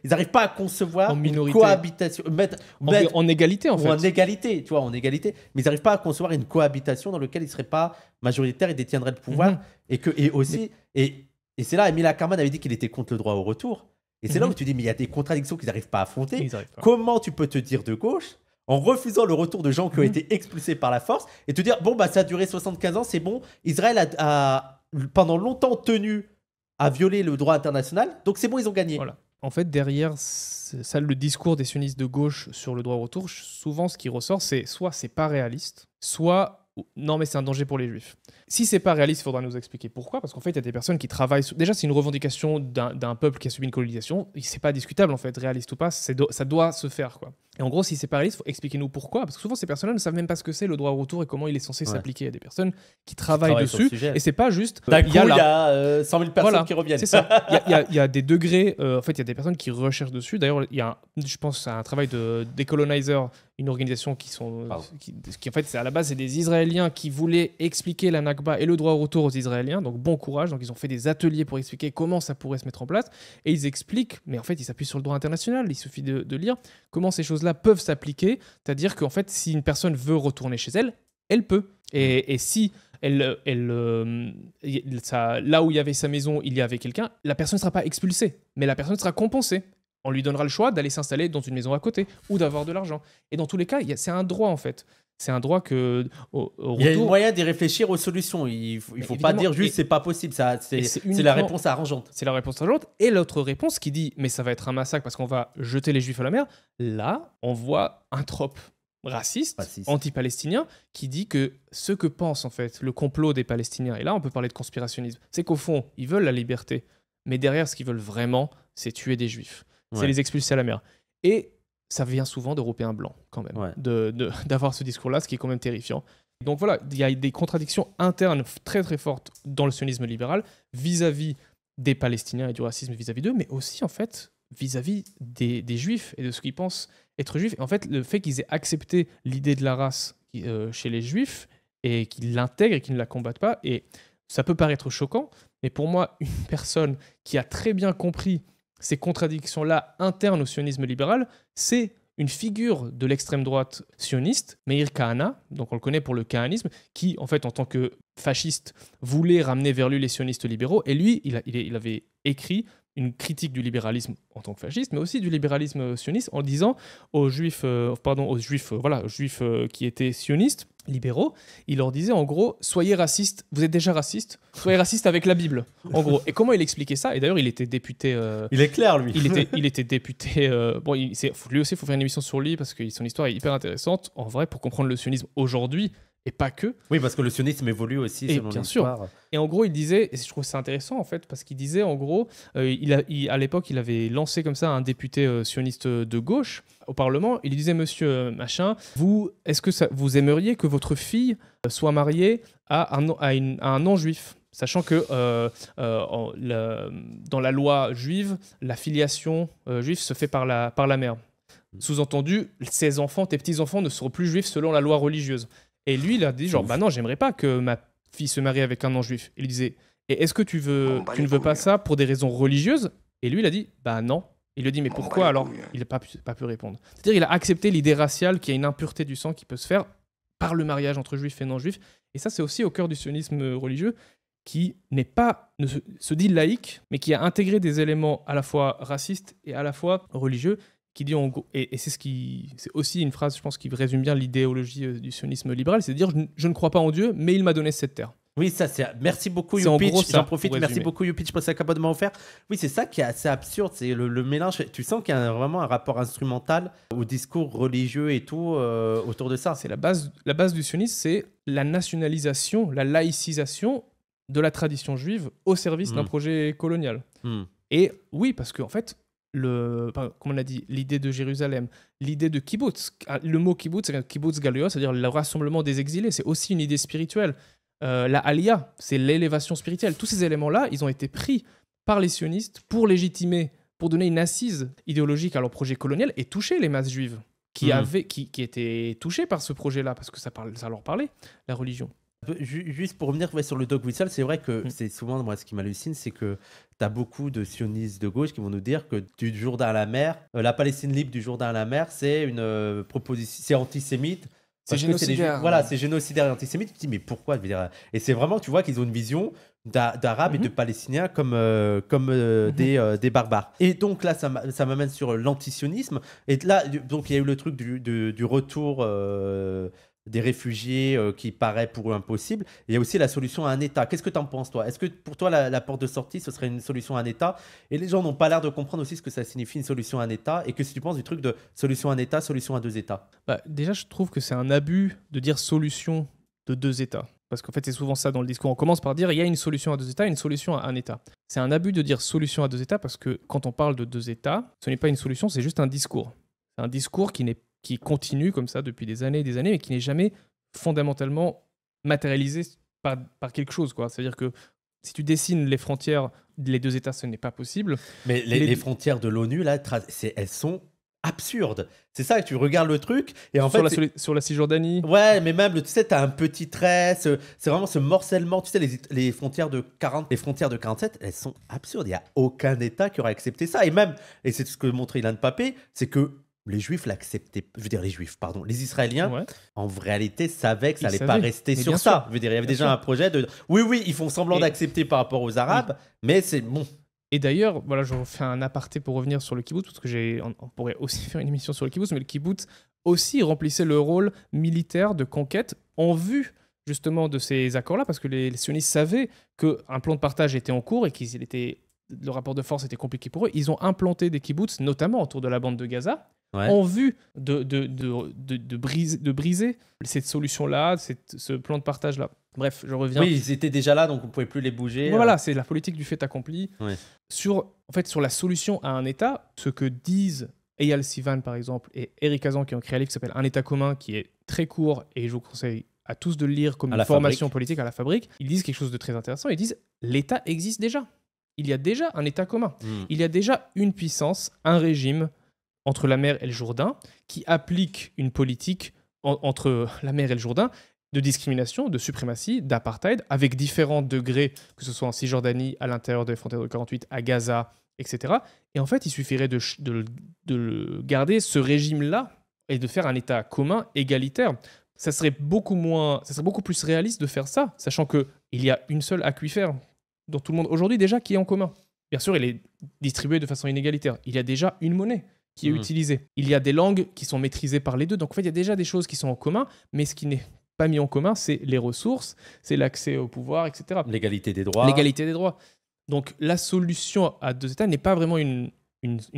Ils n'arrivent pas à concevoir une cohabitation. en, égalité, en fait. en égalité, tu vois, en égalité. Mais ils n'arrivent pas à concevoir une cohabitation dans laquelle ils ne seraient pas majoritaires et détiendraient le pouvoir. Et, que, et aussi. Et, et c'est là, Emile Ackerman avait dit qu'il était contre le droit au retour. Et c'est là où mhm. tu dis, mais il y a des contradictions qu'ils n'arrivent pas à affronter. Comment tu peux te dire de gauche en refusant le retour de gens qui ont mhm. été expulsés par la force et te dire, bon, bah, ça a duré 75 ans, c'est bon. Israël a, pendant longtemps tenu à violer le droit international, donc c'est bon, ils ont gagné. En fait, derrière ça, le discours des sionistes de gauche sur le droit au retour, souvent ce qui ressort, c'est soit c'est pas réaliste, soit non mais c'est un danger pour les juifs. Si c'est pas réaliste, il faudra nous expliquer pourquoi, parce qu'en fait il y a des personnes qui travaillent. Déjà c'est une revendication d'un peuple qui a subi une colonisation, c'est pas discutable en fait, réaliste ou pas, ça doit se faire quoi. Et en gros, si c'est pas il faut expliquez-nous pourquoi, parce que souvent ces personnes-là ne savent même pas ce que c'est le droit au retour et comment il est censé s'appliquer à des personnes qui travaillent, dessus. Et c'est pas juste. Euh, il y a, 100 000 euh, personnes qui reviennent. C'est ça. Il y, a des degrés. Euh, en fait, il y a des personnes qui recherchent dessus. D'ailleurs, il y a, je pense, à un travail de décolonizer, une organisation qui sont, qui, en fait, c'est à la base, c'est des Israéliens qui voulaient expliquer la Nakba et le droit au retour aux Israéliens. Donc bon courage. Donc ils ont fait des ateliers pour expliquer comment ça pourrait se mettre en place. Et ils expliquent, mais en fait, ils s'appuient sur le droit international. Il suffit de lire comment ces choses-là peuvent s'appliquer, c'est-à-dire qu'en fait, si une personne veut retourner chez elle, elle peut. Et, si elle, elle, euh, ça, là où il y avait sa maison, il y avait quelqu'un, la personne ne sera pas expulsée, mais la personne sera compensée. On lui donnera le choix d'aller s'installer dans une maison à côté ou d'avoir de l'argent. Et dans tous les cas, c'est un droit en fait c'est un droit que. il y a une moyen d'y réfléchir aux solutions. Il ne bah, faut, pas dire juste c'est pas possible. c'est, la réponse arrangeante. C'est la réponse arrangeante. Et l'autre réponse qui dit mais ça va être un massacre parce qu'on va jeter les juifs à la mer. Là, on voit un trope raciste, anti-palestinien, qui dit que ce que pense en fait le complot des Palestiniens, et là on peut parler de conspirationnisme, c'est qu'au fond, ils veulent la liberté. Mais derrière, ce qu'ils veulent vraiment, c'est tuer des juifs. C'est les expulser à la mer. Et ça vient souvent d'Européens blancs, quand même, de d'avoir ce discours-là, ce qui est quand même terrifiant. Donc voilà, il y a des contradictions internes très très fortes dans le sionisme libéral vis-à-vis des Palestiniens et du racisme vis-à-vis d'eux, mais aussi en fait vis-à-vis des, des, Juifs et de ce qu'ils pensent être juifs. en fait, le fait qu'ils aient accepté l'idée de la race euh, chez les Juifs et qu'ils l'intègrent et qu'ils ne la combattent pas, et ça peut paraître choquant, mais pour moi, une personne qui a très bien compris ces contradictions-là internes au sionisme libéral, c'est une figure de l'extrême droite sioniste, Meir Kahana, donc on le connaît pour le kahanisme, qui en fait en tant que fasciste voulait ramener vers lui les sionistes libéraux, et lui il, il avait écrit une critique du libéralisme en tant que fasciste, mais aussi du libéralisme sioniste en disant aux juifs, euh, pardon, aux juifs, euh, voilà, juifs euh, qui étaient sionistes, libéraux, il leur disait en gros, soyez racistes, vous êtes déjà racistes, soyez racistes avec la Bible, en gros. Et comment il expliquait ça Et d'ailleurs, il était député. il est clair, lui. il était, député. bon, lui aussi, il faut faire une émission sur lui parce que son histoire est hyper intéressante. En vrai, pour comprendre le sionisme aujourd'hui, et pas que. Oui, parce que le sionisme évolue aussi et bien sûr. Et en gros, il disait, et je trouve c'est intéressant en fait, parce qu'il disait en gros, euh, il a, à l'époque, il avait lancé comme ça un député euh, sioniste de gauche au Parlement. Il disait, Monsieur euh, machin, vous, est-ce que ça, vous aimeriez que votre fille soit mariée à un, à, un non-juif Sachant que dans la loi juive, la filiation juive se fait par la, par la mère. Hmm. Sous-entendu, ses enfants, tes petits-enfants ne seront plus juifs selon la loi religieuse. Et lui, il a dit genre, bah non, j'aimerais pas que ma fille se marie avec un non-juif. Il disait, et est-ce que tu, veux, bah, tu ne veux pas ça pour des raisons religieuses Et lui, il a dit, bah non. Il lui dit, mais pourquoi bah, alors Il n'a pas, pu, répondre. C'est-à-dire, il a accepté l'idée raciale qu'il y a une impureté du sang qui peut se faire par le mariage entre juifs et non-juifs. Et ça, c'est aussi au cœur du sionisme religieux qui n'est pas ne se, se, dit laïque, mais qui a intégré des éléments à la fois racistes et à la fois religieux qui dit en et, c'est ce qui, c'est aussi une phrase, je pense, qui résume bien l'idéologie euh, du sionisme libéral, c'est de dire je, ne crois pas en Dieu, mais il m'a donné cette terre. Oui, ça c'est. Merci beaucoup Youpitch. J'en profite. Merci beaucoup Youpitch pour cet offert. Oui, c'est ça qui est assez absurde, c'est le, mélange. Tu sens qu'il y a vraiment un rapport instrumental au discours religieux et tout euh, autour de ça. C'est la base. La base du sionisme, c'est la nationalisation, la laïcisation de la tradition juive au service d'un hmm. projet colonial. Hmm. Et oui, parce qu'en en fait, le, comme on a dit, l'idée de Jérusalem, l'idée de kibbutz. Ah, le mot kibbutz, c'est kibbutz galio, c'est-à-dire le rassemblement des exilés. C'est aussi une idée spirituelle. Euh, la alia, c'est l'élévation spirituelle. Tous ces éléments-là, ils ont été pris par les sionistes pour légitimer, pour donner une assise idéologique à leur projet colonial et toucher les masses juives qui, mhm. avaient, qui, étaient touchées par ce projet-là, parce que ça, parle, ça leur parlait, la religion. Juste pour revenir sur le dog whistle, c'est vrai que mm. c'est souvent moi ce qui m'hallucine, c'est que tu as beaucoup de sionistes de gauche qui vont nous dire que du Jourdain à la mer, euh, la Palestine libre du Jourdain à la mer, c'est une euh, proposition, c'est antisémite. C'est génocidaire. voilà, c'est génocidaire et antisémite. Tu te dis, mais pourquoi dire, euh, Et c'est vraiment, tu vois, qu'ils ont une vision d'Arabes et de mm-hmm. Palestiniens comme, comme mm-hmm. des, barbares. Et donc là, ça m'amène sur l'antisionisme. Et là, donc il y a eu le truc du retour des réfugiés euh, qui paraît pour eux impossible. il y a aussi la solution à un État. Qu'est-ce que tu en penses, toi Est-ce que pour toi, la, porte de sortie, ce serait une solution à un État Et les gens n'ont pas l'air de comprendre aussi ce que ça signifie une solution à un État et que si tu penses du truc de solution à un État, solution à deux États. Bah, déjà, je trouve que c'est un abus de dire solution de deux États. Parce qu'en fait, c'est souvent ça dans le discours. On commence par dire il y a une solution à deux États, une solution à un État. C'est un abus de dire solution à deux États parce que quand on parle de deux États, ce n'est pas une solution, c'est juste un discours. C'est un discours qui n'est qui continue comme ça depuis des années et des années, mais qui n'est jamais fondamentalement matérialisé par, quelque chose. C'est-à-dire que si tu dessines les frontières des deux États, ce n'est pas possible. Mais les, frontières de l'ONU, là, elles sont absurdes. C'est ça, tu regardes le truc et en sur fait la, sur, la Cisjordanie. Ouais, mais même tu sais, t'as un petit trait. C'est vraiment ce morcellement. Tu sais, les, frontières de 40, les frontières de 47, elles sont absurdes. Il y a aucun État qui aurait accepté ça. Et même, et c'est ce que montrait Ilan Papé, c'est que les Juifs l'acceptaient. Je veux dire, les Juifs, pardon. Les Israéliens, en réalité, savaient que ça n'allait pas rester sur ça. dire, il y avait déjà un projet de. Oui, oui, ils font semblant d'accepter par rapport aux Arabes, mais c'est bon. Et d'ailleurs, voilà, je fais un aparté pour revenir sur le kibbutz, parce que j'ai, on pourrait aussi faire une émission sur le kibbutz, mais le kibbutz aussi remplissait le rôle militaire de conquête en vue justement de ces accords-là, parce que les, sionistes savaient qu'un plan de partage était en cours et qu'ils étaient le rapport de force était compliqué pour eux. Ils ont implanté des kibbutz, notamment autour de la bande de Gaza, en vue de, de, de, de, briser, cette solution-là, ce plan de partage-là. Bref, je reviens. Oui, ils étaient déjà là, donc on ne pouvait plus les bouger. Voilà, euh. c'est la politique du fait accompli. Sur, en fait, sur la solution à un État, ce que disent Eyal Sivan, par exemple, et Eric Azan, qui ont créé un livre qui s'appelle Un État commun, qui est très court, et je vous conseille à tous de le lire comme une formation politique à la fabrique, ils disent quelque chose de très intéressant. Ils disent l'État existe déjà il y a déjà un État commun. Hmm. Il y a déjà une puissance, un régime entre la mer et le Jourdain qui applique une politique entre la mer et le Jourdain de discrimination, de suprématie, d'apartheid, avec différents degrés, que ce soit en Cisjordanie, à l'intérieur des frontières de 48, à Gaza, etc. Et en fait, il suffirait de, garder ce régime-là et de faire un État commun, égalitaire. Ça serait beaucoup moins, ça serait beaucoup plus réaliste de faire ça, sachant que il y a une seule aquifère dans tout le monde aujourd'hui déjà qui est en commun. Bien sûr, il est distribué de façon inégalitaire. Il y a déjà une monnaie qui est hmm. utilisée. Il y a des langues qui sont maîtrisées par les deux. Donc en fait, il y a déjà des choses qui sont en commun, mais ce qui n'est pas mis en commun, c'est les ressources, c'est l'accès au pouvoir, etc. L'égalité des droits. L'égalité des droits. Donc la solution à deux États n'est pas vraiment une,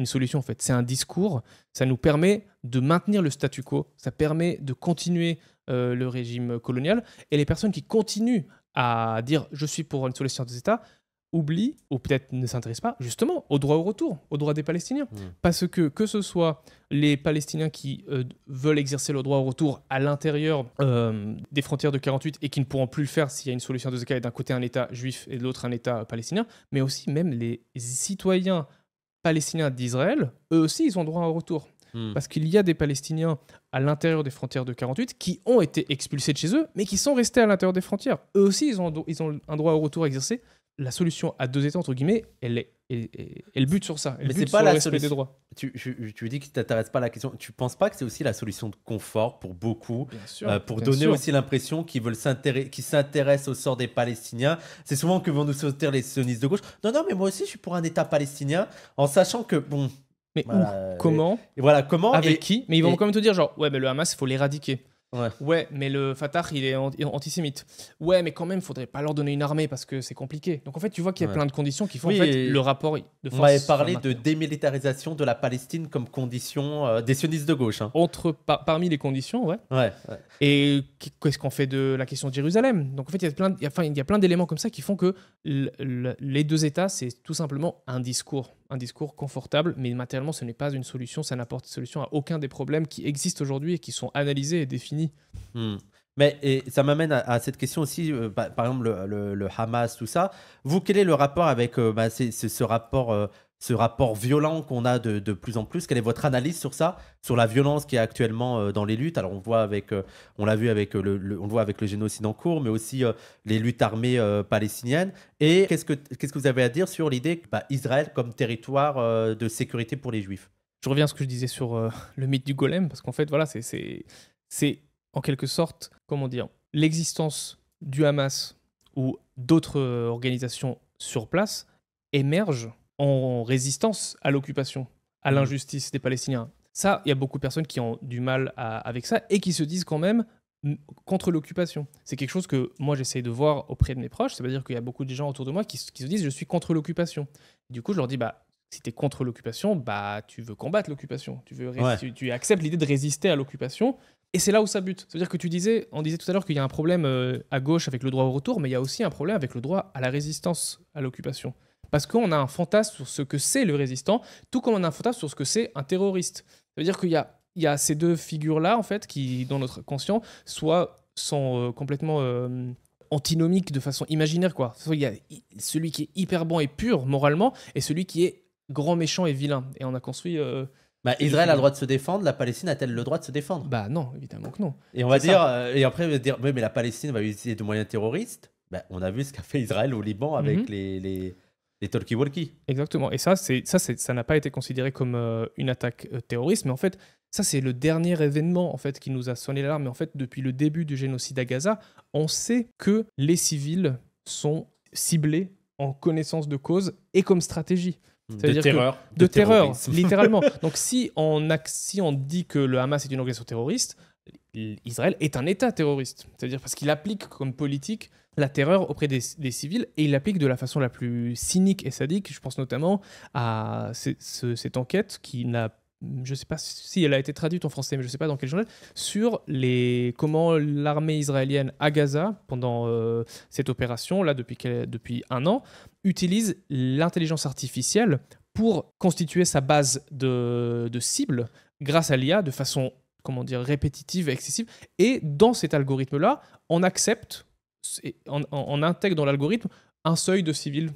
solution en fait. C'est un discours, ça nous permet de maintenir le statu quo, ça permet de continuer euh, le régime colonial. Et les personnes qui continuent à dire je suis pour une solution des États, oublie, ou peut-être ne s'intéresse pas, justement, au droit au retour, au droit des Palestiniens. Hmm. Parce que, que ce soit les Palestiniens qui euh, veulent exercer le droit au retour à l'intérieur euh, des frontières de 48 et qui ne pourront plus le faire s'il y a une solution des États, d'un côté un État juif et de l'autre un État palestinien, mais aussi même les citoyens palestiniens d'Israël, eux aussi, ils ont droit au retour. Hmm. Parce qu'il y a des Palestiniens à l'intérieur des frontières de 48 qui ont été expulsés de chez eux, mais qui sont restés à l'intérieur des frontières. Eux aussi, ils ont, ils ont un droit au retour exercé. La solution à deux États, entre guillemets, elle est le but sur ça. mais c'est pas la solution des droits. Tu, tu, dis que tu t'intéresses pas à la question. Tu penses pas que c'est aussi la solution de confort pour beaucoup, sûr, euh, pour donner aussi l'impression qu'ils veulent s'intéresser, qu'ils s'intéressent au sort des Palestiniens. C'est souvent que vont nous sauter les sionistes de gauche. Non, non, mais moi aussi je suis pour un État palestinien, en sachant que bon, mais Comment et, voilà, comment Avec qui Mais ils vont quand même te dire genre, ouais, mais le Hamas, il faut l'éradiquer. Ouais. mais le Fatah, il est antisémite. Ouais, mais quand même, faudrait pas leur donner une armée parce que c'est compliqué. Donc en fait, tu vois qu'il y a plein de conditions qui font en fait, le rapport de force. On avait parlé de démilitarisation de la Palestine comme condition euh, des sionistes de gauche. Hein. Entre, parmi les conditions, ouais. ouais Et qu'est-ce qu'on fait de la question de Jérusalem Donc en fait, il y a plein, y a plein d'éléments comme ça qui font que les deux États, c'est tout simplement un discours un discours confortable, mais matériellement, ce n'est pas une solution, ça n'apporte solution à aucun des problèmes qui existent aujourd'hui et qui sont analysés et définis. Hmm. Mais ça m'amène à, cette question aussi, euh, par exemple, le, Hamas, tout ça. Vous, quel est le rapport avec euh, bah, ce rapport euh, ce rapport violent qu'on a de, plus en plus. Quelle est votre analyse sur ça, sur la violence qui est actuellement euh, dans les luttes Alors on voit avec, euh, on l'a vu avec euh, le, le, voit avec le génocide en cours, mais aussi les luttes armées palestiniennes. Et qu'est-ce que qu'est-ce que vous avez à dire sur l'idée qu'Israël bah, comme territoire de sécurité pour les Juifs Je reviens à ce que je disais sur le mythe du golem, parce qu'en fait voilà, c'est c'est en quelque sorte comment dire l'existence du Hamas ou d'autres organisations sur place émergent, en résistance à l'occupation, à mm. l'injustice des Palestiniens. Ça, il y a beaucoup de personnes qui ont du mal avec ça et qui se disent quand même mm, contre l'occupation. C'est quelque chose que moi j'essaye de voir auprès de mes proches, c'est-à-dire qu'il y a beaucoup de gens autour de moi qui, se disent je suis contre l'occupation. Du coup, je leur dis bah si tu es contre l'occupation, bah tu veux combattre l'occupation, tu veux tu, acceptes l'idée de résister à l'occupation et c'est là où ça bute. C'est-à-dire que tu disais, on disait tout à l'heure qu'il y a un problème euh, à gauche avec le droit au retour, mais il y a aussi un problème avec le droit à la résistance à l'occupation. Parce qu'on a un fantasme sur ce que c'est le résistant, tout comme on a un fantasme sur ce que c'est un terroriste. Ça veut dire qu'il y a, il y a ces deux figures-là, en fait, qui, dans notre conscient, soit sont euh, complètement euh, antinomiques de façon imaginaire, quoi. Il y a celui qui est hyper bon et pur moralement, et celui qui est grand méchant et vilain. Et on a construit... Euh, bah, Israël a le droit de se défendre, la Palestine a-t-elle le droit de se défendre Bah non, évidemment que non. Et on va dire, et après on va dire, oui, mais la Palestine va utiliser des moyens terroristes. Bah, on a vu ce qu'a fait Israël au Liban avec mhm. les, les, les talkie-walkie. Exactement. Et ça, ça, ça n'a pas été considéré comme euh, une attaque euh, terroriste, mais en fait, ça, c'est le dernier événement en fait qui nous a sonné l'alarme. Mais en fait, depuis le début du génocide à Gaza, on sait que les civils sont ciblés en connaissance de cause et comme stratégie. De terreur. De, terreur, littéralement. Donc si si on dit que le Hamas est une organisation terroriste, Israël est un État terroriste. C'est-à-dire parce qu'il applique comme politique la terreur auprès des, civils et il l'applique de la façon la plus cynique et sadique. Je pense notamment à cette enquête qui n'a je ne sais pas si elle a été traduite en français, mais je ne sais pas dans quel journal, sur les, comment l'armée israélienne à Gaza, pendant euh, cette opération, là depuis, depuis un an, utilise l'intelligence artificielle pour constituer sa base de, de cible grâce à l'IA de façon comment dire, répétitive, et excessive. Et dans cet algorithme-là, on accepte on, intègre dans l'algorithme un seuil de civils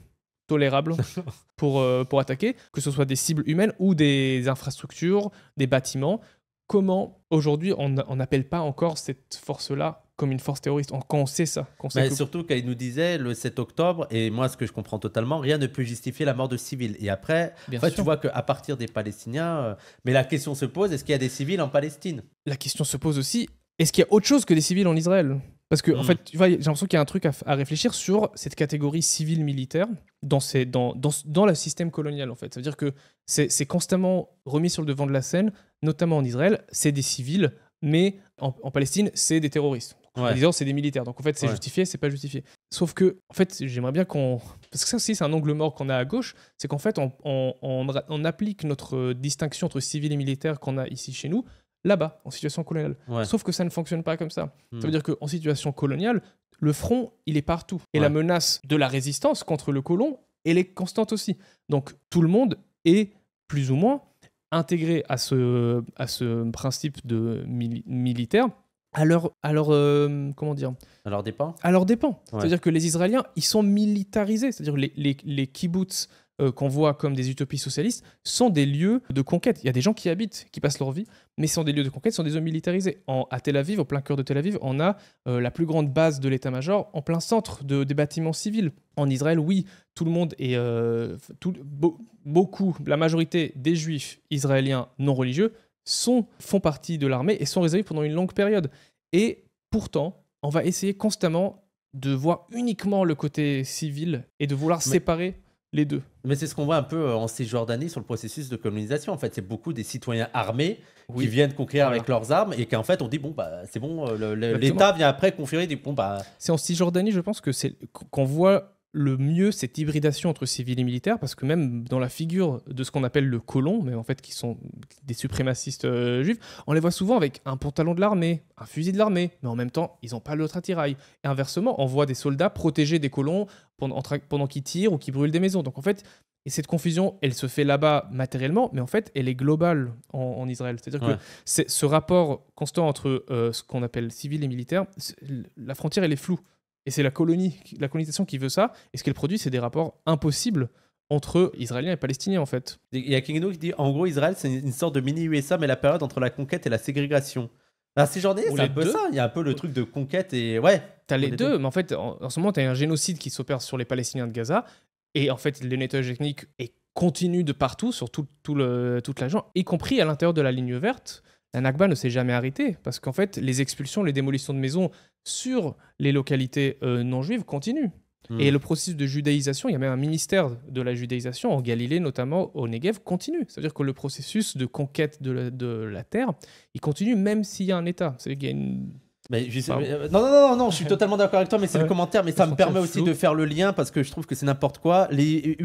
tolérable pour, euh, pour attaquer, que ce soit des cibles humaines ou des infrastructures, des bâtiments. Comment aujourd'hui on n'appelle pas encore cette force-là comme une force terroriste Quand on sait ça sait Surtout qu'il nous disait le 7 octobre, et moi ce que je comprends totalement, rien ne peut justifier la mort de civils. Et après, en tu vois qu'à partir des Palestiniens. Euh, mais la question se pose est-ce qu'il y a des civils en Palestine La question se pose aussi est-ce qu'il y a autre chose que des civils en Israël parce que, en hmm. fait, vois, j'ai l'impression qu'il y a un truc à, réfléchir sur cette catégorie civile-militaire dans, le système colonial, en fait. cest veut dire que c'est constamment remis sur le devant de la scène, notamment en Israël, c'est des civils, mais en, Palestine, c'est des terroristes. En disant c'est des militaires. Donc en fait, c'est justifié, c'est pas justifié. Sauf que, en fait, j'aimerais bien qu'on. Parce que ça aussi, c'est un angle mort qu'on a à gauche, c'est qu'en fait, on, applique notre distinction entre civil et militaires qu'on a ici chez nous là-bas, en situation coloniale. Sauf que ça ne fonctionne pas comme ça. Ça hmm. veut dire qu'en situation coloniale, le front, il est partout. Et la menace de la résistance contre le colon, elle est constante aussi. Donc tout le monde est plus ou moins intégré à ce, à ce principe de militaire alors alors euh, comment dire alors dépend alors dépend c'est à dire que les Israéliens ils sont militarisés c'est à dire les, les, les kibbutz euh, qu'on voit comme des utopies socialistes sont des lieux de conquête. Il y a des gens qui habitent, qui passent leur vie, mais ce sont des lieux de conquête, ce sont des zones militarisés. En, à Tel Aviv, au plein cœur de Tel Aviv, on a euh, la plus grande base de l'état-major en plein centre de, des bâtiments civils. En Israël, oui, tout le monde est. Euh, beaucoup, la majorité des juifs israéliens non religieux sont, font partie de l'armée et sont réservés pendant une longue période. Et pourtant, on va essayer constamment de voir uniquement le côté civil et de vouloir séparer les deux. Mais c'est ce qu'on voit un peu euh, en Cisjordanie sur le processus de colonisation. En fait, c'est beaucoup des citoyens armés qui viennent conquérir avec leurs armes et qu'en fait, on dit bon, bah, c'est bon, euh, l'État vient après conférer, des bon, bah, C'est en Cisjordanie, je pense, que c'est qu'on voit le mieux cette hybridation entre civils et militaires, parce que même dans la figure de ce qu'on appelle le colon, mais en fait qui sont des suprémacistes euh, juifs, on les voit souvent avec un pantalon de l'armée, un fusil de l'armée, mais en même temps, ils n'ont pas l'autre attirail. Et inversement, on voit des soldats protéger des colons pendant, pendant qu'ils tirent ou qu'ils brûlent des maisons. Donc en fait, et cette confusion, elle se fait là-bas matériellement, mais en fait, elle est globale en, Israël. C'est-à-dire que ce rapport constant entre euh, ce qu'on appelle civil et militaire, la frontière, elle est floue. Et c'est la colonie, la colonisation qui veut ça. Et ce qu'elle produit, c'est des rapports impossibles entre Israéliens et Palestiniens, en fait. Il y a Kingdo qui dit en gros, Israël, c'est une sorte de mini-USA, mais la période entre la conquête et la ségrégation. La ah, Cisjordanie, c'est un peu ça. Il y a un peu le truc de conquête et. Ouais. T'as les, les deux, mais en fait, en, ce moment, t'as un génocide qui s'opère sur les Palestiniens de Gaza. Et en fait, le nettoyage ethnique est continue de partout, sur tout, le, toute la gens, y compris à l'intérieur de la ligne verte. La Nakba ne s'est jamais arrêtée, parce qu'en fait, les expulsions, les démolitions de maisons, sur les localités euh, non juives continue. Hmm. Et le processus de judaïsation, il y a même un ministère de la judaïsation en Galilée, notamment au Negev, continue. C'est-à-dire que le processus de conquête de la, de la terre, il continue même s'il y a un État. C'est qu'il y a une euh, non, non, non, non, je suis totalement d'accord avec toi, mais c'est le commentaire, mais ça, me permet aussi de faire le lien parce que je trouve que c'est n'importe quoi. Euh,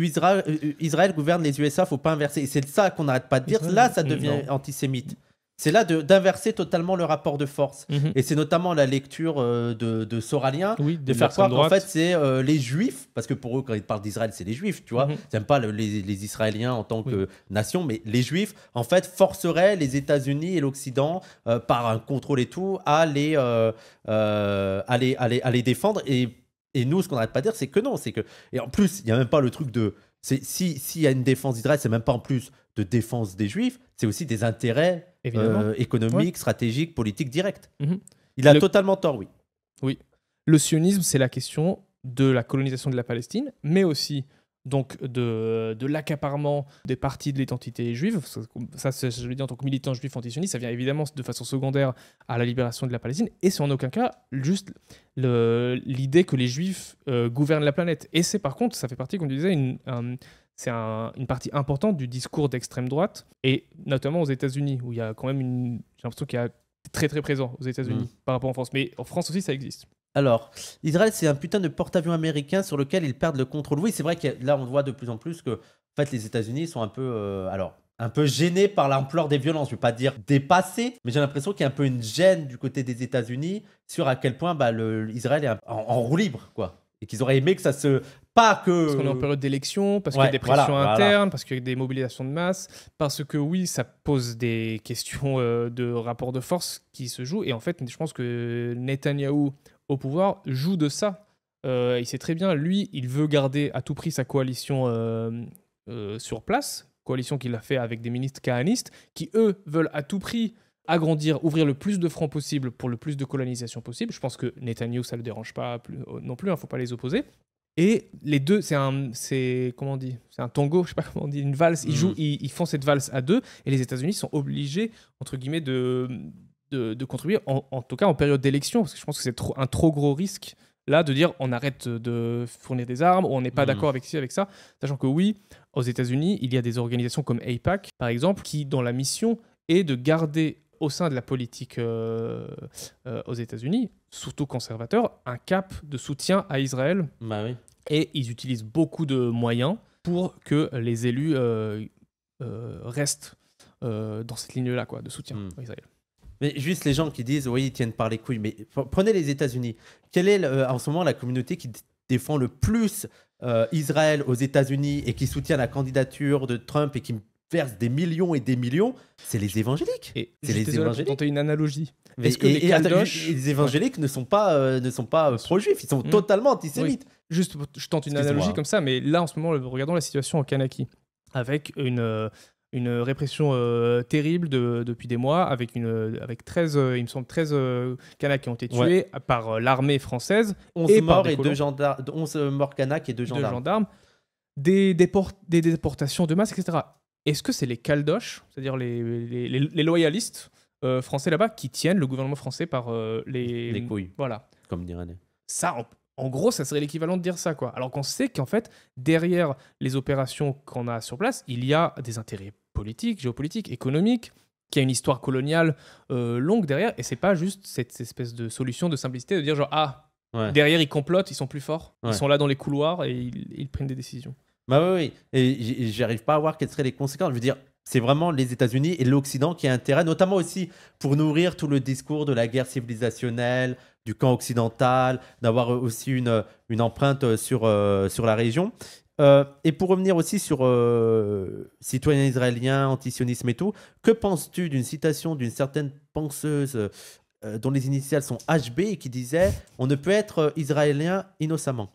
Israël, gouverne les USA, faut pas inverser. Et c'est ça qu'on n'arrête pas de dire. Là, ça devient antisémite c'est là d'inverser totalement le rapport de force. Mhm. Et c'est notamment la lecture euh, de, de, Soralien, de, faire croire qu'en fait c'est euh, les Juifs, parce que pour eux quand ils parlent d'Israël c'est les Juifs, tu vois, mhm. ils pas les, les, Israéliens en tant que nation, mais les Juifs en fait forceraient les États-Unis et l'Occident euh, par un contrôle et tout à les, à à les, défendre. Et, nous ce qu'on n'arrête pas de dire c'est que non, c'est que... Et en plus il n'y a même pas le truc de... S'il y a une défense d'Israël, c'est même pas en plus de défense des Juifs, c'est aussi des intérêts euh, économiques, stratégiques, politiques directs. Mhm. Il a totalement tort, oui. Oui. Le sionisme, c'est la question de la colonisation de la Palestine, mais aussi donc de, l'accaparement des parties de l'identité juive. Ça, je le dis en tant que militant juif antisioniste, ça vient évidemment de façon secondaire à la libération de la Palestine, et c'est en aucun cas juste l'idée que les juifs euh, gouvernent la planète. Et c'est par contre, ça fait partie, comme tu disais, c'est une partie importante du discours d'extrême droite, et notamment aux États-Unis, où il y a quand même une. J'ai l'impression qu'il y a très très présent aux États-Unis mm. par rapport en France. Mais en France aussi, ça existe. Alors, Israël, c'est un putain de porte-avions américain sur lequel ils perdent le contrôle. Oui, c'est vrai que là, on voit de plus en plus que, fait, les États-Unis sont un peu, euh, alors, un peu gênés par l'ampleur des violences. Je vais pas dire dépassés, mais j'ai l'impression qu'il y a un peu une gêne du côté des États-Unis sur à quel point bah, le, Israël est en, roue libre, quoi et qu'ils auraient aimé que ça se pas que parce qu'on est en période d'élection parce qu'il y a des pressions internes parce qu'il y a des mobilisations de masse parce que oui ça pose des questions euh, de rapport de force qui se jouent et en fait je pense que Netanyahou au pouvoir joue de ça. Euh, il sait très bien, lui, il veut garder à tout prix sa coalition euh, euh, sur place, coalition qu'il a fait avec des ministres kahanistes, qui eux veulent à tout prix agrandir, ouvrir le plus de fronts possible pour le plus de colonisation possible. Je pense que Netanyahu, ça ne le dérange pas non plus, il hein, ne faut pas les opposer. Et les deux, c'est un, c'est comment on dit, c'est un tango, je sais pas comment on dit, une valse. Ils mm. jouent, ils, font cette valse à deux, et les États-Unis sont obligés entre guillemets de de, contribuer, en, tout cas en période d'élection, parce que je pense que c'est un trop gros risque là de dire on arrête de fournir des armes ou on n'est pas hmm. d'accord avec ci, avec ça, sachant que oui, aux États-Unis, il y a des organisations comme AIPAC, par exemple, qui, dans la mission est de garder au sein de la politique euh, euh, aux États-Unis, surtout conservateur, un cap de soutien à Israël. Bah Et ils utilisent beaucoup de moyens pour que les élus euh, restent dans cette ligne-là quoi, de soutien hmm. à Israël. Mais juste les gens qui disent, oui, ils tiennent par les couilles. Mais prenez les États-Unis. Quelle est euh, en ce moment la communauté qui défend le plus euh, Israël aux États-Unis et qui soutient la candidature de Trump et qui verse des millions et des millions C'est les évangéliques. C'est les évangéliques. tenter une analogie. que les, évangéliques ne sont pas, euh, ne sont pas pro-juifs, ils sont mmh. totalement antisémites. Juste, je tente une analogie comme ça, mais là en ce moment, regardons la situation au Kanaki avec une, une répression euh, terrible depuis des mois, avec, une, avec 13, euh, il me semble, 13 euh, qui ont été tués par euh, l'armée française. 11 morts et deux gendarmes, morts et deux gendarmes. Des, des, déportations de masse, etc. Est-ce que c'est les caldoches, c'est-à-dire les, les, loyalistes français là-bas, qui tiennent le gouvernement français par les... couilles Voilà. Comme dirait ça, en gros, ça serait l'équivalent de dire ça, quoi. Alors qu'on sait qu'en fait, derrière les opérations qu'on a sur place, il y a des intérêts politiques, géopolitiques, économiques, qui a une histoire coloniale euh, longue derrière, et c'est pas juste cette espèce de solution de simplicité de dire ah derrière ils complotent, ils sont plus forts, ils sont là dans les couloirs et ils, prennent des décisions. Bah oui, oui. et j'arrive pas à voir quelles seraient les conséquences. Je veux dire, c'est vraiment les États-Unis et l'Occident qui a intérêt, notamment aussi pour nourrir tout le discours de la guerre civilisationnelle, du camp occidental, d'avoir euh, aussi une, euh, empreinte euh, sur, la région. et pour revenir aussi sur citoyens israéliens, antisionisme et tout, que penses-tu d'une citation d'une certaine penseuse dont les initiales sont HB et qui disait On ne peut être israélien innocemment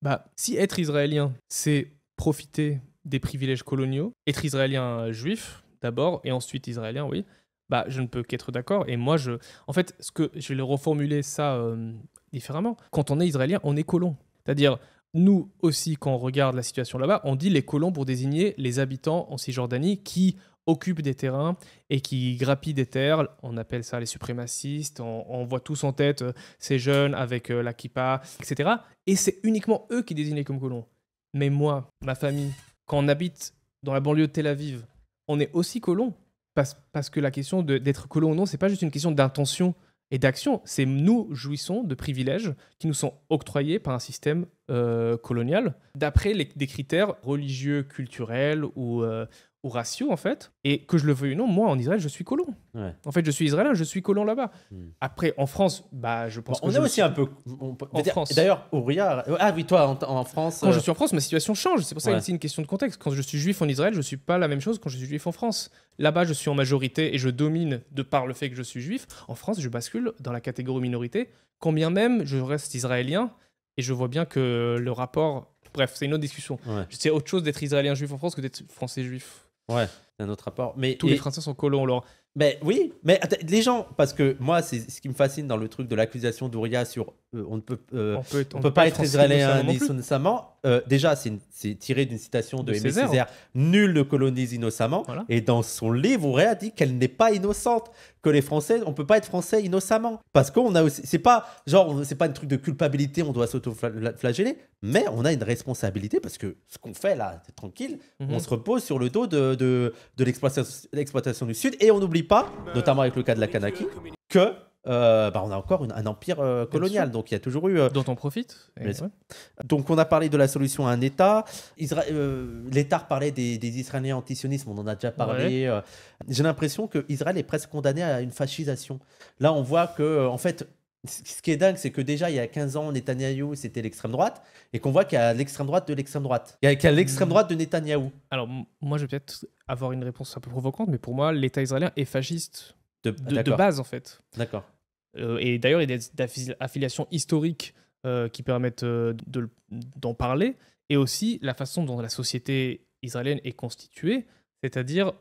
Bah, si être israélien, c'est profiter des privilèges coloniaux, être israélien juif d'abord, et ensuite israélien, oui, bah, je ne peux qu'être d'accord. Et moi, je, en fait, ce que je vais le reformuler ça euh, différemment. Quand on est israélien, on est colon. C'est-à-dire, nous aussi, quand on regarde la situation là-bas, on dit les colons pour désigner les habitants en Cisjordanie qui occupent des terrains et qui grappillent des terres. On appelle ça les suprémacistes. On, voit tous en tête euh, ces jeunes avec euh, la kippa, etc. Et c'est uniquement eux qui désignent comme colons. Mais moi, ma famille, quand on habite dans la banlieue de Tel Aviv, on est aussi colons parce, que la question d'être colon ou non, c'est pas juste une question d'intention et d'action. C'est nous jouissons de privilèges qui nous sont octroyés par un système euh, colonial, d'après des critères religieux, culturels ou, euh, ratio en fait, et que je le veuille ou non, moi, en Israël, je suis colon. En fait, je suis israélien, je suis colon là-bas. Hmm. Après, en France, bah, je pense On est aussi un peu. En France. D'ailleurs, Ouria. Ah oui, toi, en, France. Quand je euh, suis en France, ma situation change. C'est pour ça ouais. c'est une question de contexte. Quand je suis juif en Israël, je suis pas la même chose quand je suis juif en France. Là-bas, je suis en majorité et je domine de par le fait que je suis juif. En France, je bascule dans la catégorie minorité, combien même je reste israélien. Et je vois bien que le rapport Bref, c'est une autre discussion. C'est autre chose d'être israélien juif en France que d'être français juif Ouais, c'est un autre rapport. Mais, Tous les Français sont colons, Laurent. Mais oui, mais les gens, parce que moi, c'est ce qui me fascine dans le truc de l'accusation d'Ouria sur euh, on ne peut, euh, on peut, pas, être israélien innocemment. Euh, déjà, c'est tiré d'une citation de, Césaire. Nul ne colonise innocemment. Et dans son livre, Ouria dit qu'elle n'est pas innocente, les Français, on peut pas être français innocemment parce qu'on a aussi c'est pas genre c'est pas un truc de culpabilité, on doit s'auto-flageller, mais on a une responsabilité parce que ce qu'on fait là, c'est tranquille, mhm. on se repose sur le dos de de, de l'exploitation du sud et on n'oublie pas bah, notamment avec le cas de la Kanaki que euh, bah, on a encore un empire euh, colonial. Donc il y a toujours eu. Euh, dont on profite. Donc on a parlé de la solution à un État. L'État parlait des, des, Israéliens antisionisme, on en a déjà parlé. J'ai l'impression que Israël est presque condamné à une fascisation. Là, on voit que, en fait, ce qui est dingue, c'est que déjà, il y a 15 ans, Netanyahou, c'était l'extrême droite, et qu'on voit qu'il y a l'extrême droite de l'extrême droite. Il y a l'extrême hmm. droite de Netanyahou. Alors, moi, je vais peut-être avoir une réponse un peu provocante, mais pour moi, l'État israélien est fasciste de ah, base, en fait. D'accord. Euh, et d'ailleurs, il y a des affiliations historiques euh, qui permettent euh, d'en parler, et aussi la façon dont la société israélienne est constituée, c'est-à-dire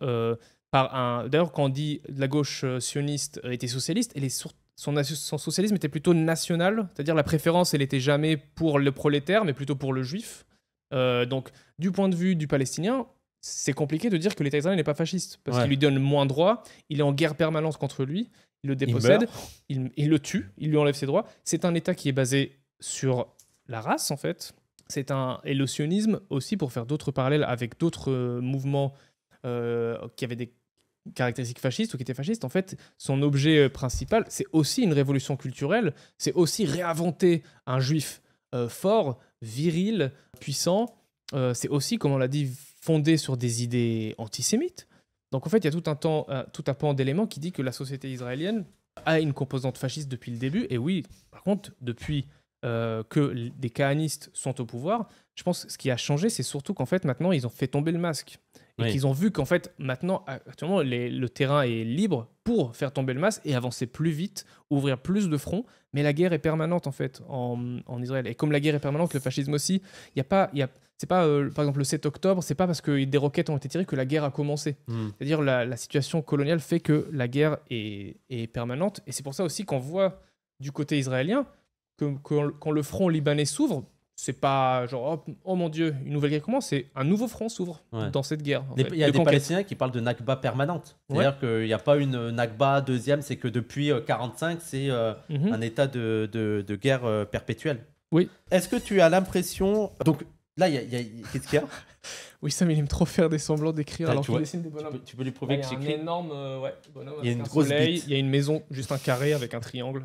par un. D'ailleurs, quand on dit la gauche sioniste était socialiste, elle son, socialisme était plutôt national, c'est-à-dire la préférence, elle n'était jamais pour le prolétaire, mais plutôt pour le juif. donc, du point de vue du Palestinien, c'est compliqué de dire que l'État israélien n'est pas fasciste, parce qu'il lui donne moins droit, il est en guerre permanente contre lui, il le dépossède, il, le tue, il lui enlève ses droits. C'est un État qui est basé sur la race, en fait. C'est un, et aussi, pour faire d'autres parallèles avec d'autres euh, mouvements euh, qui avaient des caractéristiques fascistes ou qui étaient fascistes, en fait, son objet euh, principal, c'est aussi une révolution culturelle, c'est aussi réinventer un juif fort, viril, puissant, c'est aussi, comme on l'a dit, fondé sur des idées antisémites, donc en fait, il y a tout un, temps, euh, tout un pan d'éléments qui dit que la société israélienne a une composante fasciste depuis le début. Et oui, par contre, depuis euh, que les kahanistes sont au pouvoir, je pense que ce qui a changé, c'est surtout qu'en fait, maintenant, ils ont fait tomber le masque. Et qu'ils ont vu qu'en fait, maintenant, actuellement, le terrain est libre pour faire tomber le masque et avancer plus vite, ouvrir plus de fronts. Mais la guerre est permanente, en fait, en, Israël. Et comme la guerre est permanente, le fascisme aussi, il n'y a pas... Y a, c'est pas, euh, par exemple, le 7 octobre, c'est pas parce que des roquettes ont été tirées que la guerre a commencé. Hmm. C'est-à-dire la, la, situation coloniale fait que la guerre est, permanente. Et c'est pour ça aussi qu'on voit du côté israélien que, quand le front libanais s'ouvre, c'est pas genre oh, mon dieu, une nouvelle guerre commence, c'est un nouveau front s'ouvre dans cette guerre. Il y a des Palestiniens qui parlent de Nakba permanente. C'est-à-dire qu'il n'y a pas une Nakba deuxième, c'est que depuis 45, euh, c'est euh, mhm. un état de, guerre perpétuelle. Oui. Est-ce que tu as l'impression. Donc, Là, y y a... qu'est-ce qu'il y a Oui, Sam, il aime trop faire des semblants d'écrire alors qu'il dessine des bonhommes. Tu peux, lui prouver il y a énorme euh, bonhomme. Il y a une grosse soleil, Il y a une maison, juste un carré avec un triangle.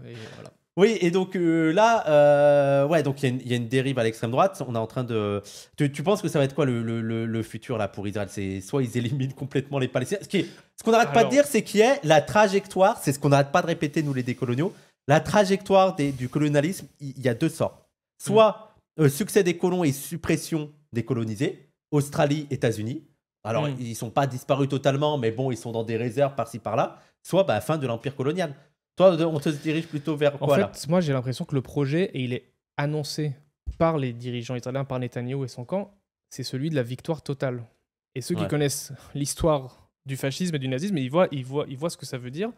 Oui, et donc euh, là, euh, ouais, donc il y, a une dérive à l'extrême droite. On est en train de. Tu, penses que ça va être quoi le, futur là pour Israël C'est soit ils éliminent complètement les Palestiniens. Ce qu'on ce n'arrête pas de dire, c'est qu'il est la trajectoire. C'est ce qu'on n'arrête pas de répéter nous les décoloniaux. La trajectoire du colonialisme, il y, a deux sorts. Soit euh, succès des colons et suppression des colonisés, Australie, États-Unis. Alors, ils hmm. ils sont pas disparus totalement, mais bon, ils sont dans des réserves par-ci par-là. Soit bah, fin de l'empire colonial. Toi, on se dirige plutôt vers quoi En fait, moi, j'ai l'impression que le projet, et il est annoncé par les dirigeants italiens, par Netanyahu et son camp, c'est celui de la victoire totale. Et ceux qui connaissent l'histoire du fascisme et du nazisme, ils voient, ils voient, ils voient ce que ça veut dire.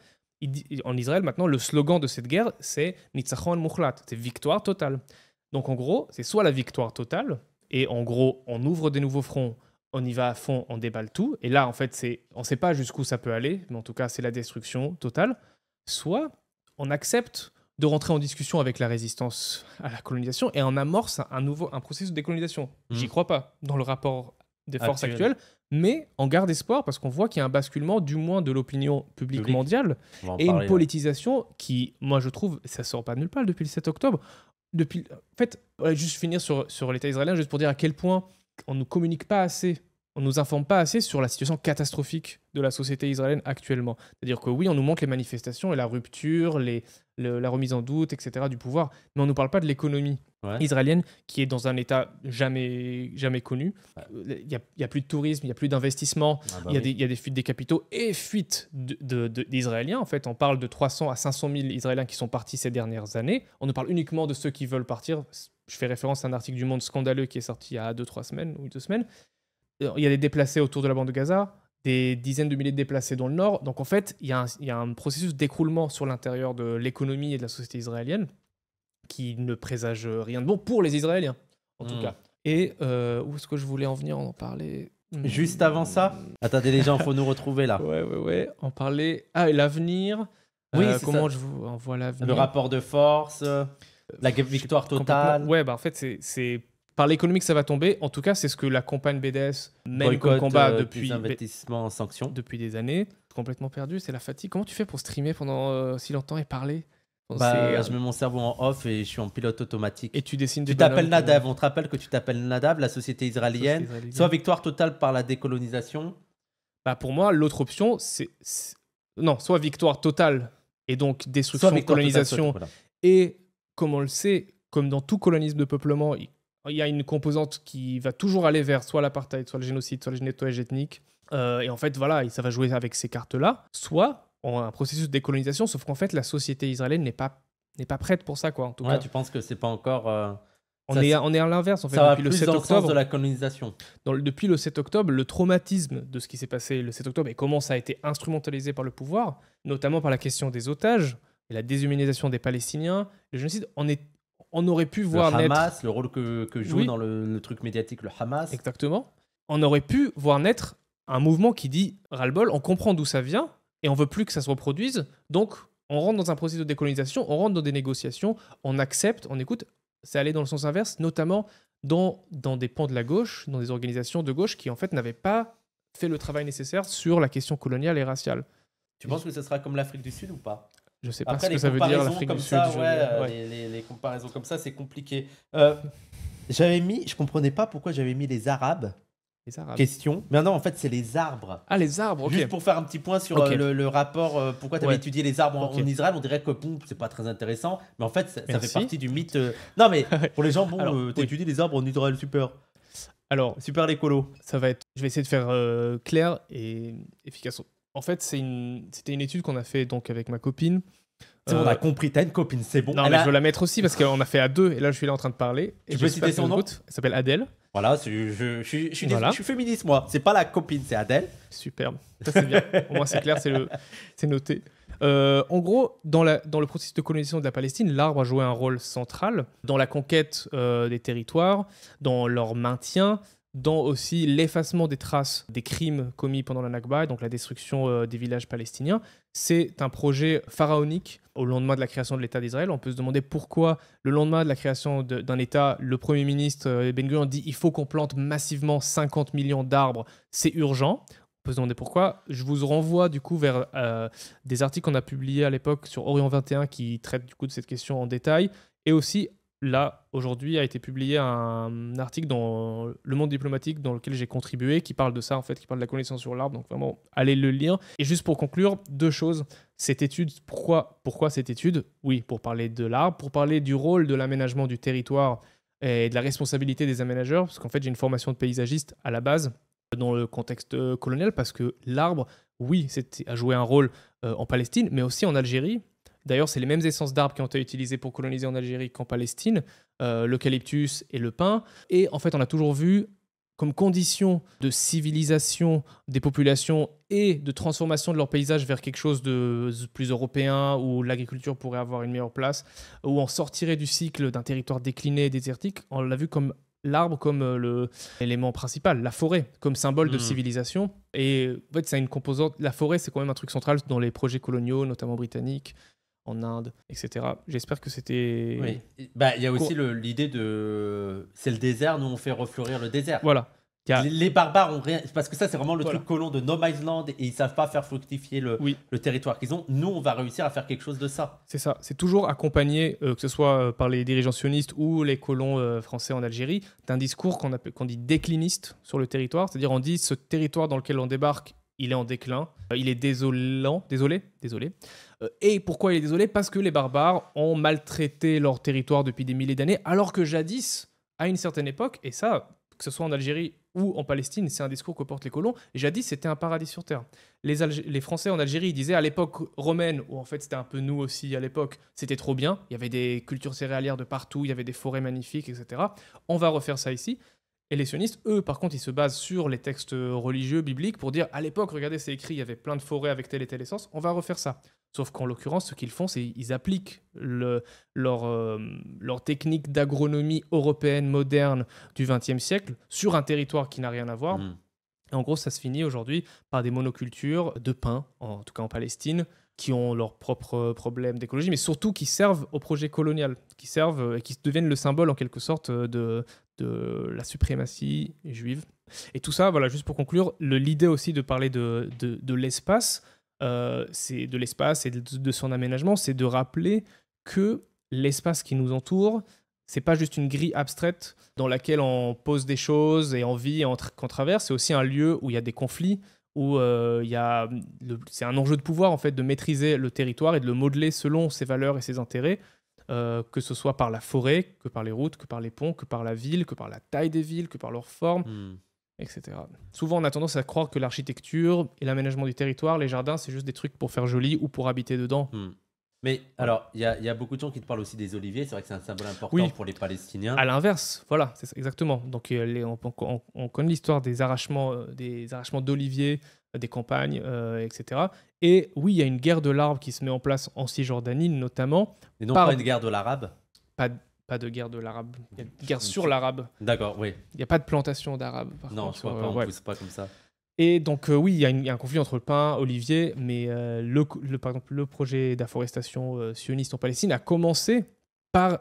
en Israël, maintenant, le slogan de cette guerre, c'est Nitzachon al c'est victoire totale. Donc en gros, c'est soit la victoire totale, et en gros, on ouvre des nouveaux fronts, on y va à fond, on déballe tout, et là, en fait, c'est, on ne sait pas jusqu'où ça peut aller, mais en tout cas, c'est la destruction totale, soit on accepte de rentrer en discussion avec la résistance à la colonisation et on amorce un nouveau un processus de décolonisation. Mmh. J'y crois pas dans le rapport des forces actuelles, mais on garde espoir parce qu'on voit qu'il y a un basculement, du moins de l'opinion publique mondiale, et une politisation qui, moi je trouve, ça sort pas de nulle part depuis le 7 octobre depuis. En fait, juste finir sur, sur l'État israélien, juste pour dire à quel point on ne communique pas assez on ne nous informe pas assez sur la situation catastrophique de la société israélienne actuellement. C'est-à-dire que oui, on nous montre les manifestations et la rupture, les, la remise en doute, etc. du pouvoir, mais on ne nous parle pas de l'économie israélienne qui est dans un état jamais, jamais connu. Il n'y a, plus de tourisme, il n'y a plus d'investissement, ah bah il, y a des fuites des capitaux et fuites d'Israéliens. En fait, on parle de 300 à 500 000 Israéliens qui sont partis ces dernières années. On ne parle uniquement de ceux qui veulent partir. Je fais référence à un article du Monde scandaleux qui est sorti il y a 2-3 semaines ou 2 semaines euh, il y a des déplacés autour de la bande de Gaza, des dizaines de milliers de déplacés dans le nord. Donc en fait, il y a un, il y a un processus d'écroulement sur l'intérieur de l'économie et de la société israélienne qui ne présage rien de bon pour les Israéliens, en tout hmm. cas. Et euh, où est-ce que je voulais en venir en parler hmm. Juste avant ça Attendez les gens, faut nous retrouver là. Ouais, ouais, ouais. En parler. Ah, l'avenir. Oui, euh, comment je vous envoie l'avenir Le rapport de force, la victoire totale. Ouais, bah en fait, c'est par l'économie ça va tomber. En tout cas, c'est ce que la campagne BDS mène Boycott, combat euh, depuis, depuis des années. Complètement perdu, c'est la fatigue. Comment tu fais pour streamer pendant euh, si longtemps et parler bah, euh, je mets mon cerveau en off et je suis en pilote automatique. Et tu dessines. Tu t'appelles Nadav. On te rappelle que tu t'appelles Nadav, la société israélienne. Soit victoire totale par la décolonisation. Bah pour moi, l'autre option, c'est non, soit victoire totale et donc destruction, colonisation. Et comme on le sait, comme dans tout colonisme de peuplement, il y a une composante qui va toujours aller vers soit l'apartheid, soit le génocide, soit le nettoyage ethnique. Euh, et en fait, voilà, ça va jouer avec ces cartes-là. Soit on un processus de décolonisation, sauf qu'en fait, la société israélienne n'est pas, n'est pas prête pour ça, quoi. En tout cas. tu penses que c'est pas encore. Euh, on, est, on est à l'inverse, en fait. Ça va depuis plus le 7 octobre. sens de la colonisation. Dans depuis le 7 octobre, le traumatisme de ce qui s'est passé le 7 octobre et comment ça a été instrumentalisé par le pouvoir, notamment par la question des otages et la déshumanisation des Palestiniens, le génocide, on est on aurait pu voir le Hamas, le rôle que, joue dans le, truc médiatique le Hamas. Exactement. On aurait pu voir naître un mouvement qui dit ras-le-bol, on comprend d'où ça vient et on veut plus que ça se reproduise. Donc, on rentre dans un processus de décolonisation, on rentre dans des négociations, on accepte, on écoute. C'est allait dans le sens inverse, notamment dans des pans de la gauche, dans des organisations de gauche qui en fait n'avaient pas fait le travail nécessaire sur la question coloniale et raciale. Tu penses que ce sera comme l'Afrique du Sud ou pas je sais pas ce que ça veut dire l'Afrique du Les, comparaisons comme ça, c'est compliqué. Euh, j'avais mis, je comprenais pas pourquoi j'avais mis les Arabes. Les Arabes. Question. Mais non, en fait, c'est les arbres. Ah, les arbres, Juste pour faire un petit point sur euh, le, rapport, euh, pourquoi tu avais étudié les arbres en, Israël, on dirait que bon, c'est pas très intéressant, mais en fait, ça, fait partie du mythe. Euh, non, mais pour les gens, bon, étudies les arbres en Israël, super. Alors, super l'écolo. Ça va être. Je vais essayer de faire clair et efficace en fait, c'était une... étude qu'on a fait donc avec ma copine. On a euh, compris, t'as une copine, c'est bon. Non, je veux la mettre aussi parce qu'on a fait à deux et là je suis là en train de parler. Tu peux citer son nom Elle s'appelle Adèle. Voilà, je, suis, féministe moi. C'est pas la copine, c'est Adèle. Superbe. Ça c'est bien. Au moins c'est clair, c'est noté. Euh, en gros, dans, le processus de colonisation de la Palestine, l'arbre a joué un rôle central dans la conquête euh, des territoires, dans leur maintien, dans aussi l'effacement des traces des crimes commis pendant la Nakba, donc la destruction euh, des villages palestiniens. C'est un projet pharaonique au lendemain de la création de l'État d'Israël. On peut se demander pourquoi, le lendemain de la création d'un État, le Premier ministre euh, Ben Gurion dit il faut qu'on plante massivement 50 millions d'arbres, c'est urgent. On peut se demander pourquoi. Je vous renvoie du coup vers euh, des articles qu'on a publiés à l'époque sur Orient 21 qui traitent du coup de cette question en détail et aussi là, aujourd'hui, a été publié un article dans Le Monde diplomatique dans lequel j'ai contribué, qui parle de ça, en fait, qui parle de la connaissance sur l'arbre. Donc vraiment, allez le lire. Et juste pour conclure, deux choses. Cette étude, pourquoi, pourquoi cette étude Oui, pour parler de l'arbre, pour parler du rôle de l'aménagement du territoire et de la responsabilité des aménageurs, parce qu'en fait, j'ai une formation de paysagiste à la base dans le contexte euh, colonial, parce que l'arbre, oui, a joué un rôle euh, en Palestine, mais aussi en Algérie, D'ailleurs, c'est les mêmes essences d'arbres qui ont été utilisées pour coloniser en Algérie qu'en Palestine, euh, l'eucalyptus et le pin. Et en fait, on a toujours vu comme condition de civilisation des populations et de transformation de leur paysage vers quelque chose de plus européen où l'agriculture pourrait avoir une meilleure place, où on sortirait du cycle d'un territoire décliné et désertique, on l'a vu comme l'arbre comme euh, l'élément principal, la forêt comme symbole de hmm. civilisation. Et en fait, c'est une composante. La forêt, c'est quand même un truc central dans les projets coloniaux, notamment britanniques, en Inde, etc. J'espère que c'était. Oui. Bah, il y a aussi l'idée de. C'est le désert, nous on fait refleurir le désert. Voilà. Les, barbares ont rien. Parce que ça, c'est vraiment le truc colon de No island et ils savent pas faire fructifier le, oui. le territoire qu'ils ont. Nous, on va réussir à faire quelque chose de ça. C'est ça. C'est toujours accompagné, euh, que ce soit euh, par les dirigeants sionistes ou les colons euh, français en Algérie, d'un discours qu'on qu'on dit décliniste sur le territoire. C'est-à-dire, on dit ce territoire dans lequel on débarque il est en déclin, euh, il est désolant, désolé, désolé. Euh, et pourquoi il est désolé Parce que les barbares ont maltraité leur territoire depuis des milliers d'années, alors que jadis, à une certaine époque, et ça, que ce soit en Algérie ou en Palestine, c'est un discours que portent les colons, jadis c'était un paradis sur terre. Les, les Français en Algérie disaient à l'époque romaine, où en fait c'était un peu nous aussi à l'époque, c'était trop bien, il y avait des cultures céréalières de partout, il y avait des forêts magnifiques, etc. On va refaire ça ici. Et les sionistes, eux, par contre, ils se basent sur les textes religieux, bibliques, pour dire à l'époque, regardez, c'est écrit, il y avait plein de forêts avec telle et telle essence, on va refaire ça. Sauf qu'en l'occurrence, ce qu'ils font, c'est ils appliquent le, leur, euh, leur technique d'agronomie européenne moderne du XXe siècle sur un territoire qui n'a rien à voir. Hmm. Et en gros, ça se finit aujourd'hui par des monocultures de pain, en tout cas en Palestine, qui ont leurs propres problèmes d'écologie, mais surtout qui servent au projet colonial, qui servent euh, et qui deviennent le symbole en quelque sorte euh, de, de la suprématie juive. Et tout ça, voilà, juste pour conclure, l'idée aussi de parler de, de, l'espace, euh, c'est de l'espace et de, son aménagement, c'est de rappeler que l'espace qui nous entoure, c'est pas juste une grille abstraite dans laquelle on pose des choses et on vit et qu'on traverse, c'est aussi un lieu où il y a des conflits, où euh, il y c'est un enjeu de pouvoir en fait de maîtriser le territoire et de le modeler selon ses valeurs et ses intérêts. Euh, que ce soit par la forêt, que par les routes, que par les ponts, que par la ville, que par la taille des villes, que par leur forme, hmm. etc. Souvent, on a tendance à croire que l'architecture et l'aménagement du territoire, les jardins, c'est juste des trucs pour faire joli ou pour habiter dedans. Hmm. Mais alors, il y, y, a beaucoup de gens qui te parlent aussi des oliviers. C'est vrai que c'est un symbole important pour les Palestiniens. À l'inverse, voilà, c'est exactement. Donc, euh, on, connaît l'histoire des arrachements, euh, des arrachements d'oliviers, des campagnes, etc. Et oui, il y a une guerre de l'arbre qui se met en place en Cisjordanie, notamment. Et non pas une guerre de l'arabe pas, de guerre de l'arabe. Il y a une guerre sur l'arabe. D'accord, oui. Il n'y a pas de plantation d'arabe. Non, contre, je euh, pas, on pas comme ça. Et donc, euh, oui, il y, a un conflit entre le pain, Olivier, mais euh, le, par exemple, le projet d'afforestation sioniste en Palestine a commencé par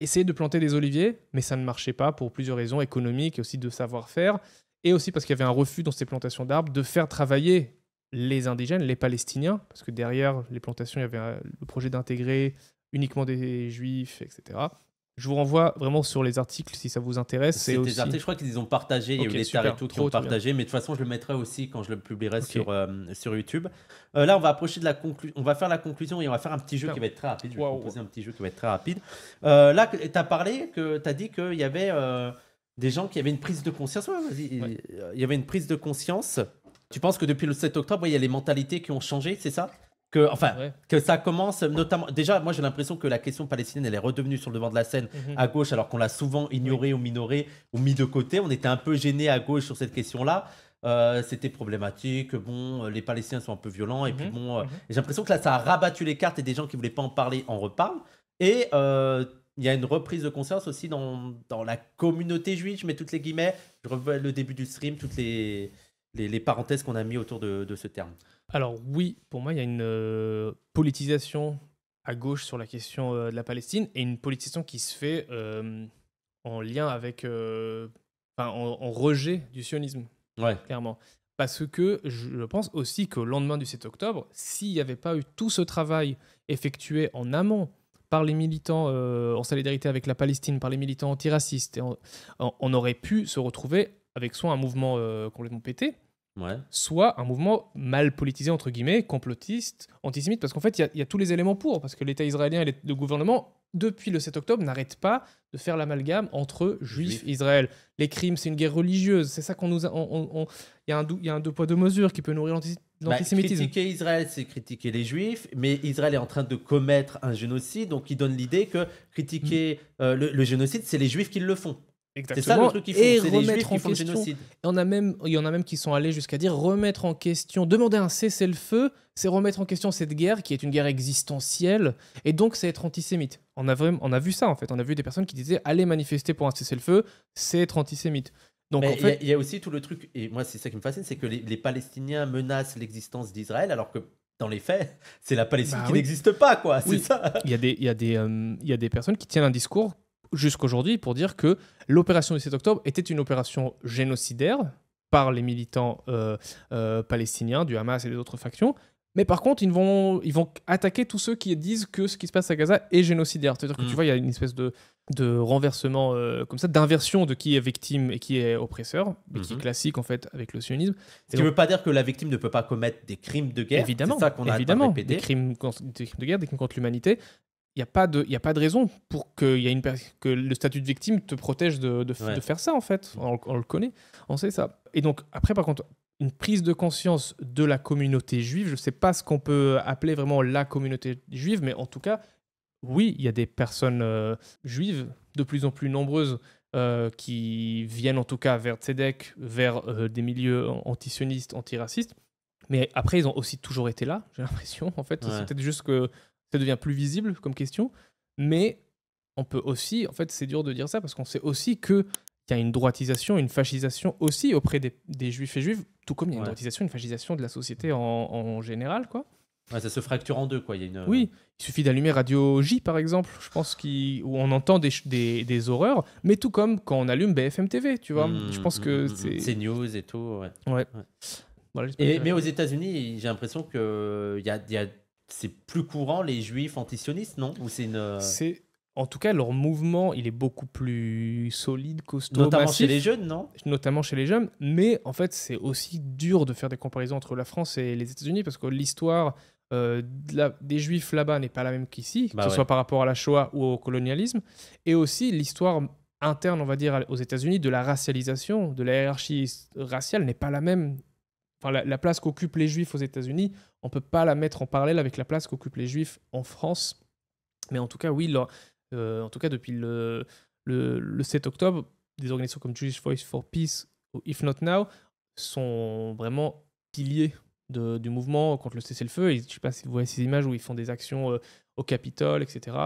essayer de planter des oliviers, mais ça ne marchait pas pour plusieurs raisons économiques et aussi de savoir-faire, et aussi parce qu'il y avait un refus dans ces plantations d'arbres de faire travailler les indigènes, les Palestiniens, parce que derrière les plantations, il y avait euh, le projet d'intégrer uniquement des juifs, etc. Je vous renvoie vraiment sur les articles si ça vous intéresse. C'est des articles, je crois qu'ils ont partagé, il y a tout qui ont partagé, mais de toute façon, je le mettrai aussi quand je le publierai sur, euh, sur YouTube. Euh, là, on va approcher de la conclusion, on va faire la conclusion et on va faire un petit jeu qui va être très rapide. Je un petit jeu qui va être très rapide. là, tu as parlé, tu as dit qu'il y avait des gens qui avaient une prise de conscience. Il y avait une prise de conscience tu penses que depuis le 7 octobre, il y a les mentalités qui ont changé, c'est ça que, enfin, que ça commence notamment. Déjà, moi j'ai l'impression que la question palestinienne, elle est redevenue sur le devant de la scène mhm. à gauche, alors qu'on l'a souvent ignorée ou minorée ou mis de côté. On était un peu gêné à gauche sur cette question-là. Euh, c'était problématique. Bon, euh, les Palestiniens sont un peu violents. Et puis mhm. bon, euh, mhm. j'ai l'impression que là, ça a rabattu les cartes et des gens qui voulaient pas en parler en reparlent. Et il y a une reprise de conscience aussi dans, dans la communauté juive, je mets toutes les guillemets. Je revois le début du stream, toutes les, les, parenthèses qu'on a mis autour de, ce terme Alors oui, pour moi, il y a une euh, politisation à gauche sur la question euh, de la Palestine et une politisation qui se fait euh, en lien avec, en, rejet du sionisme, clairement. Parce que je pense aussi qu'au lendemain du 7 octobre, s'il n'y avait pas eu tout ce travail effectué en amont par les militants en solidarité avec la Palestine, par les militants antiracistes, on aurait pu se retrouver avec soit un mouvement euh, complètement pété, soit un mouvement mal politisé, entre guillemets, complotiste, antisémite, parce qu'en fait, il y, a tous les éléments pour, parce que l'État israélien et le gouvernement, depuis le 7 octobre, n'arrêtent pas de faire l'amalgame entre juifs et Israël. Les crimes, c'est une guerre religieuse, c'est ça qu'on nous a... Il y, a un deux poids, deux mesures qui peut nourrir bah, l'antisémitisme. critiquer Israël, c'est critiquer les Juifs, mais Israël est en train de commettre un génocide, donc il donne l'idée que critiquer mm. euh, le, génocide, c'est les Juifs qui le font. C'est ça le truc qu'ils font. Et les en question. génocide. Et on a même, il y en a même qui sont allés jusqu'à dire remettre en question, demander un cessez-le-feu, c'est remettre en question cette guerre qui est une guerre existentielle. Et donc, c'est être antisémite. On a, vraiment, on a vu ça en fait. On a vu des personnes qui disaient allez manifester pour un cessez-le-feu, c'est être antisémite. Donc il y, a aussi tout le truc, et moi c'est ça qui me fascine, c'est que les, Palestiniens menacent l'existence d'Israël alors que dans les faits, c'est la Palestine bah qui n'existe pas, quoi. C'est ça. Il y a des, il y a des, euh, il y a des personnes qui tiennent un discours jusqu'aujourd'hui pour dire que l'opération du 7 octobre était une opération génocidaire par les militants euh, euh, palestiniens du Hamas et des autres factions. Mais par contre, ils vont, ils vont attaquer tous ceux qui disent que ce qui se passe à Gaza est génocidaire. C'est-à-dire que tu mm. vois, il y a une espèce de, de renversement euh, comme ça, d'inversion de qui est victime et qui est oppresseur, qui est mhm. classique en fait avec le sionisme. Ce qui ne veut pas dire que la victime ne peut pas commettre des crimes de guerre. Évidemment, ça qu'on a évidemment. Des des crimes de guerre, des crimes contre l'humanité, il n'y a, pas de, a pas de raison pour que, y a une, que le statut de victime te protège de, de, faire ça, en fait. On, le connaît, on sait ça. Et donc, après, par contre, une prise de conscience de la communauté juive, je ne sais pas ce qu'on peut appeler vraiment la communauté juive, mais en tout cas, oui, il y a des personnes euh, juives de plus en plus nombreuses euh, qui viennent en tout cas vers Tzedek, vers euh, des milieux antisionistes, antiracistes. Mais après, ils ont aussi toujours été là, j'ai l'impression. En fait, c'est peut-être juste que ça devient plus visible comme question, mais on peut aussi, en fait, c'est dur de dire ça parce qu'on sait aussi qu'il y a une droitisation, une fascisation aussi auprès des, juifs et juives, tout comme il y a une droitisation, une fascisation de la société en, général, quoi. ça se fracture en deux, quoi. y Oui, euh, il suffit d'allumer Radio J, par exemple, je pense, où on entend des, horreurs, mais tout comme quand on allume BFM TV, tu vois. Mmh, je pense mmh, que mmh, c'est. news et tout, ouais. mais aux États-Unis, j'ai l'impression qu'il y a, y a c'est plus courant les juifs antisionistes, non Ou c'est une... Euh, en tout cas leur mouvement, il est beaucoup plus solide, costaud, notamment chez les jeunes, non Notamment chez les jeunes, mais en fait c'est aussi dur de faire des comparaisons entre la France et les États-Unis parce que l'histoire euh, des juifs là-bas n'est pas la même qu'ici, bah que ce soit par rapport à la Shoah ou au colonialisme, et aussi l'histoire interne, on va dire, aux États-Unis de la racialisation, de la hiérarchie raciale n'est pas la même enfin, la, place qu'occupent les Juifs aux États-Unis, on ne peut pas la mettre en parallèle avec la place qu'occupent les Juifs en France. Mais en tout cas, oui, euh, en tout cas, depuis le, 7 octobre, des organisations comme Jewish Voice for Peace ou If Not Now sont vraiment piliers du mouvement contre le cessez-le-feu. je ne sais pas si vous voyez ces images où ils font des actions euh, au Capitole, etc.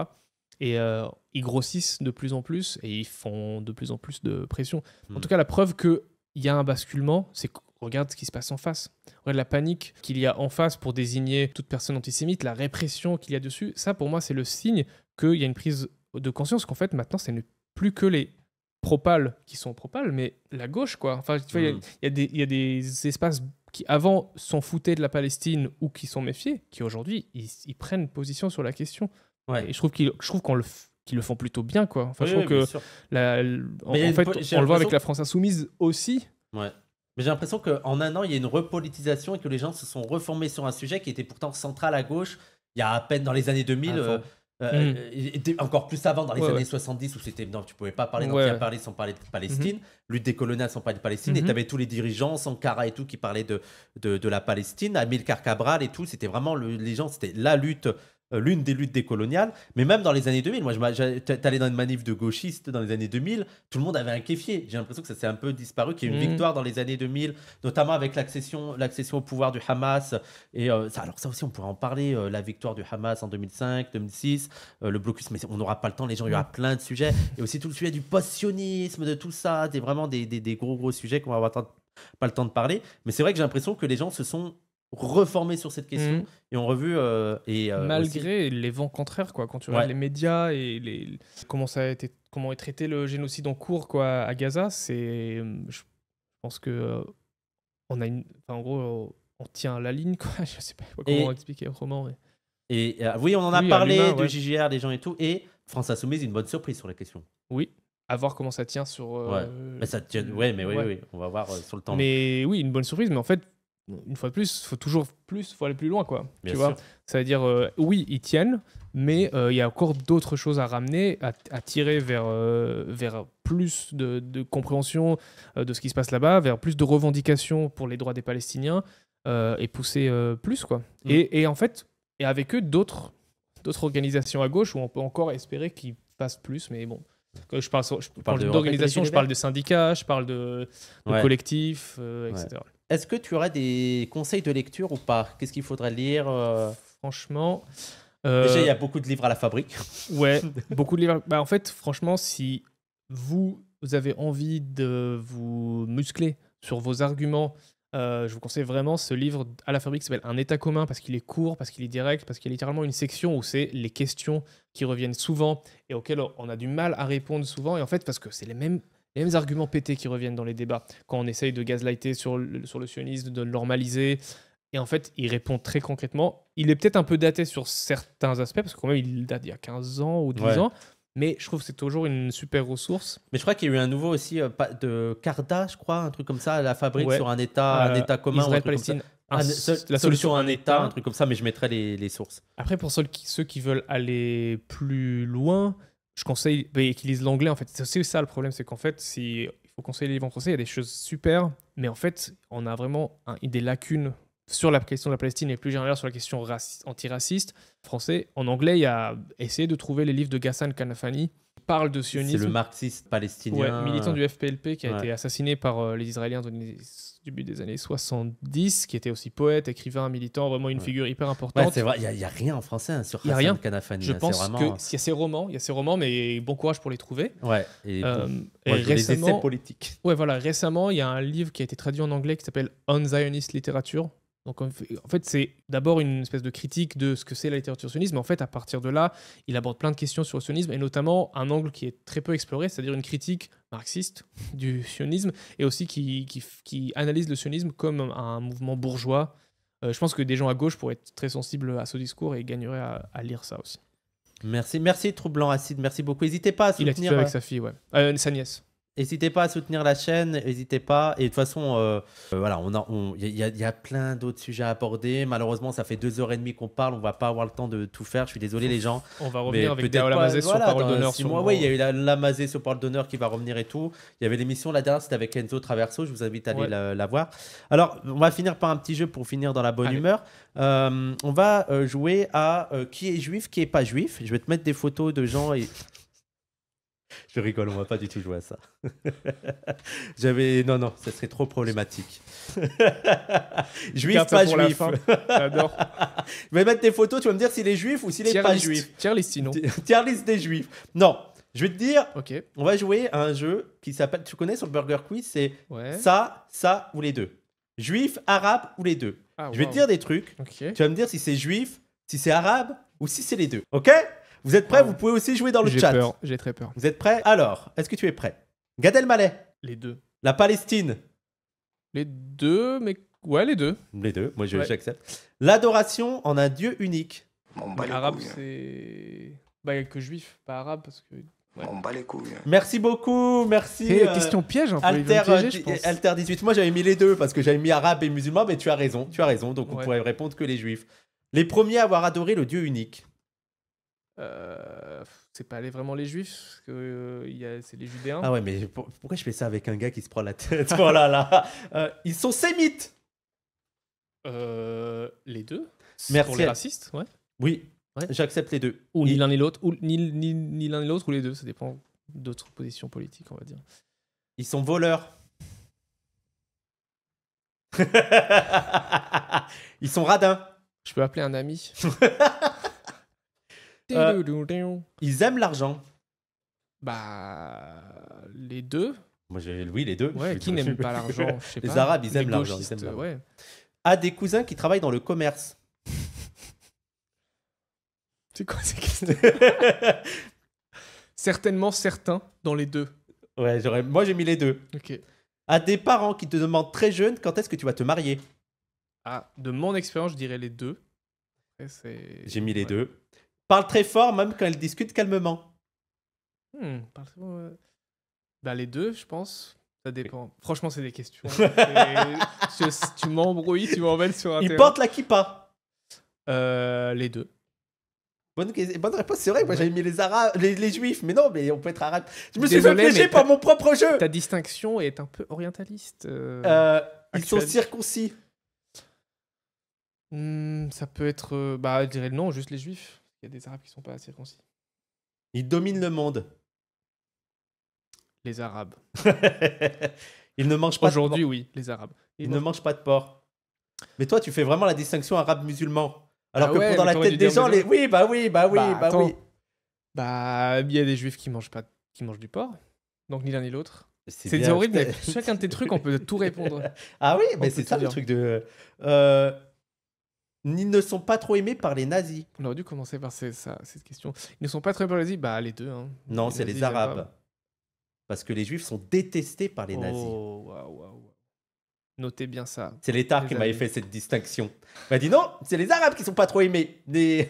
Et euh, ils grossissent de plus en plus et ils font de plus en plus de pression. En hmm. tout cas, la preuve qu'il y a un basculement, c'est Regarde ce qui se passe en face. Regarde la panique qu'il y a en face pour désigner toute personne antisémite, la répression qu'il y a dessus. Ça, pour moi, c'est le signe qu'il y a une prise de conscience qu'en fait, maintenant, ce n'est plus que les propales qui sont propales, mais la gauche, quoi. Enfin, tu vois, il y, a hmm. des espaces qui, avant, s'en foutaient de la Palestine ou qui sont méfiés, qui aujourd'hui, ils, prennent position sur la question. Ouais. Et je trouve qu'ils qu'on le le font plutôt bien quoi. Enfin, je trouve que en, en fait, on le voit avec la France insoumise aussi. Ouais. Mais j'ai l'impression qu'en un an, il y a une repolitisation et que les gens se sont reformés sur un sujet qui était pourtant central à gauche il y a à peine dans les années 2000. Euh, euh, hmm. Encore plus avant, dans les années 70, où c'était non, tu pouvais pas parler parlé sans parler de Palestine, mhm. lutte des coloniales sans parler de Palestine, et mhm. tu avais tous les dirigeants, Sankara et tout, qui parlaient de, de, la Palestine, Amilcar Cabral et tout. C'était vraiment les gens, c'était la lutte euh, l'une des luttes décoloniales. Mais même dans les années 2000, moi, t'allais dans une manif de gauchistes dans les années 2000, tout le monde avait un kéfier. J'ai l'impression que ça s'est un peu disparu, qu'il y a une mm. victoire dans les années 2000, notamment avec l'accession, au pouvoir du Hamas. Et euh, ça, alors ça aussi, on pourrait en parler, euh, la victoire du Hamas en 2005, 2006, le blocus, mais on n'aura pas le temps, les gens, il y aura mm. plein de sujets. Et aussi tout le sujet du post de tout ça, des, vraiment des, gros, gros sujets qu'on va pas le temps de parler. Mais c'est vrai que j'ai l'impression que les gens se sont reformé sur cette question mhm. et on revu euh, et euh, malgré les vents contraires quoi quand tu regardes les médias et les comment ça a été comment est traité le génocide en cours quoi à Gaza c'est euh, je pense que on a une en gros on tient la ligne quoi je sais pas comment expliquer autrement et oui on en a parlé de JGR des gens et tout et France Insoumise une bonne surprise sur la question oui à voir comment ça tient sur mais ça tient... ouais mais oui, oui, on va voir sur le temps mais oui une bonne surprise mais en fait une fois de plus, il faut toujours plus, il faut aller plus loin, quoi. tu vois, ça veut dire, euh, oui, ils tiennent, mais euh, il y a encore d'autres choses à ramener, à, tirer vers, euh, vers plus de, compréhension de ce qui se passe là-bas, vers plus de revendications pour les droits des Palestiniens et pousser plus, quoi. Mm. Et, et, en fait, et avec eux, d'autres d'autres organisations à gauche où on peut encore espérer qu'ils passent plus, mais bon. je parle, d'organisation, je parle de syndicats, je parle de, collectifs, etc. Est-ce que tu aurais des conseils de lecture ou pas Qu'est-ce qu'il faudrait lire euh Franchement. Déjà, il y a euh, beaucoup de livres à la fabrique. Ouais, beaucoup de livres. Bah, en fait, franchement, si vous, avez envie de vous muscler sur vos arguments, euh, je vous conseille vraiment ce livre à la fabrique qui s'appelle Un état commun parce qu'il est court, parce qu'il est direct, parce qu'il y a littéralement une section où c'est les questions qui reviennent souvent et auxquelles on a du mal à répondre souvent. Et en fait, parce que c'est les mêmes les mêmes arguments pétés qui reviennent dans les débats. Quand on essaye de gazlighter sur le, sur le sionisme, de le normaliser, et en fait, il répond très concrètement. Il est peut-être un peu daté sur certains aspects, parce que il date d'il y a 15 ans ou 12 ans. Mais je trouve que c'est toujours une super ressource. Mais je crois qu'il y a eu un nouveau aussi euh, de Carda, je crois, un truc comme ça, la fabrique sur un État, un euh, État commun. Israël, Palestine. la solution, à un État, un truc comme ça, mais je mettrai les, les sources. Après, pour ceux qui, ceux qui veulent aller plus loin, je conseille et bah, qui lisent l'anglais en fait. C'est ça le problème, c'est qu'en fait, si il faut conseiller les livres en français, il y a des choses super, mais en fait, on a vraiment un, des lacunes sur la question de la Palestine et plus généralement sur la question antiraciste français. En anglais, il y a essayé de trouver les livres de Ghassan Kanafani parle de sionisme. C'est le marxiste palestinien. militant du FPLP qui a été assassiné par euh, les Israéliens au début des années 70, qui était aussi poète, écrivain, militant, vraiment une figure hyper importante. c'est vrai, il n'y a, rien en français hein, sur y a rien. Kanafani. Je hein, pense qu'il y a ses romans, il y a romans, mais bon courage pour les trouver. Ouais, et, euh, récemment, essais politiques. Ouais, voilà, récemment, il y a un livre qui a été traduit en anglais qui s'appelle On Zionist Literature, donc en fait, c'est d'abord une espèce de critique de ce que c'est la littérature sioniste, mais en fait, à partir de là, il aborde plein de questions sur le sionisme, et notamment un angle qui est très peu exploré, c'est-à-dire une critique marxiste du sionisme, et aussi qui, qui, analyse le sionisme comme un mouvement bourgeois. Euh, je pense que des gens à gauche pourraient être très sensibles à ce discours et gagneraient à, lire ça aussi. Merci, merci Troublant Acide, merci beaucoup. N'hésitez pas à soutenir... Il a avec euh, sa fille, ouais. Euh, sa nièce. N'hésitez pas à soutenir la chaîne, n'hésitez pas. Et de toute façon, euh, euh voilà, on y, a, plein d'autres sujets à aborder. Malheureusement, ça fait deux heures et demie qu'on parle, on va pas avoir le temps de tout faire. Je suis désolé, les gens. On va revenir avec la Lamazé sur Parole d'honneur. Oui, il y a eu la Lamazé sur Parole d'honneur qui va revenir et tout. Il y avait l'émission, la dernière, c'était avec Enzo Traverso. Je vous invite à aller la, voir. Alors, on va finir par un petit jeu pour finir dans la bonne humeur. Euh, on va euh, jouer à qui est juif, qui est pas juif. Je vais te mettre des photos de gens et je rigole, on va pas du tout jouer à ça. J'avais non non, ça serait trop problématique. juif pas juif. J'adore. Je vais mettre tes photos, tu vas me dire s'il est juif ou s'il est pas juif. Tier list sinon. Tier des juifs. Non, je vais te dire. OK. On va jouer à un jeu qui s'appelle tu connais sur Burger Quiz, c'est ça, ça ou les deux. Juif, arabe ou les deux. Ah, je vais te dire des trucs. Tu vas me dire si c'est juif, si c'est arabe ou si c'est les deux. OK vous êtes prêts ah. Vous pouvez aussi jouer dans le chat. J'ai très peur. Vous êtes prêts Alors, est-ce que tu es prêt Gad Elmaleh Les deux. La Palestine Les deux, mais ouais, les deux. Les deux, moi j'accepte. L'adoration en un dieu unique. Mon bah, arabe, hein. c'est. Bah, que juif, pas arabe, parce que. Ouais. les couilles. Hein. Merci beaucoup, merci. Eh, une euh, question piège, en hein, fait. Alter, euh, Alter 18. Moi j'avais mis les deux parce que j'avais mis arabe et musulman, mais tu as raison, tu as raison. Donc on pourrait répondre que les juifs. Les premiers à avoir adoré le dieu unique. Euh, c'est pas vraiment les juifs, euh, c'est les judéens. Ah ouais, mais pourquoi je fais ça avec un gars qui se prend la tête oh là euh, Ils sont sémites Les deux Merci. Pour les racistes, Oui, j'accepte les deux. ni l'un ni l'autre, ou ni, ni l'un ni l'autre, ou les deux, ça dépend d'autres positions politiques, on va dire. Ils sont voleurs. Ils sont radins. Je peux appeler un ami. Euh, ils aiment l'argent. Bah. Les deux. Moi, les deux. qui n'aime pas l'argent Les Arabes, ils aiment l'argent. Ouais. À des cousins qui travaillent dans le commerce. C'est quoi Certainement certains dans les deux. Ouais, moi j'ai mis les deux. Ok. À des parents qui te demandent très jeune quand est-ce que tu vas te marier. Ah, de mon expérience, je dirais les deux. J'ai mis les deux parle très fort même quand elle discute calmement. Hmm, bah, les deux, je pense. Ça dépend. Franchement, c'est des questions. tu m'embrouilles, tu m'emmènes sur un. Il porte la kippa euh, Les deux. Bonne, réponse, c'est vrai. Moi, j'avais mis les les, juifs, mais non, mais on peut être arabe. Je me suis fait par mon propre jeu. Ta distinction est un peu orientaliste. Euh, euh, ils sont circoncis. Hmm, ça peut être, bah, je dirais non, juste les juifs. Il y a des Arabes qui sont pas circoncis. Ils dominent le monde. Les Arabes. Ils ne mangent pas. Aujourd'hui, oui, les Arabes. Ils, ne mangent pas de porc. Mais toi, tu fais vraiment la distinction arabe-musulman. Alors ah que dans la tête des gens, les... oui, bah oui, bah oui, bah, bah oui. Bah, il y a des juifs qui mangent pas, qui mangent du porc. Donc ni l'un ni l'autre. C'est, horrible, mais chacun de tes trucs, on peut tout répondre. Ah oui, mais c'est ça le truc de. Euh, ils ne sont pas trop aimés par les nazis. On aurait dû commencer par cette question. Ils ne sont pas très aimés par les nazis Bah, les deux. Hein. Non, c'est les Arabes. Parce que les Juifs sont détestés par les nazis. Oh, waouh, waouh. Notez bien ça. C'est l'État qui m'avait fait cette distinction. Il m'a dit non, c'est les Arabes qui sont pas trop aimés. c'est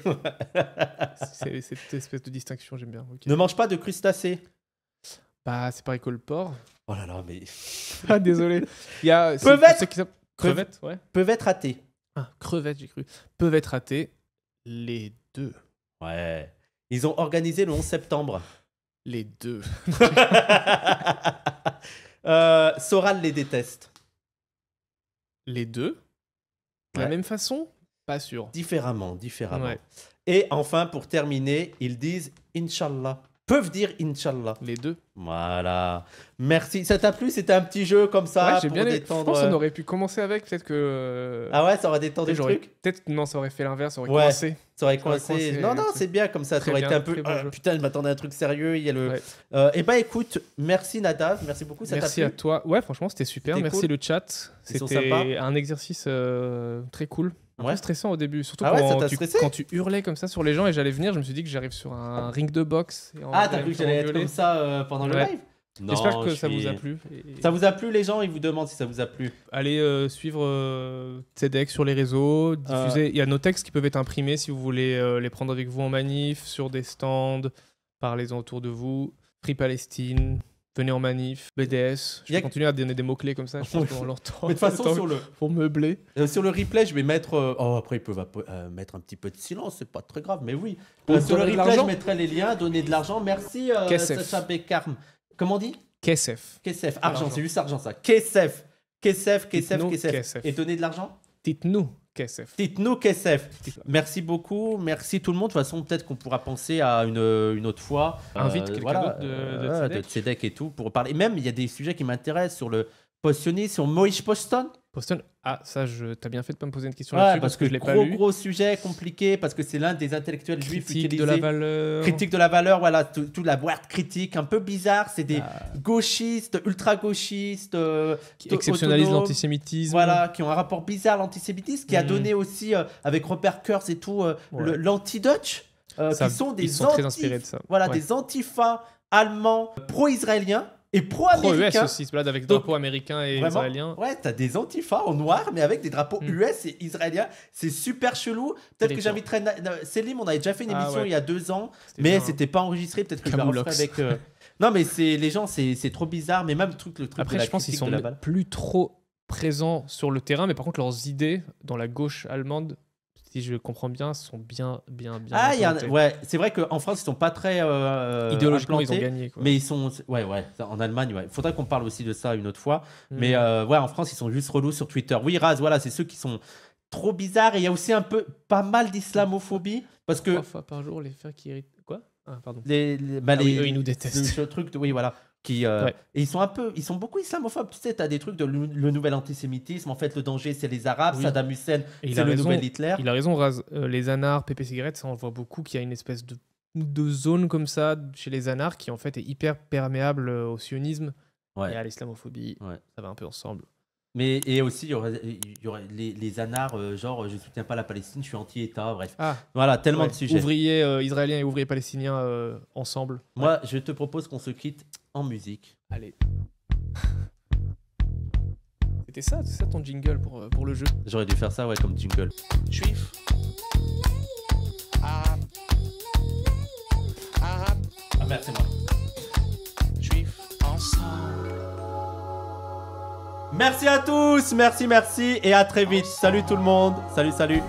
cette espèce de distinction, j'aime bien. Ne mange pas de crustacés. Bah, c'est pareil que le porc. Oh là là, mais. Ah, désolé. Il y a. Peuvent être. Peuvent... ouais. Peuvent être athées. Ah, crevettes, j'ai cru. Peuvent être athées. Les deux. Ouais. Ils ont organisé le 11 septembre. Les deux. Euh, Soral les déteste. Les deux De la même façon Pas sûr. Différemment, différemment. Et enfin, pour terminer, ils disent inshallah peuvent dire Inch'Allah. Les deux. Voilà. Merci. Ça t'a plu C'était un petit jeu comme ça j'ai pour bien détendre. Je pense qu'on aurait pu commencer avec, peut-être que. Euh, ah ouais, ça aurait détendu le truc Peut-être, non, ça aurait fait l'inverse, ça aurait coincé. Ça aurait coincé. Non, non, c'est bien comme ça. ça aurait été un peu. Ah, putain, je m'attendais à un truc sérieux. Il y a le. Et euh, eh ben, écoute, merci Nadav, merci beaucoup. Ça merci t'a plu à toi. Ouais, franchement, c'était super. merci le chat. C'était un exercice euh, très cool un ouais. stressant au début, surtout ah quand, tu, hurlais comme ça sur les gens et j'allais venir, je me suis dit que j'arrive sur un ring de boxe. ah, t'as cru que j'allais être comme ça euh, pendant le live J'espère que ça vous a plu. Ça vous a plu, les gens Ils vous demandent si ça vous a plu. Allez euh, suivre euh, sur les réseaux, diffuser. Euh. Il y a nos textes qui peuvent être imprimés si vous voulez les prendre avec vous en manif, sur des stands, parlez-en autour de vous. Free Palestine, Venez en manif, BDS. Je vais continuer à donner des mots-clés comme ça. Je pense qu'on l'entend. de façon, sur le... pour meubler. Euh, sur le replay, je vais mettre. Euh, oh, après, ils peuvent euh, mettre un petit peu de silence, c'est pas très grave, mais oui. sur le replay, je mettrai les liens, donner de l'argent. Merci, Sacha Bekarm. Comment on dit KSF. KSF, argent, c'est ah, juste argent ça. KSF. KSF, KSF, KSF. Et donner de l'argent Dites-nous. KSF. Dites-nous KSF. Merci beaucoup. Merci tout le monde. De toute façon, peut-être qu'on pourra penser à une, autre fois. Invite euh, quelqu'un d'autre de, de, euh, et tout pour parler. même, il y a des sujets qui m'intéressent sur le postionniste, sur Moïse Poston. Poston, ah ça, je... t'as bien fait de pas me poser une question là-dessus parce, que, je l'ai pas lu. Gros gros sujet compliqué parce que c'est l'un des intellectuels juifs critique de la valeur. Critique de la valeur, voilà toute la boîte critique un peu bizarre. C'est des ah. gauchistes, ultra gauchistes, euh, qui exceptionnalisent l'antisémitisme. Voilà, qui ont un rapport bizarre à l'antisémitisme, qui a mm. donné aussi euh, avec Robert Kurz et tout euh, l'anti-Dutch, qui sont des ils sont très inspirés de ça. Voilà, des antifas allemands pro-israéliens et pro-américain. avec drapeau drapeaux américains et israéliens. Ouais, t'as des antifas en noir, mais avec des drapeaux hmm. US et israéliens. C'est super chelou. Peut-être que j'inviterai Selim, on avait déjà fait une ah émission il y a deux ans, mais hein. c'était pas enregistré. Peut-être que je avec. Euh, non, mais les gens, c'est trop bizarre. Mais même le truc, le truc. Après, je pense qu'ils sont plus trop présents sur le terrain, mais par contre, leurs idées dans la gauche allemande si je comprends bien, sont bien, bien, bien. Ah, y a, ouais, c'est vrai qu'en France, ils sont pas très euh, euh, idéologiquement ils ont gagné. Mais ils sont, ouais, ouais. En Allemagne, ouais. Faudrait qu'on parle aussi de ça une autre fois. Mm. Mais euh, ouais, en France, ils sont juste relous sur Twitter. Oui, Raz, voilà, c'est ceux qui sont trop bizarres et il y a aussi un peu pas mal d'islamophobie parce que trois fois par jour les frères qui irritent. quoi ah, pardon. Les, bah, ah ils nous détestent. Le, truc, de, oui, voilà. Qui, euh, et ils sont un peu ils sont beaucoup islamophobes tu sais t'as des trucs de le, nouvel antisémitisme en fait le danger c'est les arabes Saddam Hussein c'est le nouvel Hitler il a raison euh, les anars PP cigarettes ça on voit beaucoup qu'il y a une espèce de, de zone comme ça chez les anars qui en fait est hyper perméable euh, au sionisme et à l'islamophobie ça va un peu ensemble mais et aussi, il y aurait, les, les, genre je soutiens pas la Palestine, je suis anti-État, bref. Ah. voilà, tellement de sujets. Ouvriers israéliens et ouvriers palestiniens ensemble. Moi, je te propose qu'on se quitte en musique. Allez. C'était ça, c'est ça ton jingle pour, euh, le jeu J'aurais dû faire ça, ouais, comme jingle. Juif. Ah merde, moi. ensemble. Merci à tous, merci, merci, et à très vite. Salut tout le monde, salut, salut.